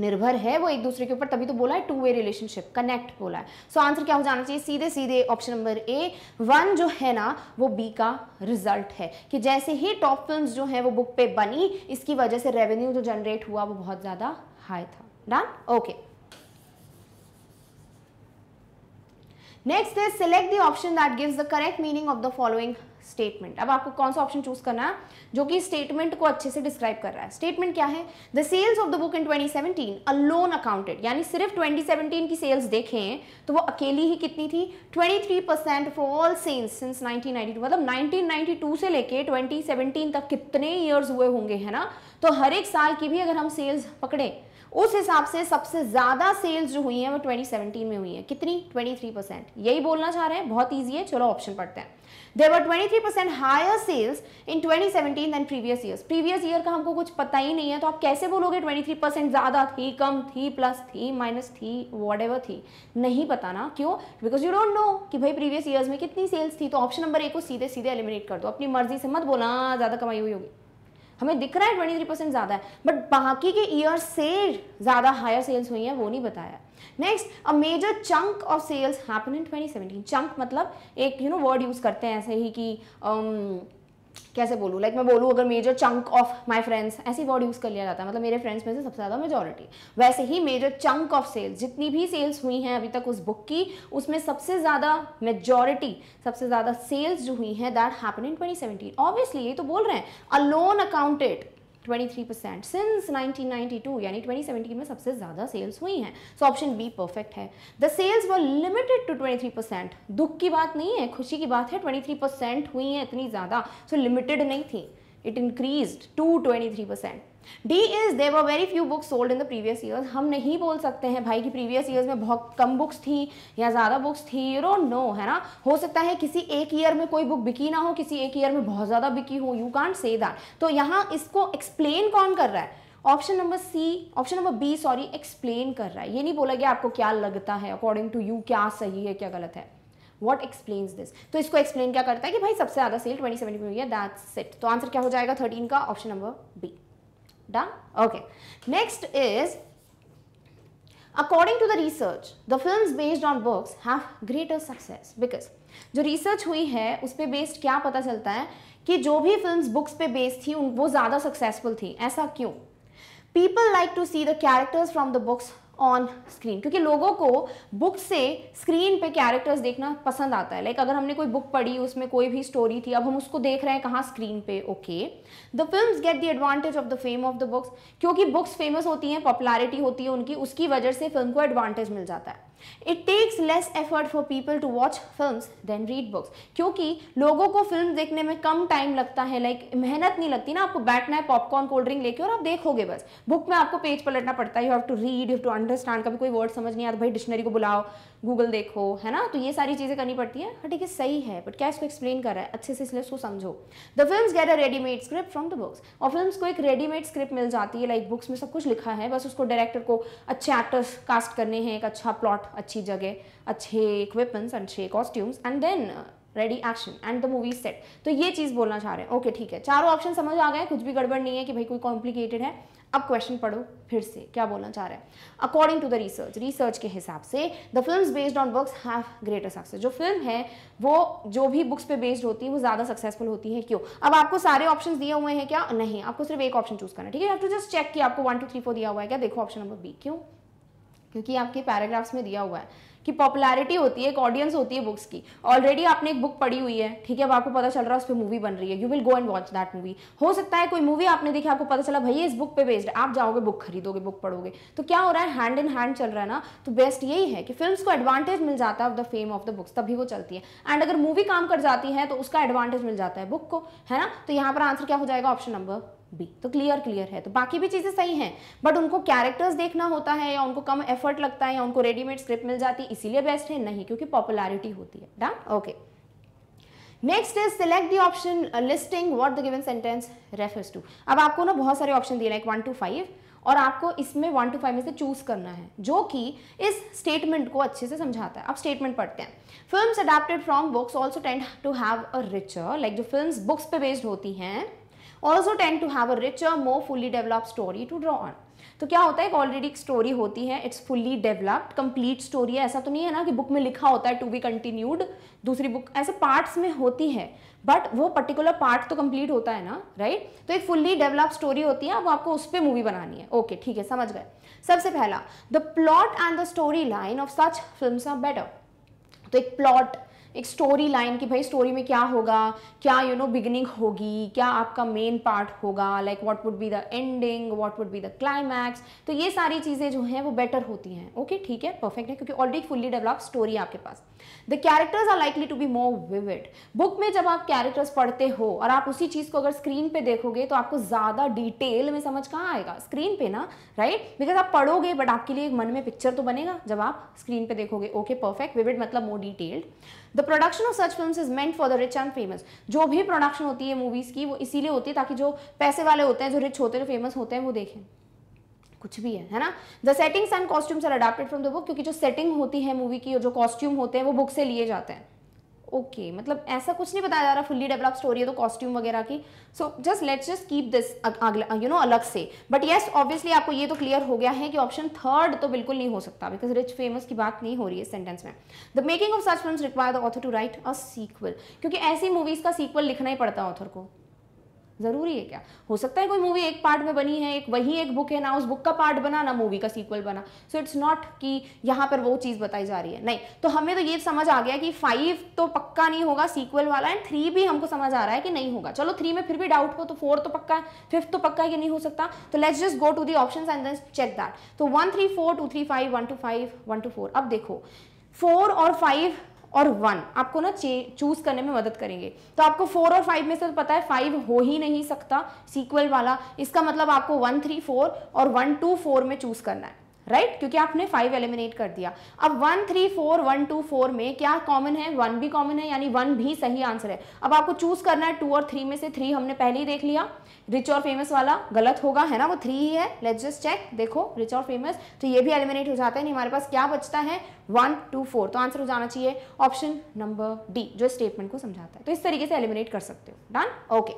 Speaker 1: निर्भर है वो एक दूसरे के ऊपर तभी तो बोला है टू वे रिलेशनशिप कनेक्ट बोला है सो so, आंसर क्या हो जाना चाहिए सीधे सीधे ऑप्शन नंबर ए वन जो है ना वो बी का रिजल्ट है कि जैसे ही टॉप फिल्म्स जो हैं वो बुक पे बनी इसकी वजह से रेवेन्यू जो जनरेट हुआ वो बहुत ज़्यादा हाई था done okay next is select the option that gives the correct meaning of the following statement अब आपको कौन सा ऑप्शन चूज करना जो कि स्टेटमेंट को अच्छे से डिस्क्राइब कर रहा है स्टेटमेंट क्या है the sales of the book in 2017 alone accounted यानी सिर्फ 2017 की सेल्स देखें तो वो अकेली ही कितनी थी 23 percent for all sales since 1992 मतलब 1992 से लेके 2017 तक कितने ईयर्स हुए होंगे है ना तो हर एक साल की भी अगर हम सेल्स पकड़े उस हिसाब से सबसे ज़्यादा सेल्स जो हुई है वो 2017 में हुई है कितनी 23 परसेंट यही बोलना चाह रहे हैं बहुत ईजी है चलो ऑप्शन पढ़ते हैं twenty three percent higher sales in twenty seventeen than previous year previous year का हमको कुछ पता ही नहीं है तो आप कैसे बोलोगे ट्वेंटी थ्री परसेंट ज़्यादा थी कम थी प्लस थी माइनस थी वॉट एवर थी नहीं पता ना क्यों बिकॉज यू डोंट नो कि भाई प्रीवियस ईयर में कितनी सेल्स थी तो ऑप्शन नंबर ए को सीधे सीधे एलिमिनेट कर दो अपनी मर्जी से मत बोला ज़्यादा कमाई हुई होगी हमें दिख रहा है ट्वेंटी थ्री परसेंट ज़्यादा है बट बाकी के ईयर से ज़्यादा हायर सेल्स हुई हैं वो नहीं बताया next a major chunk of sales happen in 2017 chunk मतलब एक यू नो वर्ड यूज़ करते हैं ऐसे ही कि um, कैसे बोलूँ लाइक like, मैं बोलूँ अगर major chunk of my friends ऐसी वर्ड यूज़ कर लिया जाता है मतलब मेरे फ्रेंड्स में से सबसे ज़्यादा मेजोरिटी वैसे ही मेजर चंक ऑफ सेल्स जितनी भी सेल्स हुई हैं अभी तक उस बुक की उसमें सबसे ज़्यादा मेजोरिटी सबसे ज़्यादा सेल्स जो हुई हैं that happen in twenty obviously ये तो बोल रहे हैं अलोन अकाउंटेड 23% परसेंट सिंस 1992 यानी 2017 में सबसे ज़्यादा सेल्स हुई हैं सो ऑप्शन बी परफेक्ट है the sales were limited to 23% percent दुख की बात नहीं है खुशी की बात है 23% परसेंट हुई हैं इतनी ज़्यादा सो लिमिटेड नहीं थी it increase to 23% percent D is there were very few books sold in the previous year हम नहीं बोल सकते हैं भाई कि प्रीवियस ईयर में बहुत कम बुक्स थी या ज़्यादा बुक्स थी यू डोंट नो है ना हो सकता है किसी एक ईयर में कोई बुक बिकी ना हो किसी एक ईयर में बहुत ज़्यादा बिकी हो यू कॉन्ट से दैट तो यहाँ इसको एक्सप्लेन कौन कर रहा है option number C option number B sorry explain कर रहा है ये नहीं बोला गया आपको क्या लगता है अकॉर्डिंग टू यू क्या सही है क्या गलत है वॉट एक्सप्लेन्स दिस तो इसको एक्सप्लेन क्या करता है कि भाई सबसे ज़्यादा सेल ट्वेंटी सेवन हुई है दैट्स इट तो आंसर क्या हो जाएगा थर्टीन का option number B Done? Okay. Next is According to the research, the films based on books have greater success because जो रिसर्च हुई है उस पर बेस्ड क्या पता चलता है कि जो भी फिल्म्स बुक्स पे बेस्ड थी वो ज़्यादा सक्सेसफुल थी ऐसा क्यों people like to see the characters from the books on screen क्योंकि लोगों को बुक से स्क्रीन पे कैरेक्टर्स देखना पसंद आता है लाइक like अगर हमने कोई बुक पढ़ी उसमें कोई भी स्टोरी थी अब हम उसको देख रहे हैं कहाँ स्क्रीन पे okay the film get the advantage of the fame of the books क्योंकि बुक्स फेमस होती हैं पॉपुलैरिटी होती है उनकी उसकी वजह से फिल्म को एडवांटेज मिल जाता है it takes less effort for people to watch film then read books क्योंकि लोगों को फिल्म देखने में कम टाइम लगता है लाइक like, मेहनत नहीं लगती ना आपको बैठना है पॉपकॉर्न कोल्ड ड्रिंक लेके और आप देखोगे बस बुक में आपको पेज पलटना पड़ता है you have to read you have to understand कभी कोई वर्ड समझ नहीं आता तो भाई डिक्शनरी को बुलाओ गूगल देखो है ना तो ये सारी चीज़ें करनी पड़ती हैं हाँ ठीक है सही है बट क्या इसको एक्सप्लेन कर रहा है अच्छे से इसलिए उसको समझो the film get a readymade script from the books और फिल्म को एक रेडीमेड स्क्रिप्ट मिल जाती है लाइक बुक्स में सब कुछ लिखा है बस उसको डायरेक्टर को अच्छे एक्टर्स कास्ट करने हैं एक अच्छा प्लॉट अच्छी जगह अच्छे इक्विपमेंट्स अच्छे costumes and then ready action and the movie set तो ये चीज़ बोलना चाह रहे हैं ओके ठीक है चारों ऑप्शन समझ आ गए कुछ भी गड़बड़ नहीं है कि भाई कोई कॉम्प्लिकेटेड है अब क्वेश्चन पढ़ो फिर से क्या बोलना चाह रहे हैं according to the research research के हिसाब से the film based on books have greater success जो फिल्म है वो जो भी बुक्स पे बेस्ड होती है वो ज़्यादा सक्सेसफुल होती है क्यों अब आपको सारे ऑप्शन दिए हुए हैं क्या नहीं आपको सिर्फ एक ऑप्शन चूज करना ठीक है टू जस्ट चेक कि आपको वन टू थ्री फोर दिया हुआ है क्या देखो ऑप्शन नंबर बी क्यों क्योंकि आपके पैराग्राफ्स में दिया हुआ है कि पॉपुलैरिटी होती है एक ऑडियंस होती है बुक्स की ऑलरेडी आपने एक बुक पढ़ी हुई है ठीक है अब आपको पता चल रहा है उस पर मूवी बन रही है you will go and watch that movie हो सकता है कोई मूवी आपने देखी आपको पता चला भैया इस बुक पे बेस्ड आप जाओगे बुक खरीदोगे बुक पढ़ोगे तो क्या हो रहा है हैंड इन हैंड चल रहा है ना तो बेस्ट यही है कि फिल्म को एडवांटेज मिल जाता है of the fame of the books तभी वो चलती है एंड अगर मूवी काम कर जाती है तो उसका एडवांटेज मिल जाता है बुक को है ना तो यहाँ पर आंसर क्या हो जाएगा ऑप्शन नंबर बी तो क्लियर क्लियर है तो बाकी भी चीज़ें सही हैं बट उनको कैरेक्टर्स देखना होता है या उनको कम एफर्ट लगता है या उनको रेडीमेड स्क्रिप्ट मिल जाती है इसीलिए बेस्ट है नहीं क्योंकि पॉपुलैरिटी होती है done okay next is select the option listing what the given sentence refers to अब आपको ना बहुत सारे ऑप्शन दिए लाइक वन टू फाइव और आपको इसमें वन टू फाइव में से चूज करना है जो कि इस स्टेटमेंट को अच्छे से समझाता है अब स्टेटमेंट पढ़ते हैं film adapted from books also tend to have a richer like जो फिल्म बुक्स पे बेस्ड होती हैं also tend to have a rich a more fully developed story to draw on तो क्या होता है एक ऑलरेडी एक स्टोरी होती है it's fully developed complete story है ऐसा तो नहीं है ना कि बुक में लिखा होता है टू बी कंटिन्यूड दूसरी बुक ऐसे पार्ट्स में होती है बट वो पर्टिकुलर पार्ट तो कंप्लीट होता है ना राइट right? तो एक फुल्ली डेवलप स्टोरी होती है अब आपको उस पर मूवी बनानी है ओके okay, ठीक है समझ गए सबसे पहला the plot and the story line of such film are better तो एक प्लॉट एक स्टोरी लाइन की भाई स्टोरी में क्या होगा क्या यू नो बिगिनिंग होगी क्या आपका मेन पार्ट होगा like what would be the ending what would be the climax तो ये सारी चीज़ें जो हैं वो बेटर होती हैं ओके ठीक है परफेक्ट है क्योंकि ऑलरेडी फुल्ली डेवलप स्टोरी आपके पास the characters are likely to be more vivid book में जब आप कैरेक्टर्स पढ़ते हो और आप उसी चीज़ को अगर स्क्रीन पे देखोगे तो आपको ज़्यादा डिटेल में समझ कहाँ आएगा स्क्रीन पे ना राइट right? बिकॉज आप पढ़ोगे बट आपके लिए एक मन में पिक्चर तो बनेगा जब आप स्क्रीन पे देखोगे ओके परफेक्ट विविड मतलब more detailed the production of such film is meant for the rich and famous जो भी प्रोडक्शन होती है मूवीज़ की वो इसीलिए होती है ताकि जो पैसे वाले होते हैं जो रिच होते हैं जो फेमस होते हैं वो देखें कुछ भी है है ना the settings and costumes are adapted from the book क्योंकि जो सेटिंग होती है मूवी की और जो कॉस्ट्यूम होते हैं वो बुक से लिए जाते हैं ओके okay, मतलब ऐसा कुछ नहीं बताया जा रहा फुल्ली डेवलप स्टोरी है तो कॉस्ट्यूम वगैरह की so just let's just keep this you know अलग से बट येस ऑब्वियसली आपको ये तो क्लियर हो गया है कि ऑप्शन थर्ड तो बिल्कुल नहीं हो सकता बिकॉज रिच फेमस की बात नहीं हो रही है सेंटेंस में the making of such film require the author to write a sequel क्योंकि ऐसी मूवीज़ का सीक्वल लिखना ही पड़ता है ऑथर को ज़रूरी है क्या हो सकता है कोई मूवी एक पार्ट में बनी है एक वही एक बुक है ना उस बुक का पार्ट बना ना मूवी का सीक्वल बना सो इट्स नॉट कि यहाँ पर वो चीज़ बताई जा रही है नहीं तो हमें तो ये समझ आ गया कि फाइव तो पक्का नहीं होगा सीक्वल वाला एंड थ्री भी हमको समझ आ रहा है कि नहीं होगा चलो थ्री में फिर भी डाउट हो तो फोर तो पक्का है फिफ्थ तो पक्का है कि नहीं हो सकता तो let's just go to the option and then check that तो one three four two three five one two five one two four अब देखो फोर और फाइव और वन आपको ना चूज करने में मदद करेंगे तो आपको फोर और फाइव में से तो पता है फाइव हो ही नहीं सकता सीक्वल वाला इसका मतलब आपको वन थ्री फोर और वन टू फोर में चूज करना है राइट right? क्योंकि आपने फाइव एलिमिनेट कर दिया अब one three four one two four में क्या कॉमन है वन भी कॉमन है यानी वन भी सही आंसर है अब आपको चूज करना है टू और थ्री में से थ्री हमने पहले ही देख लिया रिच और फेमस वाला गलत होगा है ना वो थ्री ही है लेट्स जस्ट चेक देखो रिच और फेमस तो ये भी एलिमिनेट हो जाता है हमारे पास क्या बचता है वन टू फोर तो आंसर हो जाना चाहिए ऑप्शन नंबर डी जो स्टेटमेंट को समझाता है तो इस तरीके से एलिमिनेट कर सकते हो done okay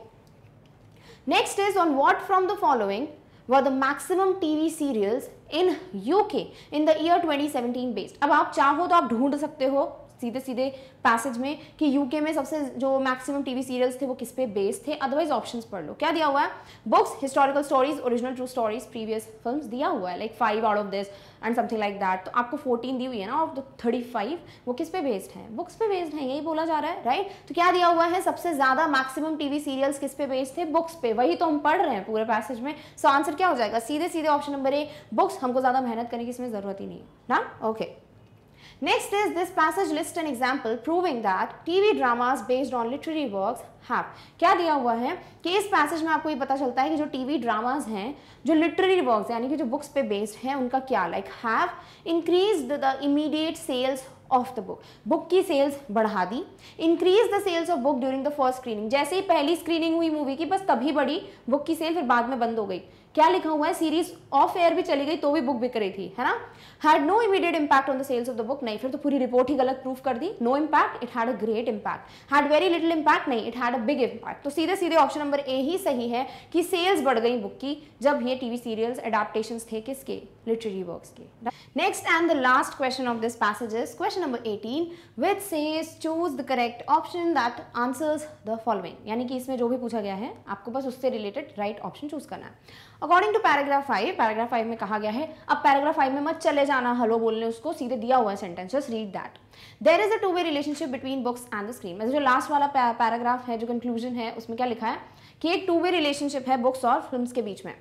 Speaker 1: next is on what from the following were the maximum TV serials in UK in the year 2017 based अब आप चाहो तो आप ढूंढ सकते हो सीधे सीधे पैसेज में कि यूके में सबसे जो मैक्सिमम टीवी सीरियल्स थे वो किस पे बेस्ड थे अदरवाइज ऑप्शंस पढ़ लो क्या दिया हुआ है books historical stories original true stories previous film दिया हुआ है like five out of this and something like that तो आपको फोर्टीन दी हुई है ना ऑफ द थर्टी फाइव वो किस पे बेस्ड है बुक्स पे बेस्ड है यही बोला जा रहा है राइट right? तो क्या दिया हुआ है सबसे ज़्यादा मैक्सिमम टीवी सीरियल्स किस पे बेस्ड थे बुक्स पे वही तो हम पढ़ रहे हैं पूरे पैसेज में सो so आंसर क्या हो जाएगा सीधे सीधे ऑप्शन नंबर ए बुक्स हमको ज़्यादा मेहनत करने की इसमें ज़रूरत ही नहीं है ना okay okay. Next is this passage list an example proving that TV dramas based on literary works have. क्या दिया हुआ है कि इस पैसेज में आपको ये पता चलता है कि जो TV dramas हैं जो literary works यानी कि जो books पे based हैं उनका क्या like have increased the immediate sales of the book book की सेल्स बढ़ा दी increase the sales of book during the first screening जैसे ही पहली स्क्रीनिंग हुई मूवी की बस तभी बढ़ी बुक की सेल फिर बाद में बंद हो गई क्या लिखा हुआ है सीरीज ऑफ एयर भी चली गई तो भी बुक बिक रही थी है ना had no immediate impact on the sales of the book नहीं फिर तो पूरी रिपोर्ट ही गलत प्रूफ कर दी no impact it had a great impact had very little impact नहीं it had a big impact तो सीधे सीधे ऑप्शन नंबर ए ही सही है कि सेल्स बढ़ गई बुक की जब ये टीवी सीरियल्स एडाप्टेशन थे किसके literary works के Next and the last question of this passage is question number 18 which says choose the correct option that answers the following यानी कि इसमें जो भी पूछा गया है आपको बस उससे related right option choose करना है according to paragraph five paragraph five में कहा गया है अब पैराग्राफ फाइव में मत चले जाना हलो बोलने उसको सीधे दिया हुआ है sentence just read that there is a two way relationship between books and the screen मतलब जो लास्ट वाला पैराग्राफ है जो कंक्लूजन है उसमें क्या लिखा है कि एक टू वे रिलेशनशिप है बुक्स और फिल्म के बीच में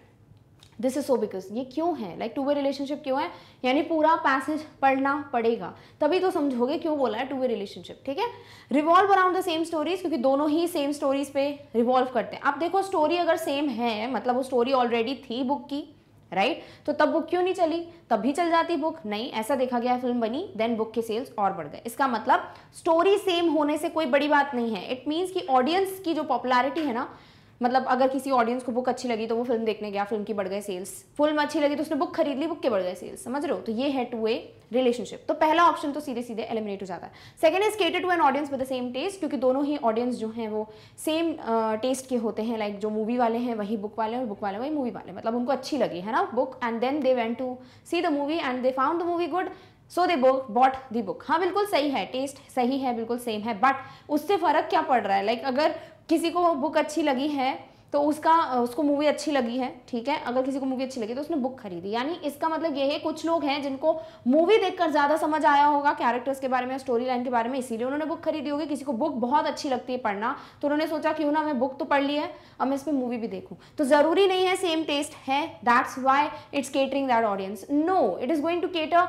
Speaker 1: दिस इज सो बिकॉज ये क्यों है लाइक टू वे रिलेशनशिप क्यों है यानी पूरा पैसेज पढ़ना पड़ेगा तभी तो समझोगे क्यों बोला है टू वे रिलेशनशिप ठीक है revolve around the same stories क्योंकि दोनों ही सेम स्टोरीज पे रिवॉल्व करते हैं आप देखो स्टोरी अगर सेम है मतलब वो स्टोरी ऑलरेडी थी बुक की राइट right? तो तब बुक क्यों नहीं चली तब भी चल जाती बुक नहीं ऐसा देखा गया फिल्म बनी देन बुक के सेल्स और बढ़ गए इसका मतलब स्टोरी सेम होने से कोई बड़ी बात नहीं है इट मीन्स कि ऑडियंस की जो पॉपुलैरिटी है ना मतलब अगर किसी ऑडियंस को बुक अच्छी लगी तो वो फिल्म देखने गया फिल्म की बढ़ गए सेल्स फिल्म अच्छी लगी तो उसने बुक खरीद ली बुक के बढ़ गए सेल्स समझ रहे हो तो ये है टू ए रिलेशनशिप तो पहला ऑप्शन तो सीधे सीधे एलिमिनेट हो जाता है second is catered to an audience with the same taste क्योंकि दोनों ही ऑडियंस जो हैं वो सेम टेस्ट uh, के होते हैं लाइक like, जो मूवी वाले हैं वही बुक वाले और बुक वाले वही मूवी वाले मतलब उनको अच्छी लगी है ना book and then they went to see the movie and they found the movie good so they book bought the book हाँ बिल्कुल सही है टेस्ट सही है बिल्कुल सेम है बट उससे फ़र्क क्या पड़ रहा है लाइक like, अगर किसी को बुक अच्छी लगी है तो उसका उसको मूवी अच्छी लगी है ठीक है अगर किसी को मूवी अच्छी लगी तो उसने बुक खरीदी यानी इसका मतलब ये है कुछ लोग हैं जिनको मूवी देखकर ज़्यादा समझ आया होगा कैरेक्टर्स के बारे में स्टोरी लाइन के बारे में इसीलिए उन्होंने बुक खरीदी होगी किसी को बुक बहुत अच्छी लगती है पढ़ना तो उन्होंने सोचा क्यों ना मैं बुक तो पढ़ ली है अब मैं इसमें मूवी भी देखूँ तो ज़रूरी नहीं है सेम टेस्ट है that's why it's catering that audience no it is going to cater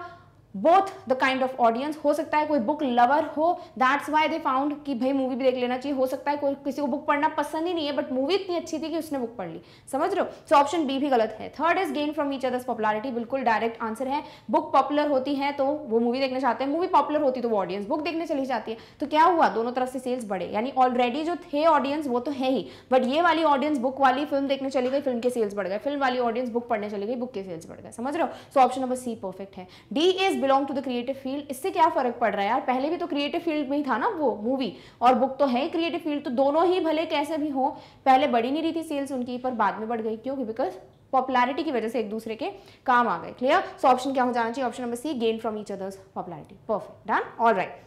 Speaker 1: both the kind of audience हो सकता है कोई बुक लवर हो दैट्स वाई दे फाउंड कि भाई मूवी देख लेना चाहिए हो सकता है कोई किसी को बुक पढ़ना पसंद ही नहीं है बट मूवी इतनी अच्छी थी कि उसने बुक पढ़ ली समझ रहे हो सो ऑप्शन बी भी गलत है third is gain from each others popularity बिल्कुल डायरेक्ट आंसर है बुक पॉपुलर होती है तो वो मूवी देखना चाहते हैं मूवी पॉपुलर होती तो वो ऑडियंस बुक देखने चली जाती है तो क्या हुआ दोनों तरफ से सेल्स बढ़े यानी ऑलरेडी जो थे ऑडियंस वो तो है ही बट ये वाली ऑडियंस बुक वाली फिल्म देखने चली गई फिल्म के सेल्स बढ़ गए फिल्म वाली ऑडियंस बुक पढ़ने चली गई बुक के सेल्स बढ़ गए समझ रहे हो so option number C perfect है D is belong to the creative field इससे क्या फ़र्क पड़ रहा है यार पहले भी तो क्रिएटिव फील्ड में ही था ना वो मूवी और बुक तो है क्रिएटिव फील्ड तो दोनों ही भले कैसे भी हो पहले बढ़ी नहीं रही थी सेल्स उनकी पर बाद में बढ़ गई क्योंकि बिकॉज पॉपुलैरिटी की वजह से एक दूसरे के काम आ गए क्लियर सो ऑप्शन क्या हो जाना चाहिए option number C gain from each others popularity perfect done all right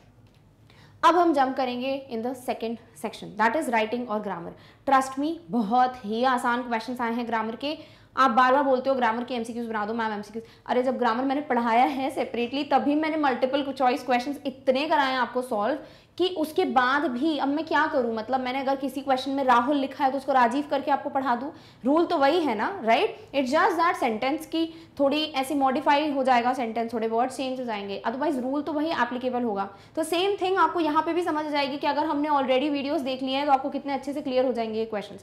Speaker 1: अब हम जंप करेंगे in the second section that is writing और ग्रामर ट्रस्ट मी बहुत ही आसान क्वेश्चन आए हैं ग्रामर के आप बार बार बोलते हो ग्रामर के एमसीक्यूज बना दो मैम एमसीक्यूज अरे जब ग्रामर मैंने पढ़ाया है सेपरेटली तभी मैंने मल्टीपल चॉइस क्वेश्चंस इतने कराए आपको सॉल्व कि उसके बाद भी अब मैं क्या करूं मतलब मैंने अगर किसी क्वेश्चन में राहुल लिखा है तो उसको राजीव करके आपको पढ़ा दूं रूल तो वही है ना right it just that sentence की थोड़ी ऐसी मॉडिफाई हो जाएगा सेंटेंस थोड़े वर्ड चेंज हो जाएंगे अदरवाइज रूल तो वही एप्लीकेबल होगा तो सेम थिंग आपको यहाँ पे भी समझ जाएगी कि अगर हमने ऑलरेडी वीडियोज़ देख लिए हैं तो आपको कितने अच्छे से क्लियर हो जाएंगे ये क्वेश्चन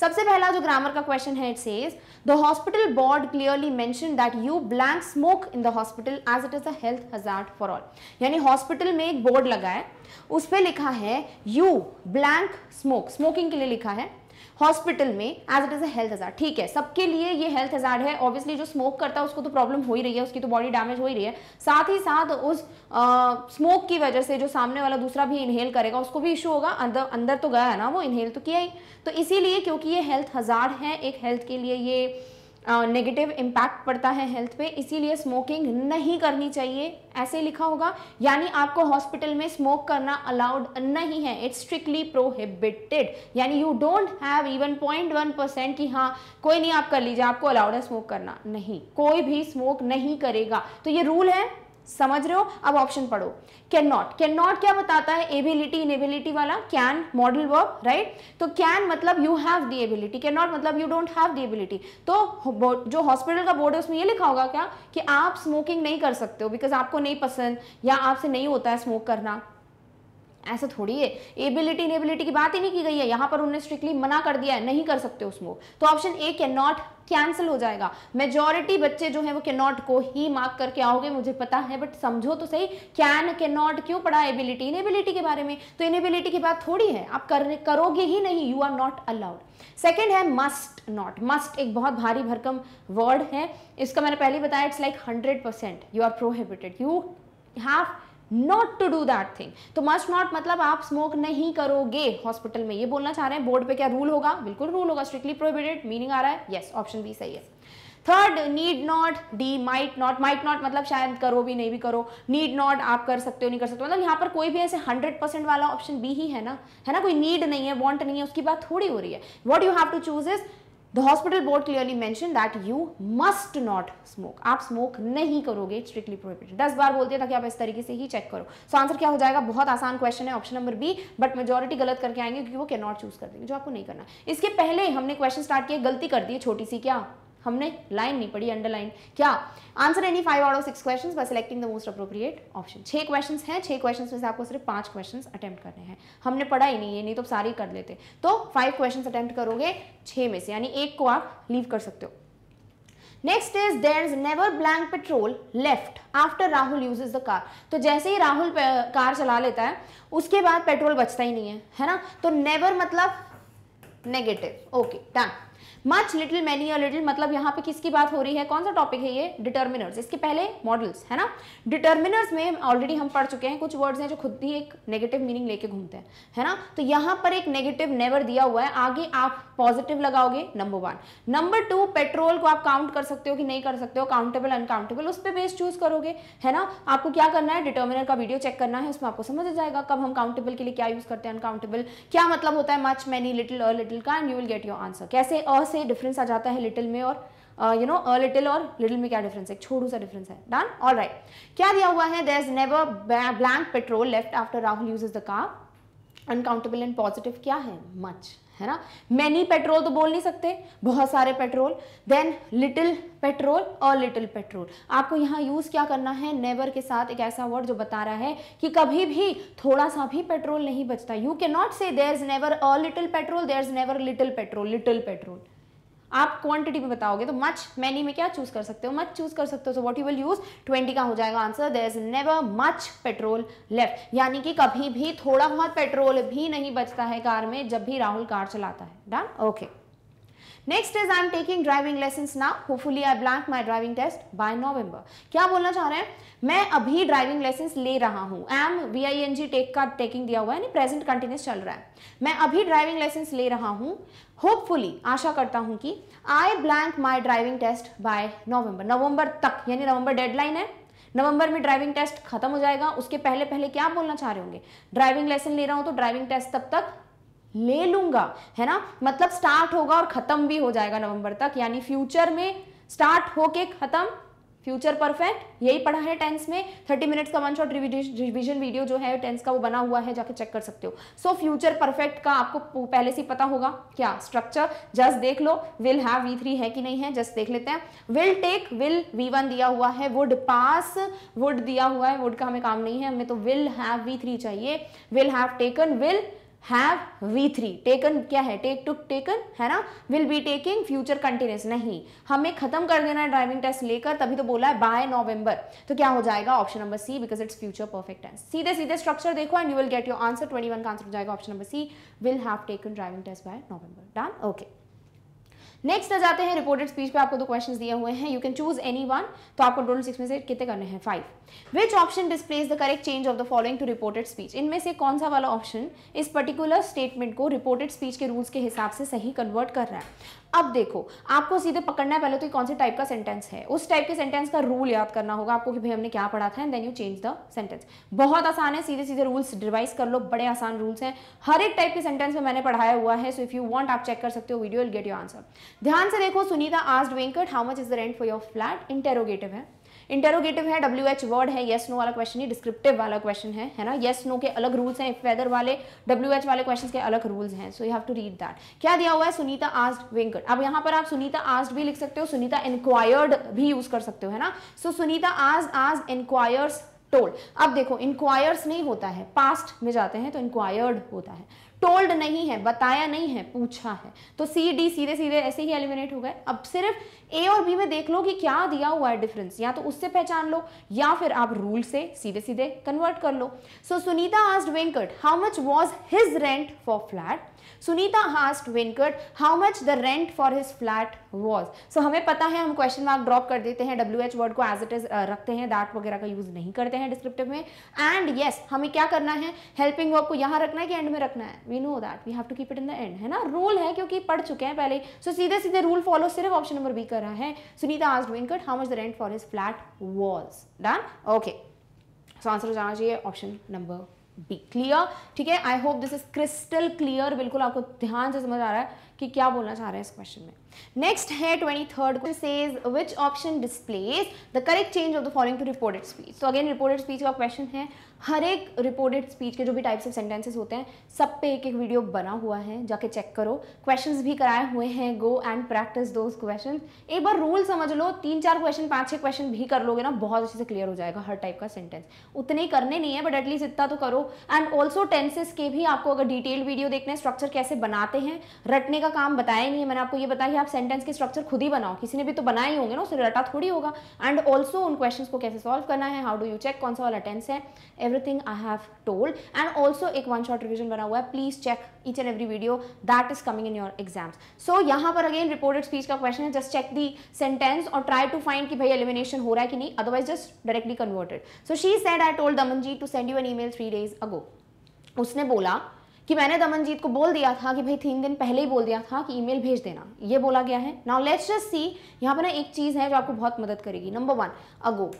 Speaker 1: सबसे पहला जो ग्रामर का क्वेश्चन है it says the hospital board clearly mention that you blank smoke in the hospital as it is a health for all यानी हॉस्पिटल में एक बोर्ड लगा है उस पर लिखा है यू ब्लैंक स्मोक स्मोकिंग के लिए लिखा है हॉस्पिटल में एज इट इज हेल्थ ठीक है सबके लिए ये हेल्थ हजार्ड है ऑब्वियसली जो स्मोक करता है उसको तो प्रॉब्लम हो ही रही है उसकी तो बॉडी डैमेज हो ही रही है साथ ही साथ उस स्मोक स्मोक की वजह से जो सामने वाला दूसरा भी इनहेल करेगा उसको भी इशू होगा अंदर अंदर तो गया है ना वो इनहेल तो किया ही तो इसीलिए क्योंकि ये हेल्थ हजार्ड है एक हेल्थ के लिए ये नेगेटिव इम्पैक्ट पड़ता है हेल्थ पे इसीलिए स्मोकिंग नहीं करनी चाहिए ऐसे लिखा होगा यानी आपको हॉस्पिटल में स्मोक करना अलाउड नहीं है इट्स स्ट्रिक्टली प्रोहिबिटेड यानी you don't have even point one percent कि हाँ कोई नहीं आप कर लीजिए आपको अलाउड है स्मोक करना नहीं कोई भी स्मोक नहीं करेगा तो ये रूल है समझ रहे हो अब ऑप्शन पढ़ो कैन नॉट कैन नॉट क्या बताता है एबिलिटी इनएबिलिटी वाला कैन मॉडल वर्ब राइट तो कैन मतलब you have the ability can not मतलब you don't have the ability तो जो हॉस्पिटल का बोर्ड है उसमें ये लिखा होगा क्या कि आप स्मोकिंग नहीं कर सकते हो बिकॉज आपको नहीं पसंद या आपसे नहीं होता है स्मोक करना ऐसा थोड़ी है एबिलिटी इनएबिलिटी की बात ही नहीं की गई है यहां पर उन्होंने स्ट्रिक्टली मना कर दिया है नहीं कर सकते उस मूव तो option A can not cancel हो जाएगा मेजोरिटी बच्चे जो हैं वो कैन नॉट को ही मार्क करके आओगे मुझे पता है बट समझो तो सही कैन कैन नॉट क्यों पढ़ा एबिलिटी इनएबिलिटी के बारे में तो इनएबिलिटी की बात थोड़ी है आप कर, करोगे ही नहीं you are not allowed second है मस्ट नॉट मस्ट एक बहुत भारी भरकम वर्ड है इसका मैंने पहले बताया it's like hundred percent you are prohibited you have not to do that thing तो मस्ट नॉट मतलब आप स्मोक नहीं करोगे हॉस्पिटल में ये बोलना चाह रहे हैं बोर्ड पे क्या रूल होगा बिल्कुल रूल होगा स्ट्रिक्टली प्रोहिबिटेड मीनिंग आ रहा है येस ऑप्शन बी सही है third need not D might not might not मतलब शायद करो भी नहीं भी करो नीड नॉट आप कर सकते हो नहीं कर सकते हो मतलब यहाँ पर कोई भी ऐसे हंड्रेड परसेंट वाला ऑप्शन बी ही है ना है ना कोई नीड नहीं है वॉन्ट नहीं है उसकी बात थोड़ी हो रही है what you have to choose is the hospital board clearly mention that you must not smoke आप स्मोक नहीं करोगे स्ट्रिक्टली प्रोहिबिटेड दस बार बोलते हैं ताकि आप इस तरीके से ही चेक करो सो so आंसर क्या हो जाएगा बहुत आसान क्वेश्चन है option number B but majority गलत करके आएंगे क्योंकि वो कैन नॉट चूज कर देंगे जो आपको नहीं करना इसके पहले हमने क्वेश्चन स्टार्ट किया गलती कर दी छोटी सी क्या हमने लाइन नहीं पढ़ी अंडरलाइन क्या answer any five out of six question by selecting the most appropriate option छह क्वेश्चन हैं छह क्वेश्चन में से आपको सिर्फ पांच क्वेश्चन अटैम्प्ट करने हैं हमने पढ़ा ही नहीं है नहीं तो सारे कर लेते तो फाइव क्वेश्चन अटैम्प्ट करोगे छह में से यानी एक को आप लीव कर सकते हो next is there is never blank petrol left after Rahul use the car तो जैसे ही राहुल कार चला लेता है उसके बाद पेट्रोल बचता ही नहीं है है ना तो नेवर मतलब negative okay done much little many और लिटिल मतलब यहाँ पे किसकी बात हो रही है कौन सा टॉपिक है ये डिटर्मिनर्स इसके पहले मॉडल्स है ना डिटर्मिनर्स में ऑलरेडी हम पढ़ चुके हैं कुछ वर्ड्स हैं जो खुद ही एक नेगेटिव मीनिंग लेके घूमते हैं है ना तो यहाँ पर एक नेगेटिव नेवर दिया हुआ है आगे आप पॉजिटिव लगाओगे number one number two petrol को आप काउंट कर सकते हो कि नहीं कर सकते हो काउंटेबल अनकाउंटेबल उस पर बेस चूज करोगे है ना आपको क्या करना है डिटर्मिनर का वीडियो चेक करना है उसमें आपको समझ आ जाएगा कब हम काउंटेबल के लिए क्या यूज करते हैं अनकाउंटेबल क्या मतलब होता है मच मैनी लिटिल और लिटिल का and you will get your answer कैसे अस से डिफरेंस आ जाता है लिटिल में और यू नो अ लिटिल और लिटिल में क्या डिफरेंस है छोटू सा डिफरेंस है डन ऑल राइट क्या दिया हुआ है there is never blank petrol left after Rahul use is the car uncountable and positive क्या है मच है ना मैनी पेट्रोल तो बोल नहीं सकते बहुत सारे पेट्रोल देन लिटिल पेट्रोल और लिटिल पेट्रोल आपको यहां यूज़ क्या करना है नेवर के साथ एक ऐसा वर्ड जो बता रहा है कि कभी भी थोड़ा सा भी पेट्रोल नहीं बचता you can not say there is never a little petrol there is never little petrol little petrol आप क्वांटिटी में बताओगे तो मच मैनी में क्या चूज कर सकते हो मच चूज कर सकते हो so what you will use twenty का हो जाएगा answer there is never much petrol left यानी कि कभी भी थोड़ा बहुत पेट्रोल भी नहीं बचता है कार में जब भी राहुल कार चलाता है done okay okay. Next is I am taking driving lesson now hopefully I blank my driving test by November क्या बोलना चाह रहे हैं मैं अभी ड्राइविंग लेसन ले रहा हूँ M V I N G take का टेकिंग दिया हुआ है प्रेजेंट कंटिन्यूस चल रहा है मैं अभी ड्राइविंग लेसन ले रहा हूँ होपफुली आशा करता हूँ कि I blank my driving test by November नवंबर तक यानी नवंबर डेडलाइन है नवंबर में ड्राइविंग टेस्ट खत्म हो जाएगा उसके पहले पहले क्या बोलना चाह रहे होंगे ड्राइविंग लेसन ले रहा हूँ तो ड्राइविंग टेस्ट तब तक ले लूंगा है ना मतलब स्टार्ट होगा और खत्म भी हो जाएगा नवंबर तक यानी फ्यूचर में स्टार्ट होके खत्म फ्यूचर परफेक्ट यही पढ़ा है टेंस में थर्टी मिनट्स का वन शॉट रिविजन वीडियो जो है टेंस का वो बना हुआ है जाके चेक कर सकते हो सो फ्यूचर परफेक्ट का आपको पहले से पता होगा क्या स्ट्रक्चर जस्ट देख लो विल हैव वी थ्री है कि नहीं है जस्ट देख लेते हैं will take will V one दिया हुआ है वुड पास वुड दिया हुआ है वुड का हमें काम नहीं है हमें तो विल हैव वी थ्री चाहिए will have taken will have V three taken क्या है टेक टू टेकन है ना will be taking future continuous नहीं हमें खत्म कर देना है ड्राइविंग टेस्ट लेकर तभी तो बोला है बाय नवंबर तो क्या हो जाएगा option number C because it's future perfect है सीधे सीधे स्ट्रक्चर देखो and you will get your answer twenty one का आंसर हो जाएगा option number C will have taken driving test by November done okay next आ जाते हैं रिपोर्टेड स्पीच पे आपको दो क्वेश्चन दिए हुए हैं you can choose any one तो आपको टोटल सिक्स में से कितने करने हैं five which option displays the correct change of the following to reported speech इनमें से कौन सा वाला ऑप्शन इस पर्टिकुलर स्टेटमेंट को रिपोर्टेड स्पीच के रूल्स के हिसाब से सही कन्वर्ट कर रहा है अब देखो आपको सीधे पकड़ना है पहले तो कौन से टाइप का सेंटेंस है उस टाइप के सेंटेंस का रूल याद करना होगा आपको कि भाई हमने क्या पढ़ा था and then you change the sentence बहुत आसान है सीधे सीधे रूल्स डिवाइस कर लो बड़े आसान रूल्स हैं हर एक टाइप के सेंटेंस में मैंने पढ़ाया हुआ है सो इफ यू वॉन्ट आप चेक कर सकते हो video will get your answer ध्यान से देखो सुनीता आज Venkat how much is the rent for your flat interrogative है इंटेरोगेटिव है डब्ल्यू एच वर्ड है येस नो वाला क्वेश्चन ही डिस्क्रिप्टिव वाला क्वेश्चन है है ना येस नो के अलग रूल्स हैं वेदर वाले डब्ल्यू एच वाले क्वेश्चन के अलग रूल्स हैं so you have to read that क्या दिया हुआ है सुनीता आस्ट वेंकट अब यहाँ पर आप सुनीता आस्ट भी लिख सकते हो सुनीता इंक्वायर्ड भी यूज कर सकते हो है ना सो so, सुनीता आज आज इंक्वायर्स टोल्ड अब देखो इंक्वायर्स नहीं होता है पास्ट में जाते हैं तो इंक्वायर्ड होता है टोल्ड नहीं है बताया नहीं है पूछा है तो सी डी सीधे सीधे ऐसे ही एलिमिनेट हो गए अब सिर्फ ए और बी में देख लो कि क्या दिया हुआ है डिफरेंस या तो उससे पहचान लो या फिर आप रूल से सीधे सीधे कन्वर्ट कर लो so Sunita asked Venkat how much was his rent for flat Sunita asked Venkat how much the rent for his flat was so हमें पता है हम क्वेश्चन मार्क ड्रॉप कर देते हैं डब्ल्यू एच वर्ड को एज इट इज रखते हैं दैट वगैरह का यूज नहीं करते हैं डिस्क्रिप्टिव में एंड येस yes, हमें क्या करना है हेल्पिंग वर्ब को यहाँ रखना है कि एंड में रखना है we know that we have to keep it in the end है ना रूल है क्योंकि पढ़ चुके हैं पहले सो so, सीधे सीधे रूल फॉलो सिर्फ ऑप्शन नंबर बी कर रहा है सुनीता आज Venkat how much the rent for his flat was done okay so answer हो जाना चाहिए ऑप्शन नंबर बी क्लियर ठीक है I hope this is crystal clear बिल्कुल आपको ध्यान से समझ आ रहा है कि क्या बोलना चाह रहे हैं इस क्वेश्चन में नेक्स्ट है twenty third question which option displays the correct change of the following to reported speech तो अगेन रिपोर्टेड स्पीच का क्वेश्चन है हर एक रिपोर्टेड स्पीच के जो भी टाइप्स ऑफ सेंटेंसेस होते हैं सब पे एक एक वीडियो बना हुआ है जाके चेक करो क्वेश्चंस भी कराए हुए हैं गो एंड प्रैक्टिस दो क्वेश्चंस एक बार रूल समझ लो तीन चार क्वेश्चन पांच छह क्वेश्चन भी कर लोगे ना बहुत अच्छे से क्लियर हो जाएगा हर टाइप का सेंटेंस उतने ही करने नहीं है बट एटलीस्ट इतना तो करो एंड ऑल्सो टेंसेस के भी आपको अगर डिटेल्ड वीडियो देखना है स्ट्रक्चर कैसे बनाते हैं रटने का काम बताया नहीं है मैंने आपको ये बताया कि आप सेंटेंस के स्ट्रक्चर खुद ही बनाओ किसी ने भी तो बनाए ही होंगे ना उसे रटा थोड़ी होगा एंड ऑल्सो उन क्वेश्चन को कैसे सॉल्व करना है हाउ डू यू चेक कौन सा वाला टेंस है everything I have told and also एक one shot revision बना हुआ है please check each and every video that is coming in your exams. So यहाँ पर again reported speech का question है just check the sentence or try to find कि भाई elimination हो रहा है कि नहीं otherwise just directly convert it So she said I told Damanji to send you an email three days ago. उसने बोला कि मैंने दमनजीत को बोल दिया था कि भाई तीन दिन पहले ही बोल दिया था कि ईमेल भेज देना ये बोला गया है नाउ लेट्स जस्ट सी यहाँ पर ना एक चीज़ है जो आपको बहुत मदद करेगी नंबर वन अगो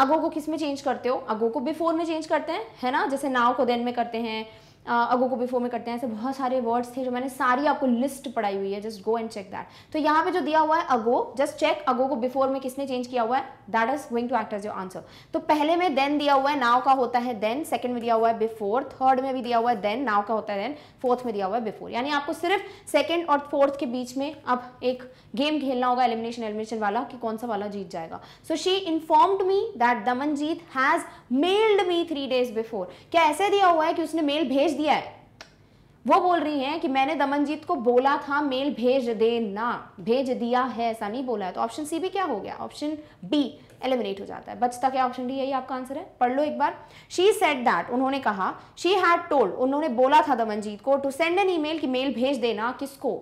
Speaker 1: अगो को किस में चेंज करते हो अगो को बिफोर में चेंज करते हैं है ना जैसे नाव को देन में करते हैं अगो को बिफोर में करते हैं ऐसे बहुत सारे वर्ड्स थे जो मैंने सारी आपको लिस्ट पढ़ाई हुई है just go and check that तो यहाँ पे जो दिया हुआ है अगो जस्ट चेक अगो को बिफोर में किसने चेंज किया हुआ है that is going to act as your answer तो पहले में देन दिया हुआ है नाव का होता है देन सेकंड में दिया हुआ है बिफोर थर्ड में भी दिया हुआ है देन नाव का होता है देन फोर्थ में दिया हुआ है बिफोर यानी आपको सिर्फ सेकेंड और फोर्थ के बीच में अब एक गेम खेलना होगा एलिमिनेशन एलिमिनेशन वाला कि कौन सा वाला जीत जाएगा so she informed me that Damanjeet has mailed me three days before क्या ऐसे दिया हुआ है कि उसने मेल भेज दिया है वो बोल रही हैं कि मैंने दमनजीत को बोला था मेल भेज देना भेज दिया है ऐसा नहीं बोला है तो ऑप्शन सी भी क्या हो गया ऑप्शन बी एलिमिनेट हो जाता है बचता क्या ऑप्शन डी यही आपका आंसर है पढ़ लो एक बार शी सेट दैट उन्होंने कहा शी हैड टोल्ड उन्होंने बोला था दमनजीत को टू सेंड एन ईमेल कि मेल भेज देना किसको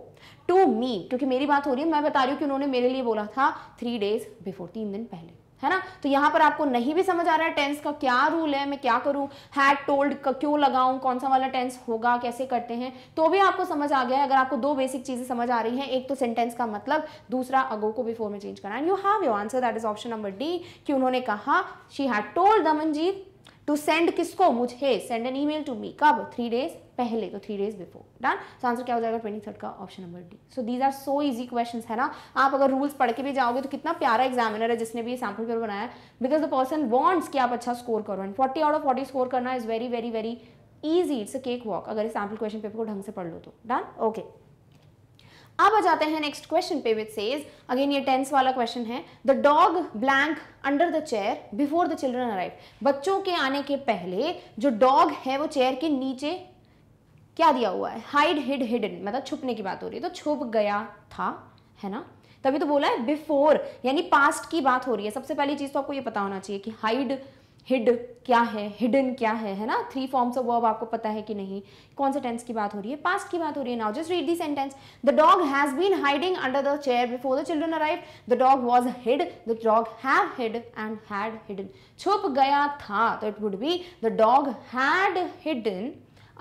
Speaker 1: टू मी क्योंकि मेरी बात हो रही है मैं बता रही हूँ कि उन्होंने मेरे लिए बोला था थ्री डेज बिफोर तीन दिन पहले है ना तो यहाँ पर आपको नहीं भी समझ आ रहा है टेंस का क्या रूल है मैं क्या करूँ हैड टोल्ड क्यों लगाऊं कौन सा वाला टेंस होगा कैसे करते हैं तो भी आपको समझ आ गया है अगर आपको दो बेसिक चीज़ें समझ आ रही हैं एक तो सेंटेंस का मतलब दूसरा अगो को बिफोर में चेंज करना and you have your answer that is option number D कि उन्होंने कहा she had told Damanjeet to send किसको मुझे send an email to me कब थ्री डेज पहले तो three days before done so answer क्या हो जाएगा ट्वेंटी थर्ड का option number D so these are so easy question है ना आप अगर रूल्स पढ़ के भी जाओगे तो कितना प्यारा एग्जामिनर है जिसने भी ये सैम्पल पेपर बनाया बिकॉज द पर्सन वॉन्ट्स कि आप अच्छा स्कोर करो and forty out of forty score करना is very very very easy it's a cake walk अगर इस सैम्पल क्वेश्चन पेपर को ढंग से पढ़ लो तो डन ओके okay. अब आ जाते हैं नेक्स्ट क्वेश्चन पे विच सेज अगेन ये टेंस वाला क्वेश्चन है the dog blank under the chair before the children arrive बच्चों के आने के पहले जो डॉग है वो चेयर के नीचे क्या दिया हुआ है हाइड हिड हिडन मतलब छुपने की बात हो रही है तो छुप गया था है ना तभी तो बोला है बिफोर यानी पास्ट की बात हो रही है सबसे पहली चीज़ तो आपको ये पता होना चाहिए कि हाइड हिड क्या है हिडन क्या है है ना थ्री फॉर्म्स ऑफ वर्ब आपको पता है कि नहीं कौन से टेंस की बात हो रही है पास्ट की बात हो रही है now just read the sentence the dog has been hiding under the chair before the children arrive the dog was hid the dog have hid and had hidden छुप गया था तो it would be the dog had hidden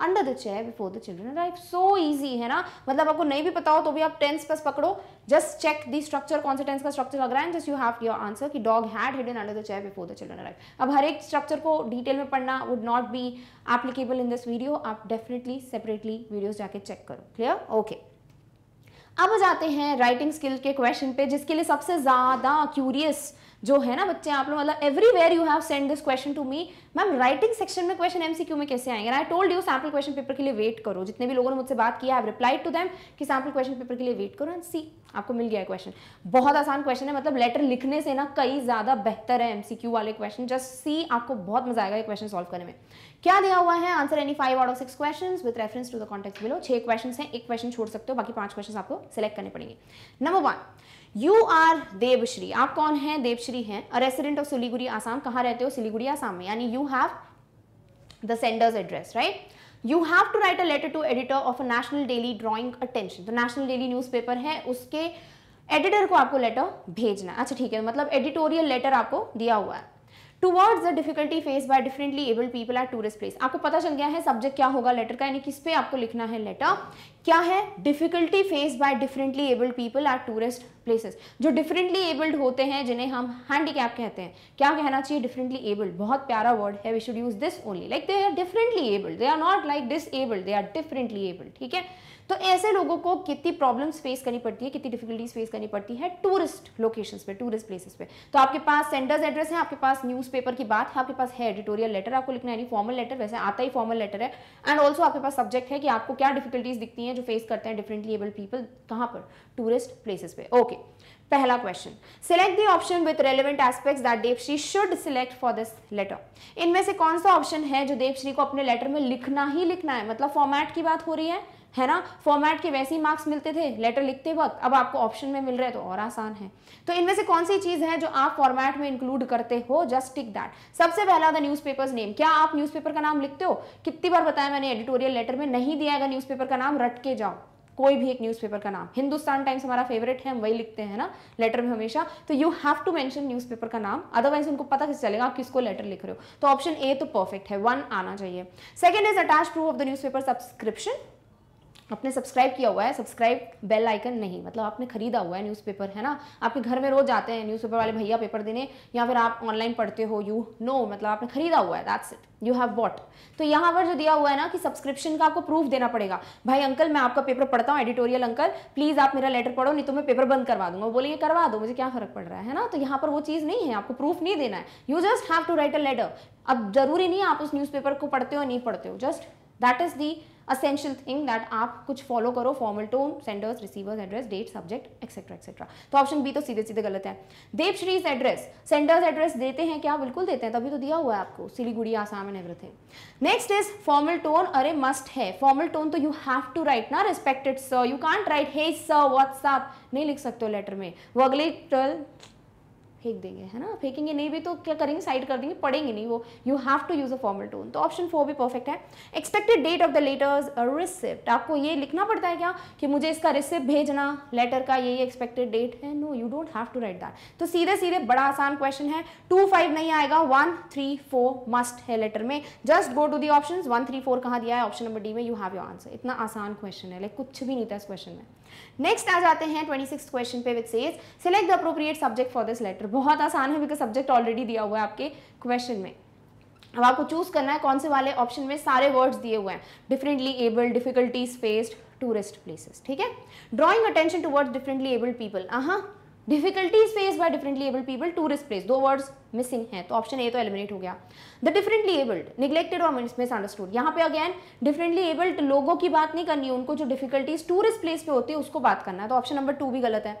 Speaker 1: under the chair before the children arrive so easy है ना मतलब आपको नहीं भी पता हो तो भी आप टेंस बस पकड़ो जस्ट चेक दी स्ट्रक्चर कौन से टेंस का स्ट्रक्चर लग रहा है just you have your answer कि dog had hidden under the chair before the children arrive अब हर एक स्ट्रक्चर को डिटेल में पढ़ना would not be applicable in this video आप डेफिनेटली सेपरेटली वीडियोज जाके चेक करो क्लियर ओके अब जाते हैं राइटिंग स्किल के क्वेश्चन पे जिसके लिए सबसे ज़्यादा क्यूरियस जो है ना बच्चे आप लोग मतलब everywhere you have send this question to me ma'am writing section में क्वेश्चन एमसीक्यू में कैसे आएंगे I told you sample question paper के लिए वेट करो जितने भी लोगों ने मुझसे बात किया है रिप्लाइड टू दैम कि सैम्पल क्वेश्चन पेपर के लिए वेट करो एंड सी आपको मिल गया क्वेश्चन बहुत आसान क्वेश्चन है मतलब लेटर लिखने से ना कई ज़्यादा बेहतर है एमसीक्यू वाले क्वेश्चन जस्ट सी आपको बहुत मजा आएगा ये क्वेश्चन सॉल्व करने में क्या दिया हुआ है answer any five out of six question with reference to the context below छह क्वेश्चन है एक क्वेश्चन छोड़ सकते हो बाकी पांच क्वेश्चन आपको सिलेक्ट करने पड़ेंगे number one you are Devashree आप कौन हैं देवश्री हैं a resident of Siliguri Assam कहां रहते हो सिलीगुड़ी आसाम में यानी you have the sender's address right you have to write a letter to editor of a national daily drawing attention तो नेशनल डेली पेपर है उसके एडिटर को आपको लेटर भेजना अच्छा ठीक है मतलब एडिटोरियल लेटर आपको दिया हुआ है towards the difficulty face by differently abled people at tourist place आपको पता चल गया है सब्जेक्ट क्या होगा लेटर का यानी किस पे आपको लिखना है लेटर क्या है difficulty face by differently abled people at tourist places जो डिफरेंटली एबल्ड होते हैं जिन्हें हम हैंडीकैप कहते हैं क्या कहना चाहिए डिफरेंटली एबल्ड बहुत प्यारा वर्ड है we should use this only like they are differently abled they are not like this abled they are differently abled ठीक है तो ऐसे लोगों को कितनी प्रॉब्लम्स फेस करनी पड़ती है कितनी डिफिकल्टीज फेस करनी पड़ती है टूरिस्ट लोकेशंस पे टूरिस्ट प्लेसेस पे तो आपके पास सेंडर्स एड्रेस है आपके पास न्यूज़पेपर की बात है आपके पास है एडिटोरियल लेटर आपको लिखना है फॉर्मल लेटर वैसे आता ही फॉर्मल लेटर है एंड ऑल्सो आपके पास सब्जेक्ट है कि आपको क्या डिफिकल्टीज दिखती है जो फेस करते हैं डिफरेंटली एबल पीपल कहाँ पर टूरिस्ट प्लेसेस पे ओके okay. पहला question select the option with relevant aspects that Devashree should select for this letter इनमें से कौन सा ऑप्शन है जो देवश्री को अपने लेटर में लिखना ही लिखना है मतलब फॉर्मेट की बात हो रही है है ना फॉर्मेट के वैसे ही मार्क्स मिलते थे लेटर लिखते वक्त अब आपको ऑप्शन में मिल रहे तो और आसान है तो इनमें से कौन सी चीज़ है जो आप फॉर्मेट में इंक्लूड करते हो जस्ट टिक दैट सबसे पहला था न्यूज़ नेम क्या आप न्यूज का नाम लिखते हो कितनी बार बताया मैंने एडिटोरियल लेटर में नहीं दिया है पेपर का नाम रट के जाओ कोई भी एक न्यूज़पेपर का नाम हिंदुस्तान टाइम्स हमारा फेवरेट है हम वही लिखते हैं ना लेटर में हमेशा तो you have to mention newspaper का नाम अदरवाइज उनको पता कैसे चलेगा आप किसको लेटर लिख रहे हो तो ऑप्शन ए तो परफेक्ट है वन आना चाहिए second is attach proof of the newspaper subscription आपने सब्सक्राइब किया हुआ है सब्सक्राइब बेल आइकन नहीं मतलब आपने खरीदा हुआ है न्यूज़पेपर है ना आपके घर में रोज आते हैं न्यूज़पेपर वाले भैया पेपर देने या फिर आप ऑनलाइन पढ़ते हो यू नो मतलब आपने खरीदा हुआ है that's it you have what तो यहाँ पर जो दिया हुआ है ना कि सब्सक्रिप्शन का आपको प्रूफ देना पड़ेगा भाई अंकल मैं आपका पेपर पढ़ता हूँ एडिटोरियल अंकल प्लीज़ आप मेरा लेटर पढ़ो नहीं तो मैं पेपर बंद करवा दूंगा बोलेंगे करवा दो मुझे क्या फर्क पड़ रहा है ना तो यहाँ पर वो चीज़ नहीं है आपको प्रूफ नहीं देना है you just have to write a letter अब जरूरी नहीं आप उस न्यूज़पेपर को पढ़ते हो नहीं पढ़ते हो just that is the essential thing that आप कुछ फॉलो करो formal tone sender's receiver's address date subject etcetera etcetera तो ऑप्शन बी तो सीधे सीधे गलत है देवश्रीज एड्रेस सेंडर्स एड्रेस देते हैं क्या बिल्कुल देते हैं तभी तो दिया हुआ है आपको Siliguri Assam and everything next is formal tone अरे मस्ट है फॉर्मल टोन तो यू हैव टू राइट ना respected sir you can't write hey sir what's up नहीं लिख सकते हो लेटर में वर्गलेटल फेंक देंगे है ना फेंकेंगे नहीं भी तो क्या करेंगे साइड कर देंगे पढ़ेंगे नहीं वो you have to use a formal tone तो ऑप्शन फोर भी परफेक्ट है expected date of the letter's receipt आपको ये लिखना पड़ता है क्या कि मुझे इसका रिसिप्ट भेजना लेटर का यही एक्सपेक्टेड डेट है no you don't have to write that तो सीधे सीधे बड़ा आसान क्वेश्चन है टू फाइव नहीं आएगा वन थ्री फोर मस्ट है लेटर में just go to the option one three four कहाँ दिया है ऑप्शन नंबर डी में यू हैव योर आंसर इतना आसान क्वेश्चन है लाइक कुछ भी नहीं था इस क्वेश्चन में नेक्स्ट आ जाते हैं ट्वेंटी सिक्स क्वेश्चन पे with says select the appropriate subject for this letter बहुत आसान है बिकॉज सब्जेक्ट ऑलरेडी दिया हुआ है आपके क्वेश्चन में अब आपको चूज करना है कौन से वाले ऑप्शन में सारे वर्ड्स दिए हुए हैं differently able difficulties faced tourist places ठीक है drawing attention to word differently abled people हाँ difficulties face by differently abled people tourist place दो वर्ड्स मिसिंग है तो ऑप्शन ए तो एलिमिनेट हो गया द डिफरेंटली एबल्ड निगलेक्टेड और मिसअंडरस्टूड यहाँ पे अगेन डिफरेंटली एबल्ड लोगों की बात नहीं करनी उनको जो डिफिकल्टीज टूरिस्ट प्लेस पे होती है उसको बात करना है तो ऑप्शन नंबर टू भी गलत है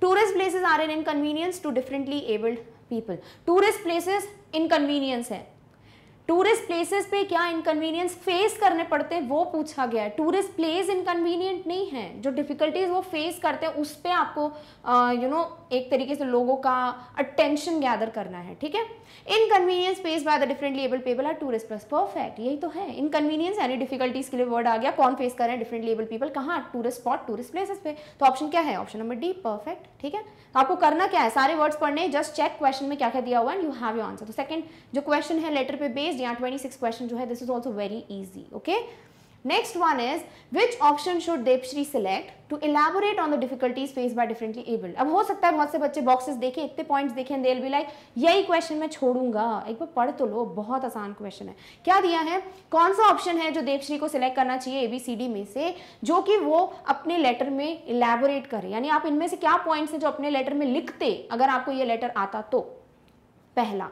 Speaker 1: tourist places are an inconvenience to differently abled people tourist places inconvenience है टूरिस्ट प्लेसेस पे क्या इनकन्वीनियंस फेस करने पड़ते हैं वो पूछा गया है टूरिस्ट प्लेस इनकन्वीनियंट नहीं है जो डिफ़िकल्टीज वो फेस करते हैं उस पर आपको यू नो एक तरीके से लोगों का अटेंशन गैदर करना है ठीक है inconvenience face by the differently able people are tourist plus perfect यही तो है इनकन्वीनियंस यानी डिफिकल्टीज के लिए वर्ड आ गया कौन फेस कर रहे हैं डिफरेंटली एबल पीपल कहाँ टूरिस्ट स्पॉट टूरिस्ट प्लेसेस पे तो ऑप्शन क्या है ऑप्शन नंबर डी परफेक्ट ठीक है तो आपको करना क्या है सारे वर्ड्स पढ़ने जस्ट चेक क्वेश्चन में क्या क्या दिया हुआ है यू हैव योर आंसर तो सेकंड जो क्वेश्चन है लेटर पे बेस्ड यहाँ सिक्स क्वेश्चन जो है this is also very easy okay Next one is which option should Debshri select to elaborate on the difficulties faced by differently abled. अब हो सकता है बहुत से बच्चे बॉक्सेस देखें इतने पॉइंट्स देखें दे बी लाइक यही क्वेश्चन मैं छोड़ूंगा एक बार पढ़ तो लो बहुत आसान क्वेश्चन है क्या दिया है कौन सा ऑप्शन है जो देवश्री को सिलेक्ट करना चाहिए एबीसीडी में से जो कि वो अपने लेटर में इलेबोरेट करे यानी आप इनमें से क्या पॉइंट्स हैं जो अपने लेटर में लिखते अगर आपको ये लेटर आता तो पहला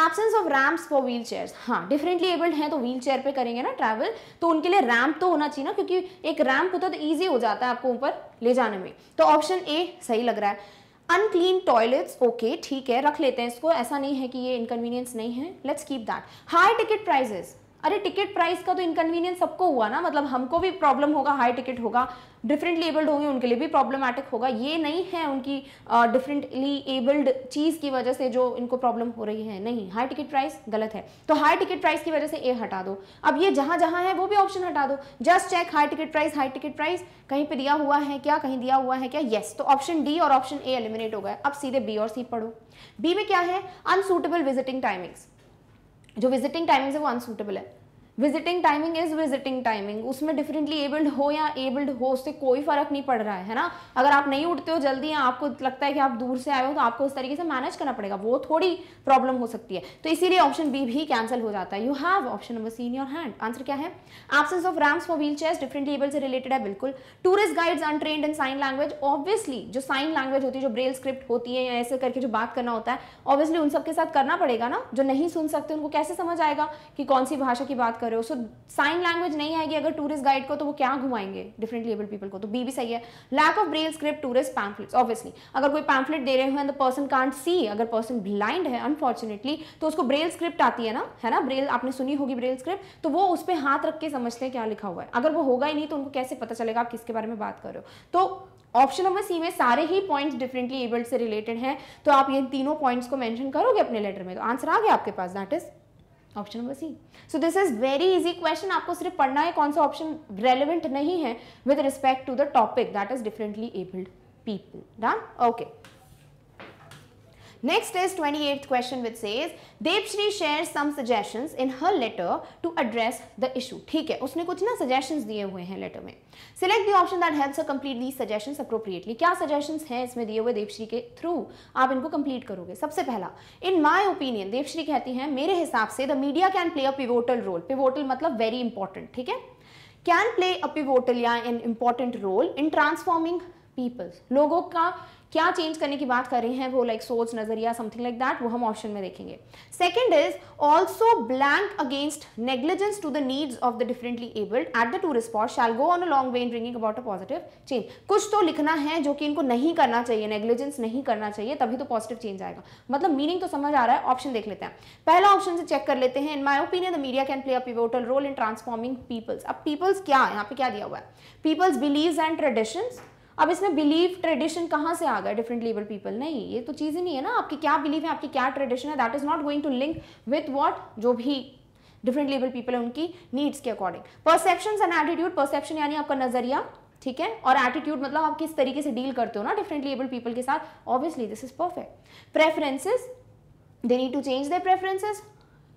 Speaker 1: absence of ramps for wheelchair हाँ डिफरेंटली एबल्ड हैं तो व्हील चेयर पे करेंगे ना ट्रैवल तो उनके लिए रैम्प तो होना चाहिए ना क्योंकि एक रैम्प होता तो ईजी हो जाता है आपको ऊपर ले जाने में तो ऑप्शन ए सही लग रहा है अनक्लीन टॉयलेट्स ओके ठीक है रख लेते हैं इसको ऐसा नहीं है कि ये इनकन्वीनियंस नहीं है let's keep that high ticket prices अरे टिकट प्राइस का तो इनकन्वीनियंस सबको हुआ ना मतलब हमको भी प्रॉब्लम होगा हाई टिकट होगा डिफरेंटली एबल्ड होंगे उनके लिए भी प्रॉब्लमैटिक होगा ये नहीं है उनकी डिफरेंटली एबल्ड चीज़ की वजह से जो इनको प्रॉब्लम हो रही है नहीं हाई टिकट प्राइस गलत है तो हाई टिकट प्राइस की वजह से ए हटा दो अब ये जहाँ जहाँ है वो भी ऑप्शन हटा दो just check high ticket price high ticket price कहीं पर दिया हुआ है क्या कहीं दिया हुआ है क्या येस yes. तो ऑप्शन डी और ऑप्शन ए एलिमिनेट हो गया अब सीधे बी और सी पढ़ो बी में क्या है अनसूटेबल विजिटिंग टाइमिंग्स जो विजिटिंग टाइमिंग्स है वो अनसूटेबल है visiting timing is visiting timing उसमें डिफरेंटली एबल्ड हो या एबल्ड हो उससे कोई फर्क नहीं पड़ रहा है है ना अगर आप नहीं उठते हो जल्दी या आपको लगता है कि आप दूर से आए हो तो आपको उस तरीके से मैनेज करना पड़ेगा वो थोड़ी प्रॉब्लम हो सकती है तो इसीलिए ऑप्शन बी भी कैंसिल हो जाता है you have option number C in your hand answer क्या है absence of ramps for wheelchair differently able से रिलेटेड है बिल्कुल tourist guides untrained in sign language obviously जो साइन लैंग्वेज होती है जो ब्रेल स्क्रिप्ट होती है या ऐसे करके जो बात करना होता है ऑब्वियसली उन सबके साथ करना पड़ेगा ना जो नहीं सुन सकते उनको कैसे समझ आएगा कि कौन सी भाषा की बात कर रहे हो सो साइन लैंग्वेज नहीं आएगी अगर टूरिस्ट गाइड को तो वो क्या घुमाएंगे डिफरेंट लेबल पीपल को तो बी भी सही है lack of braille script tourist pamphlets obviously अगर कोई पैम्फलेट दे रहे हो and the person can't see अगर पर्सन ब्लाइंड है अनफॉर्चुनेटली तो उसको ब्रेल स्क्रिप्ट आती है ना है ना ब्रेल आपने सुनी होगी ब्रेल स्क्रिप्ट तो वो उस पर हाथ रख के समझते हैं क्या लिखा हुआ है अगर वो होगा ही नहीं तो उनको कैसे पता चलेगा आप किसके बारे में बात कर रहे हो तो ऑप्शन नंबर सी में सारे ही पॉइंट्स डिफरेंटली एबल्ड से रिलेटेड हैं तो आप ये तीनों पॉइंट्स को मेंशन करोगे अपने लेटर में तो आंसर आ गया आपके पास that is option number C so this is very easy question आपको सिर्फ पढ़ना है कौन सा ऑप्शन रेलिवेंट नहीं है with respect to the topic that is differently abled people done okay Next is 28th question which says Debshri shares some suggestions in her letter to address the issue. ठीक है उसने कुछ ना suggestions दिए हुए हैं letter में Select the option that helps her complete these suggestions appropriately. क्या suggestions हैं इसमें दिए हुए देवश्री के through? आप इनको complete करोगे सबसे पहला In my opinion देवश्री कहती हैं मेरे हिसाब से the media can play a pivotal role. Pivotal मतलब very important ठीक है Can play a pivotal या an important role in transforming people. लोगों का क्या चेंज करने की बात कर रहे हैं वो लाइक सोच नजरिया समथिंग लाइक दैट वो हम ऑप्शन में देखेंगे second is also blank against negligence to the needs of the differently abled at the tourist spot shall go on a long way in bringing about a positive change कुछ तो लिखना है जो कि इनको नहीं करना चाहिए नेग्लिजेंस नहीं करना चाहिए तभी तो पॉजिटिव चेंज आएगा मतलब मीनिंग तो समझ आ रहा है ऑप्शन देख लेते हैं पहला ऑप्शन से चेक कर लेते हैं in my opinion the media can play a pivotal role in transforming people's अब पीपल्स क्या यहाँ पे क्या दिया हुआ है पीपल्स बिलीव एंड ट्रेडिशंस अब इसमें बिलीव ट्रेडिशन कहाँ से आ गया डिफरेंट लेबल पीपल नहीं ये तो चीज़ ही नहीं है ना आपकी क्या बिलीव है आपकी क्या ट्रेडिशन है that is not going to link with what जो भी डिफरेंट लेबल पीपल है उनकी नीड्स के according perception and attitude perception यानी आपका नजरिया ठीक है और एटीट्यूड मतलब आप किस तरीके से डील करते हो ना डिफरेंट लेबल पीपल के साथ obviously this is perfect preferences they need to change their preferences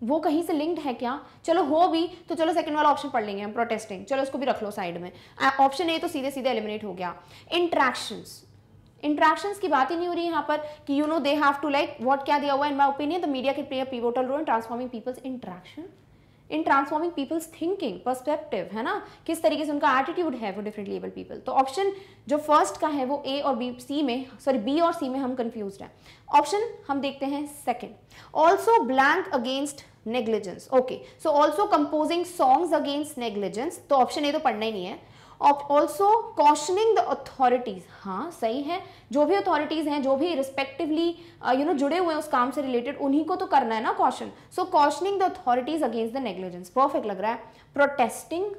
Speaker 1: वो कहीं से लिंक्ड है क्या चलो हो भी तो चलो सेकंड वाला ऑप्शन पढ़ लेंगे हम प्रोटेस्टिंग चलो इसको भी रख लो साइड में ऑप्शन ए तो सीधे सीधे एलिमिनेट हो गया इंट्रैक्शंस इंट्रैक्शंस की बात ही नहीं हो रही यहाँ पर कि you know they have to like what क्या दिया हुआ in my opinion the media के play a pivotal role in transforming people's interaction in transforming people's thinking perspective है ना किस तरीके से उनका एटीट्यूड है वो डिफरेंटली एबल पीपल तो ऑप्शन जो फर्स्ट का है वो ए और बी सी में सॉरी बी और सी में हम कंफ्यूज हैं ऑप्शन हम देखते हैं second also blank against negligence okay so also composing songs against negligence तो ऑप्शन ए तो पढ़ना ही नहीं है of also cautioning the authorities हाँ सही है जो भी अथॉरिटीज़ हैं जो भी रिस्पेक्टिवली यू नो जुड़े हुए हैं उस काम से रिलेटेड उन्हीं को तो करना है ना caution so cautioning the authorities against the negligence perfect लग रहा है प्रोटेस्टिंग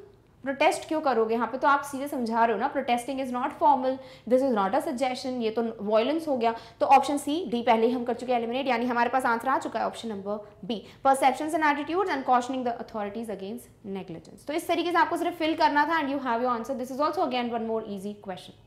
Speaker 1: प्रोटेस्ट क्यों करोगे यहाँ पे तो आप सीधे समझा रहे हो ना protesting is not formal this is not a suggestion ये तो वॉयलेंस हो गया तो ऑप्शन सी डी पहले ही हम कर चुके हैं एलिमिनेट यानी हमारे पास आंसर आ चुका है option number B perception and attitude and cautioning the authorities against negligence तो इस तरीके से आपको सिर्फ फिल करना था and you have your answer this is also again one more easy question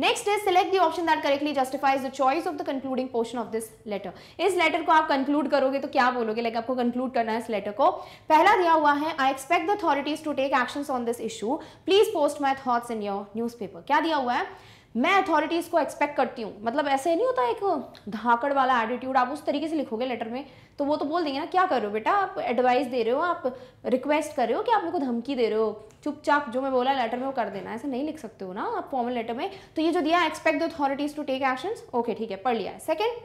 Speaker 1: next is select the option that correctly justifies the choice of the concluding portion of this letter इस letter को आप conclude करोगे तो क्या बोलोगे like आपको conclude करना है इस लेटर को पहला दिया हुआ है I expect the authorities to take action on this issue please post my thoughts in your news क्या दिया हुआ है मैं अथॉरिटीज़ को एक्सपेक्ट करती हूँ मतलब ऐसे नहीं होता एक धाकड़ वाला एटीट्यूड आप उस तरीके से लिखोगे लेटर में तो वो तो बोल देंगे ना क्या कर रहे हो बेटा आप एडवाइस दे रहे हो आप रिक्वेस्ट कर रहे हो कि आप मेरे को धमकी दे रहे हो चुपचाप जो मैं बोला लेटर में वो कर देना ऐसा नहीं लिख सकते हो ना आप फॉर्मल लेटर में तो ये जो दिया expect the authorities to take action okay ठीक है पढ़ लिया second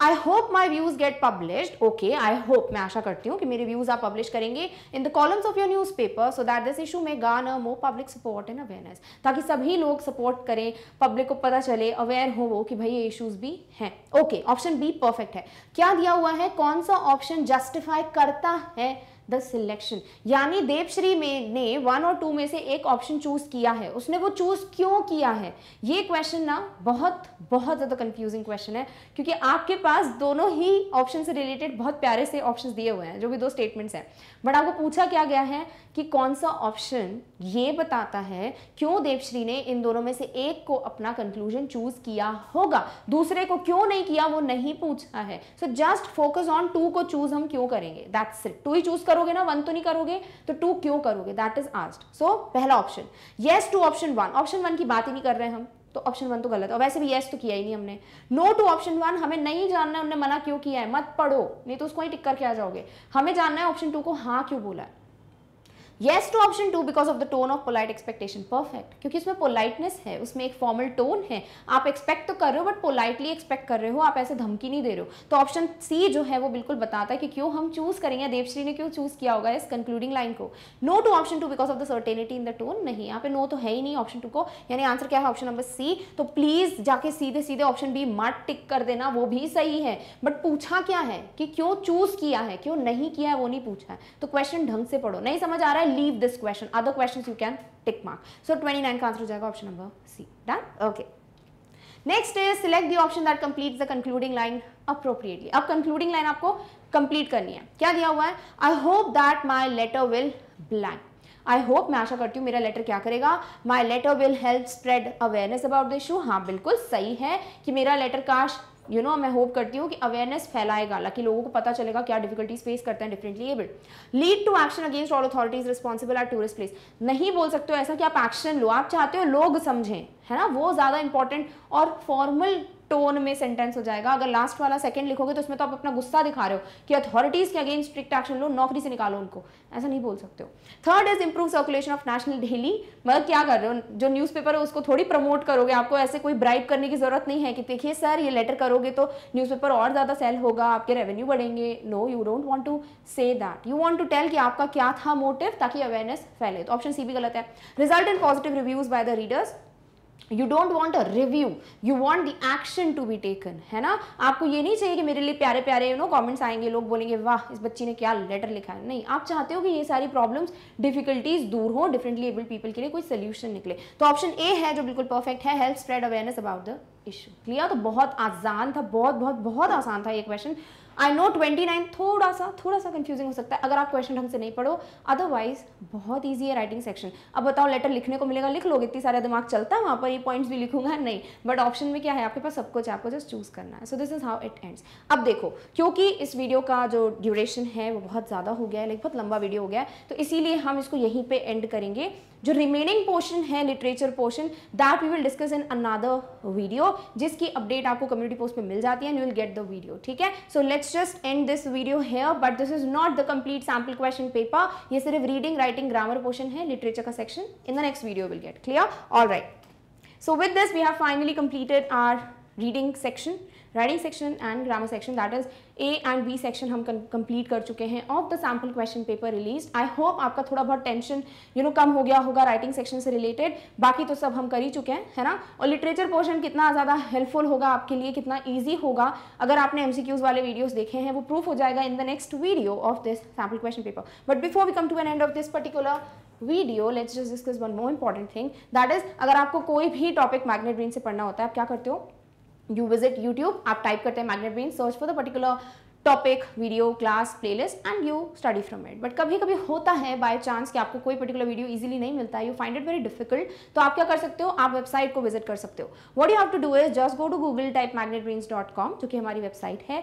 Speaker 1: I hope my views get publish okay I hope मैं आशा करती हूँ कि मेरे व्यूज आप पब्लिश करेंगे in the columns of your newspaper so that this issue में gain a more public support and awareness ताकि सभी लोग सपोर्ट करें पब्लिक को पता चले अवेयर हो वो कि भाई ये इशूज भी हैं ओके ऑप्शन बी परफेक्ट है क्या दिया हुआ है कौन सा ऑप्शन जस्टिफाई करता है द सिलेक्शन यानी देवश्री में ने वन और टू में से एक ऑप्शन चूज किया है उसने वो चूज क्यों किया है ये क्वेश्चन ना बहुत बहुत ज़्यादा कंफ्यूजिंग क्वेश्चन है क्योंकि आपके पास दोनों ही ऑप्शन से रिलेटेड बहुत प्यारे से ऑप्शन दिए हुए हैं जो भी दो स्टेटमेंट्स हैं बट आपको पूछा क्या गया है कि कौन सा ऑप्शन ये बताता है क्यों देवश्री ने इन दोनों में से एक को अपना कंक्लूजन चूज किया होगा दूसरे को क्यों नहीं किया वो नहीं पूछा है so just focus on two को चूज हम क्यों करेंगे दैट्स इट टू ही चूज करोगे ना वन तो नहीं करोगे तो टू क्यों करोगे दैट इज आस्ट सो पहला option yes to option one option one की बात ही नहीं कर रहे हम तो ऑप्शन वन तो गलत है और वैसे भी येस तो किया ही नहीं हमने नो टू ऑप्शन वन हमें नहीं जानना है हमने मना क्यों किया है मत पढ़ो नहीं तो उसको ही टिक करके आ जाओगे हमें जानना है ऑप्शन टू को हाँ क्यों बोला है yes to option two because of the tone of polite expectation perfect क्योंकि उसमें पोलाइटनेस है उसमें एक फॉर्मल टोन है आप एक्सपेक्ट तो कर रहे हो बट पोलाइटली एक्सपेक्ट कर रहे हो आप ऐसे धमकी नहीं दे रहे हो तो ऑप्शन सी जो है वो बिल्कुल बताता है कि क्यों हम चूज करेंगे देवश्री ने क्यों चूज किया होगा इस कंक्लूडिंग लाइन को no to option two because of the certainty in the tone नहीं यहाँ पे नो तो है ही नहीं ऑप्शन टू को यानी आंसर क्या है ऑप्शन नंबर सी तो प्लीज जाके सीधे सीधे ऑप्शन बी मार्ट टिक कर देना वो भी सही है बट पूछा क्या है कि क्यों चूज किया है क्यों नहीं किया है वो नहीं पूछा है तो क्वेश्चन ढंग से पढ़ो नहीं समझ आ रहा है leave this question. Other questions you can tick mark. So 29 का आंसर हो जाएगा option number C done okay next is select the option that complete the concluding line appropriately अब कंक्लूडिंग लाइन आपको कंप्लीट करनी है क्या दिया हुआ है I hope that my letter will blank I hope मैं आशा करती हूँ मेरा लेटर क्या करेगा my letter will help spread awareness about the issue हाँ बिल्कुल सही है कि मेरा लेटर काश यू you नो know, मैं होप करती हूँ कि अवेयरनेस फैलाएगा हालांकि लोगों को पता चलेगा क्या डिफिकल्टीज फेस करते हैं differently able lead to action against all authorities responsible at tourist place नहीं बोल सकते हो ऐसा कि आप एक्शन लो आप चाहते हो लोग समझें है ना वो ज़्यादा इंपॉर्टेंट और फॉर्मल टोन में सेंटेंस हो जाएगा अगर लास्ट वाला सेकंड लिखोगे तो उसमें तो आप अपना गुस्सा दिखा रहे हो कि अथॉरिटीज के अगेंस्ट स्ट्रिक्ट एक्शन लो नौकरी से निकालो उनको ऐसा नहीं बोल सकते हो third is improve circulation of national daily मतलब क्या कर रहे हो जो न्यूज है उसको थोड़ी प्रमोट करोगे आपको ऐसे कोई ब्राइब करने की जरूरत नहीं है कि देखिए सर ये लेटर करोगे तो न्यूज और ज़्यादा सेल होगा आपके रेवेन्यू बढ़ेंगे no you don't want to say that you want to tell कि आपका क्या था मोटिव ताकि अवेयरनेस फैले तो ऑप्शन सी भी गलत है result in positive reviews by the readers you don't want a review you want the action to be taken है ना आपको ये नहीं चाहिए कि मेरे लिए प्यारे प्यारे यू नो कॉमेंट्स आएंगे लोग बोलेंगे वाह इस बच्ची ने क्या लेटर लिखा है नहीं आप चाहते हो कि ये सारी प्रॉब्लम्स डिफिकल्टीज दूर हो डिफरेंटली एबल्ड पीपल के लिए कोई सोल्यूशन निकले तो ऑप्शन ए है जो बिल्कुल परफेक्ट है help spread awareness about the issue clear तो बहुत आसान था बहुत बहुत बहुत आसान था ये क्वेश्चन आई नो नाइन थोड़ा सा थोड़ा सा कंफ्यूजिंग हो सकता है अगर आप क्वेश्चन ढंग से नहीं पढ़ो अदरवाइज बहुत ईजी है राइटिंग सेक्शन अब बताओ लेटर लिखने को मिलेगा लिख लो इतनी सारा दिमाग चलता है वहाँ पर ये पॉइंट्स भी लिखूंगा नहीं बट ऑप्शन में क्या है आपके पास सब कुछ आपको जस्ट चूज करना है so this is how it ends अब देखो क्योंकि इस वीडियो का जो ड्यूरेशन है वो बहुत ज़्यादा हो गया है लाइक बहुत लंबा वीडियो हो गया है तो इसीलिए हम इसको यहीं पर एंड करेंगे जो रिमेनिंग पोर्शन है literature portion that we will discuss in another video जिसकी अपडेट आपको कम्युनिटी पोस्ट में मिल जाती है and you will get the video ठीक है so let's just end this video here but this is not the complete sample question paper ये सिर्फ रीडिंग राइटिंग ग्रामर पोर्शन है लिटरेचर का section in the next video will get clear all right so with this we have finally completed our reading section writing section and grammar section that is A and B section हम complete कर चुके हैं of the sample question paper release I hope आपका थोड़ा बहुत tension you know कम हो गया होगा राइटिंग सेक्शन से रिलेटेड बाकी तो सब हम कर ही चुके हैं है ना और लिटरेचर पोर्शन कितना ज़्यादा हेल्पफुल होगा आपके लिए कितना ईजी होगा अगर आपने एम वाले वीडियोज़ देखे हैं वो प्रूफ हो जाएगा in the next video of this sample question paper but before we come to an end of this particular video let's just discuss one more important thing that is अगर आपको कोई भी topic magnet brain से पढ़ना होता है आप क्या करते हो यू विजिट यूट्यूब आप टाइप करते हैं Magnet Brains search for the particular topic video class playlist and you study from it but कभी कभी होता है बाय चांस कि आपको कोई पर्टिकुलर वीडियो इजीली नहीं मिलता है you find it very difficult तो आप क्या कर सकते हो आप वेबसाइट को विजिट कर सकते हो what you have to do is just go to Google type Magnet Brains dot com जो कि हमारी वेबसाइट है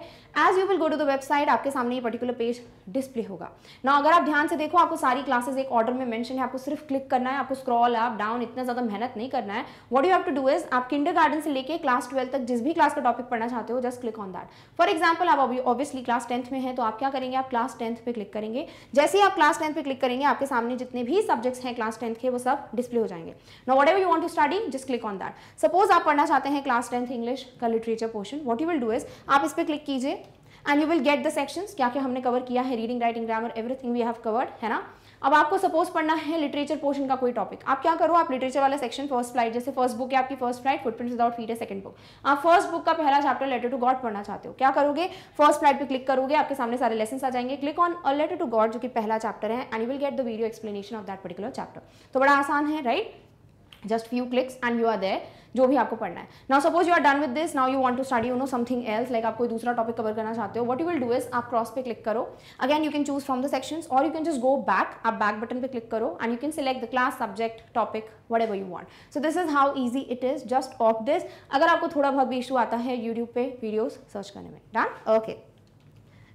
Speaker 1: as you will go to the website आपके सामने ये पर्टिकुलर पेज डिस्प्ले होगा ना अगर आप ध्यान से देखो आपको सारी क्लासेज एक ऑर्डर में मैंशन है आपको सिर्फ क्लिक करना है आपको स्क्रॉल अप डाउन इतना ज़्यादा मेहनत नहीं करना है what you have to do is आप किंडर गार्डन से लेकर क्लास ट्वेल्व तक जिस भी क्लास का टॉपिक पढ़ना चाहते हो just click on that for example आप ऑब्वियस ऑब्वियसली क्लास टेंथ में है तो आप क्या करेंगे आप क्लास टेंथ पे क्लिक करेंगे जैसे ही आप क्लास टेंथ पे क्लिक करेंगे आपके सामने जितने भी सब्जेक्ट्स हैं क्लास टेंथ के वो सब डिस्प्ले हो जाएंगे no whatever you want to study just click on that suppose आप पढ़ना चाहते हैं क्लास टेंथ इंग्लिश का literature portion what you will do is आप इस पर क्लिक कीजिए and you will get the section क्या क्या हमने कवर किया है reading writing grammar everything we have covered है ना अब आपको सपोज पढ़ना है लिटरेचर पोर्शन का कोई टॉपिक आप क्या करो आप लिटरेचर वाला सेक्शन फर्स्ट फ्लाइट जैसे फर्स्ट बुक है आपकी first flight footprints without feet है सेकंड बुक आप फर्स्ट बुक का पहला चैप्टर लेटर टू गॉड पढ़ना चाहते हो क्या करोगे फर्स्ट फ्लाइट पर क्लिक करोगे आपके सामने सारे लेसन आ जाएंगे click on a letter to God जो कि पहला चैप्टर है and you will get the video explanation of that particular chapter तो बड़ा आसान है right just few clicks and you are there जो भी आपको पढ़ना है now suppose you are done with this now you want to study you know something else like आप कोई दूसरा टॉपिक कवर करना चाहते हो what you will do is आप क्रॉस पे क्लिक करो again you can choose from the sections और you can just go back आप बैक बटन पे क्लिक करो and you can select the class subject topic whatever you want so this is how easy it is just of this अगर आपको थोड़ा बहुत भी issue आता है यूट्यूब पे वीडियोज सर्च करने में done okay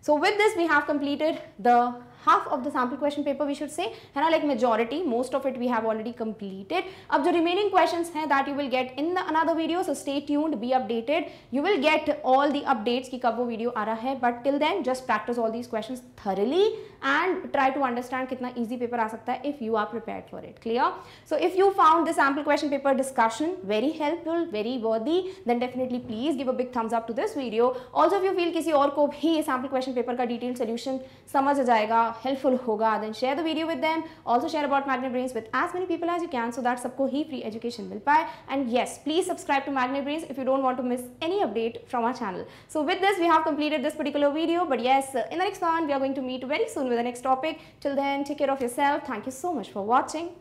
Speaker 1: so with this we have completed the half of the sample question paper we should say है ना like majority most of it we have already completed अब जो remaining question है that you will get in the another video stay tuned be updated you will get all the updates की कब वो वीडियो आ रहा है but till then just practice all these question thoroughly and try to understand कितना easy paper आ सकता है if you are prepare for it clear so if you found the sample question paper discussion very helpful very worthy then definitely please give a big thumbs up to this video also you feel किसी और को भी sample question paper का detail solution समझ जाएगा helpful hoga then share the video with them also share about magnet brains with as many people as you can so that sabko hi free education mil paye and yes please subscribe to magnet brains if you don't want to miss any update from our channel so with this we have completed this particular video but yes in the next one we are going to meet very soon with the next topic till then take care of yourself thank you so much for watching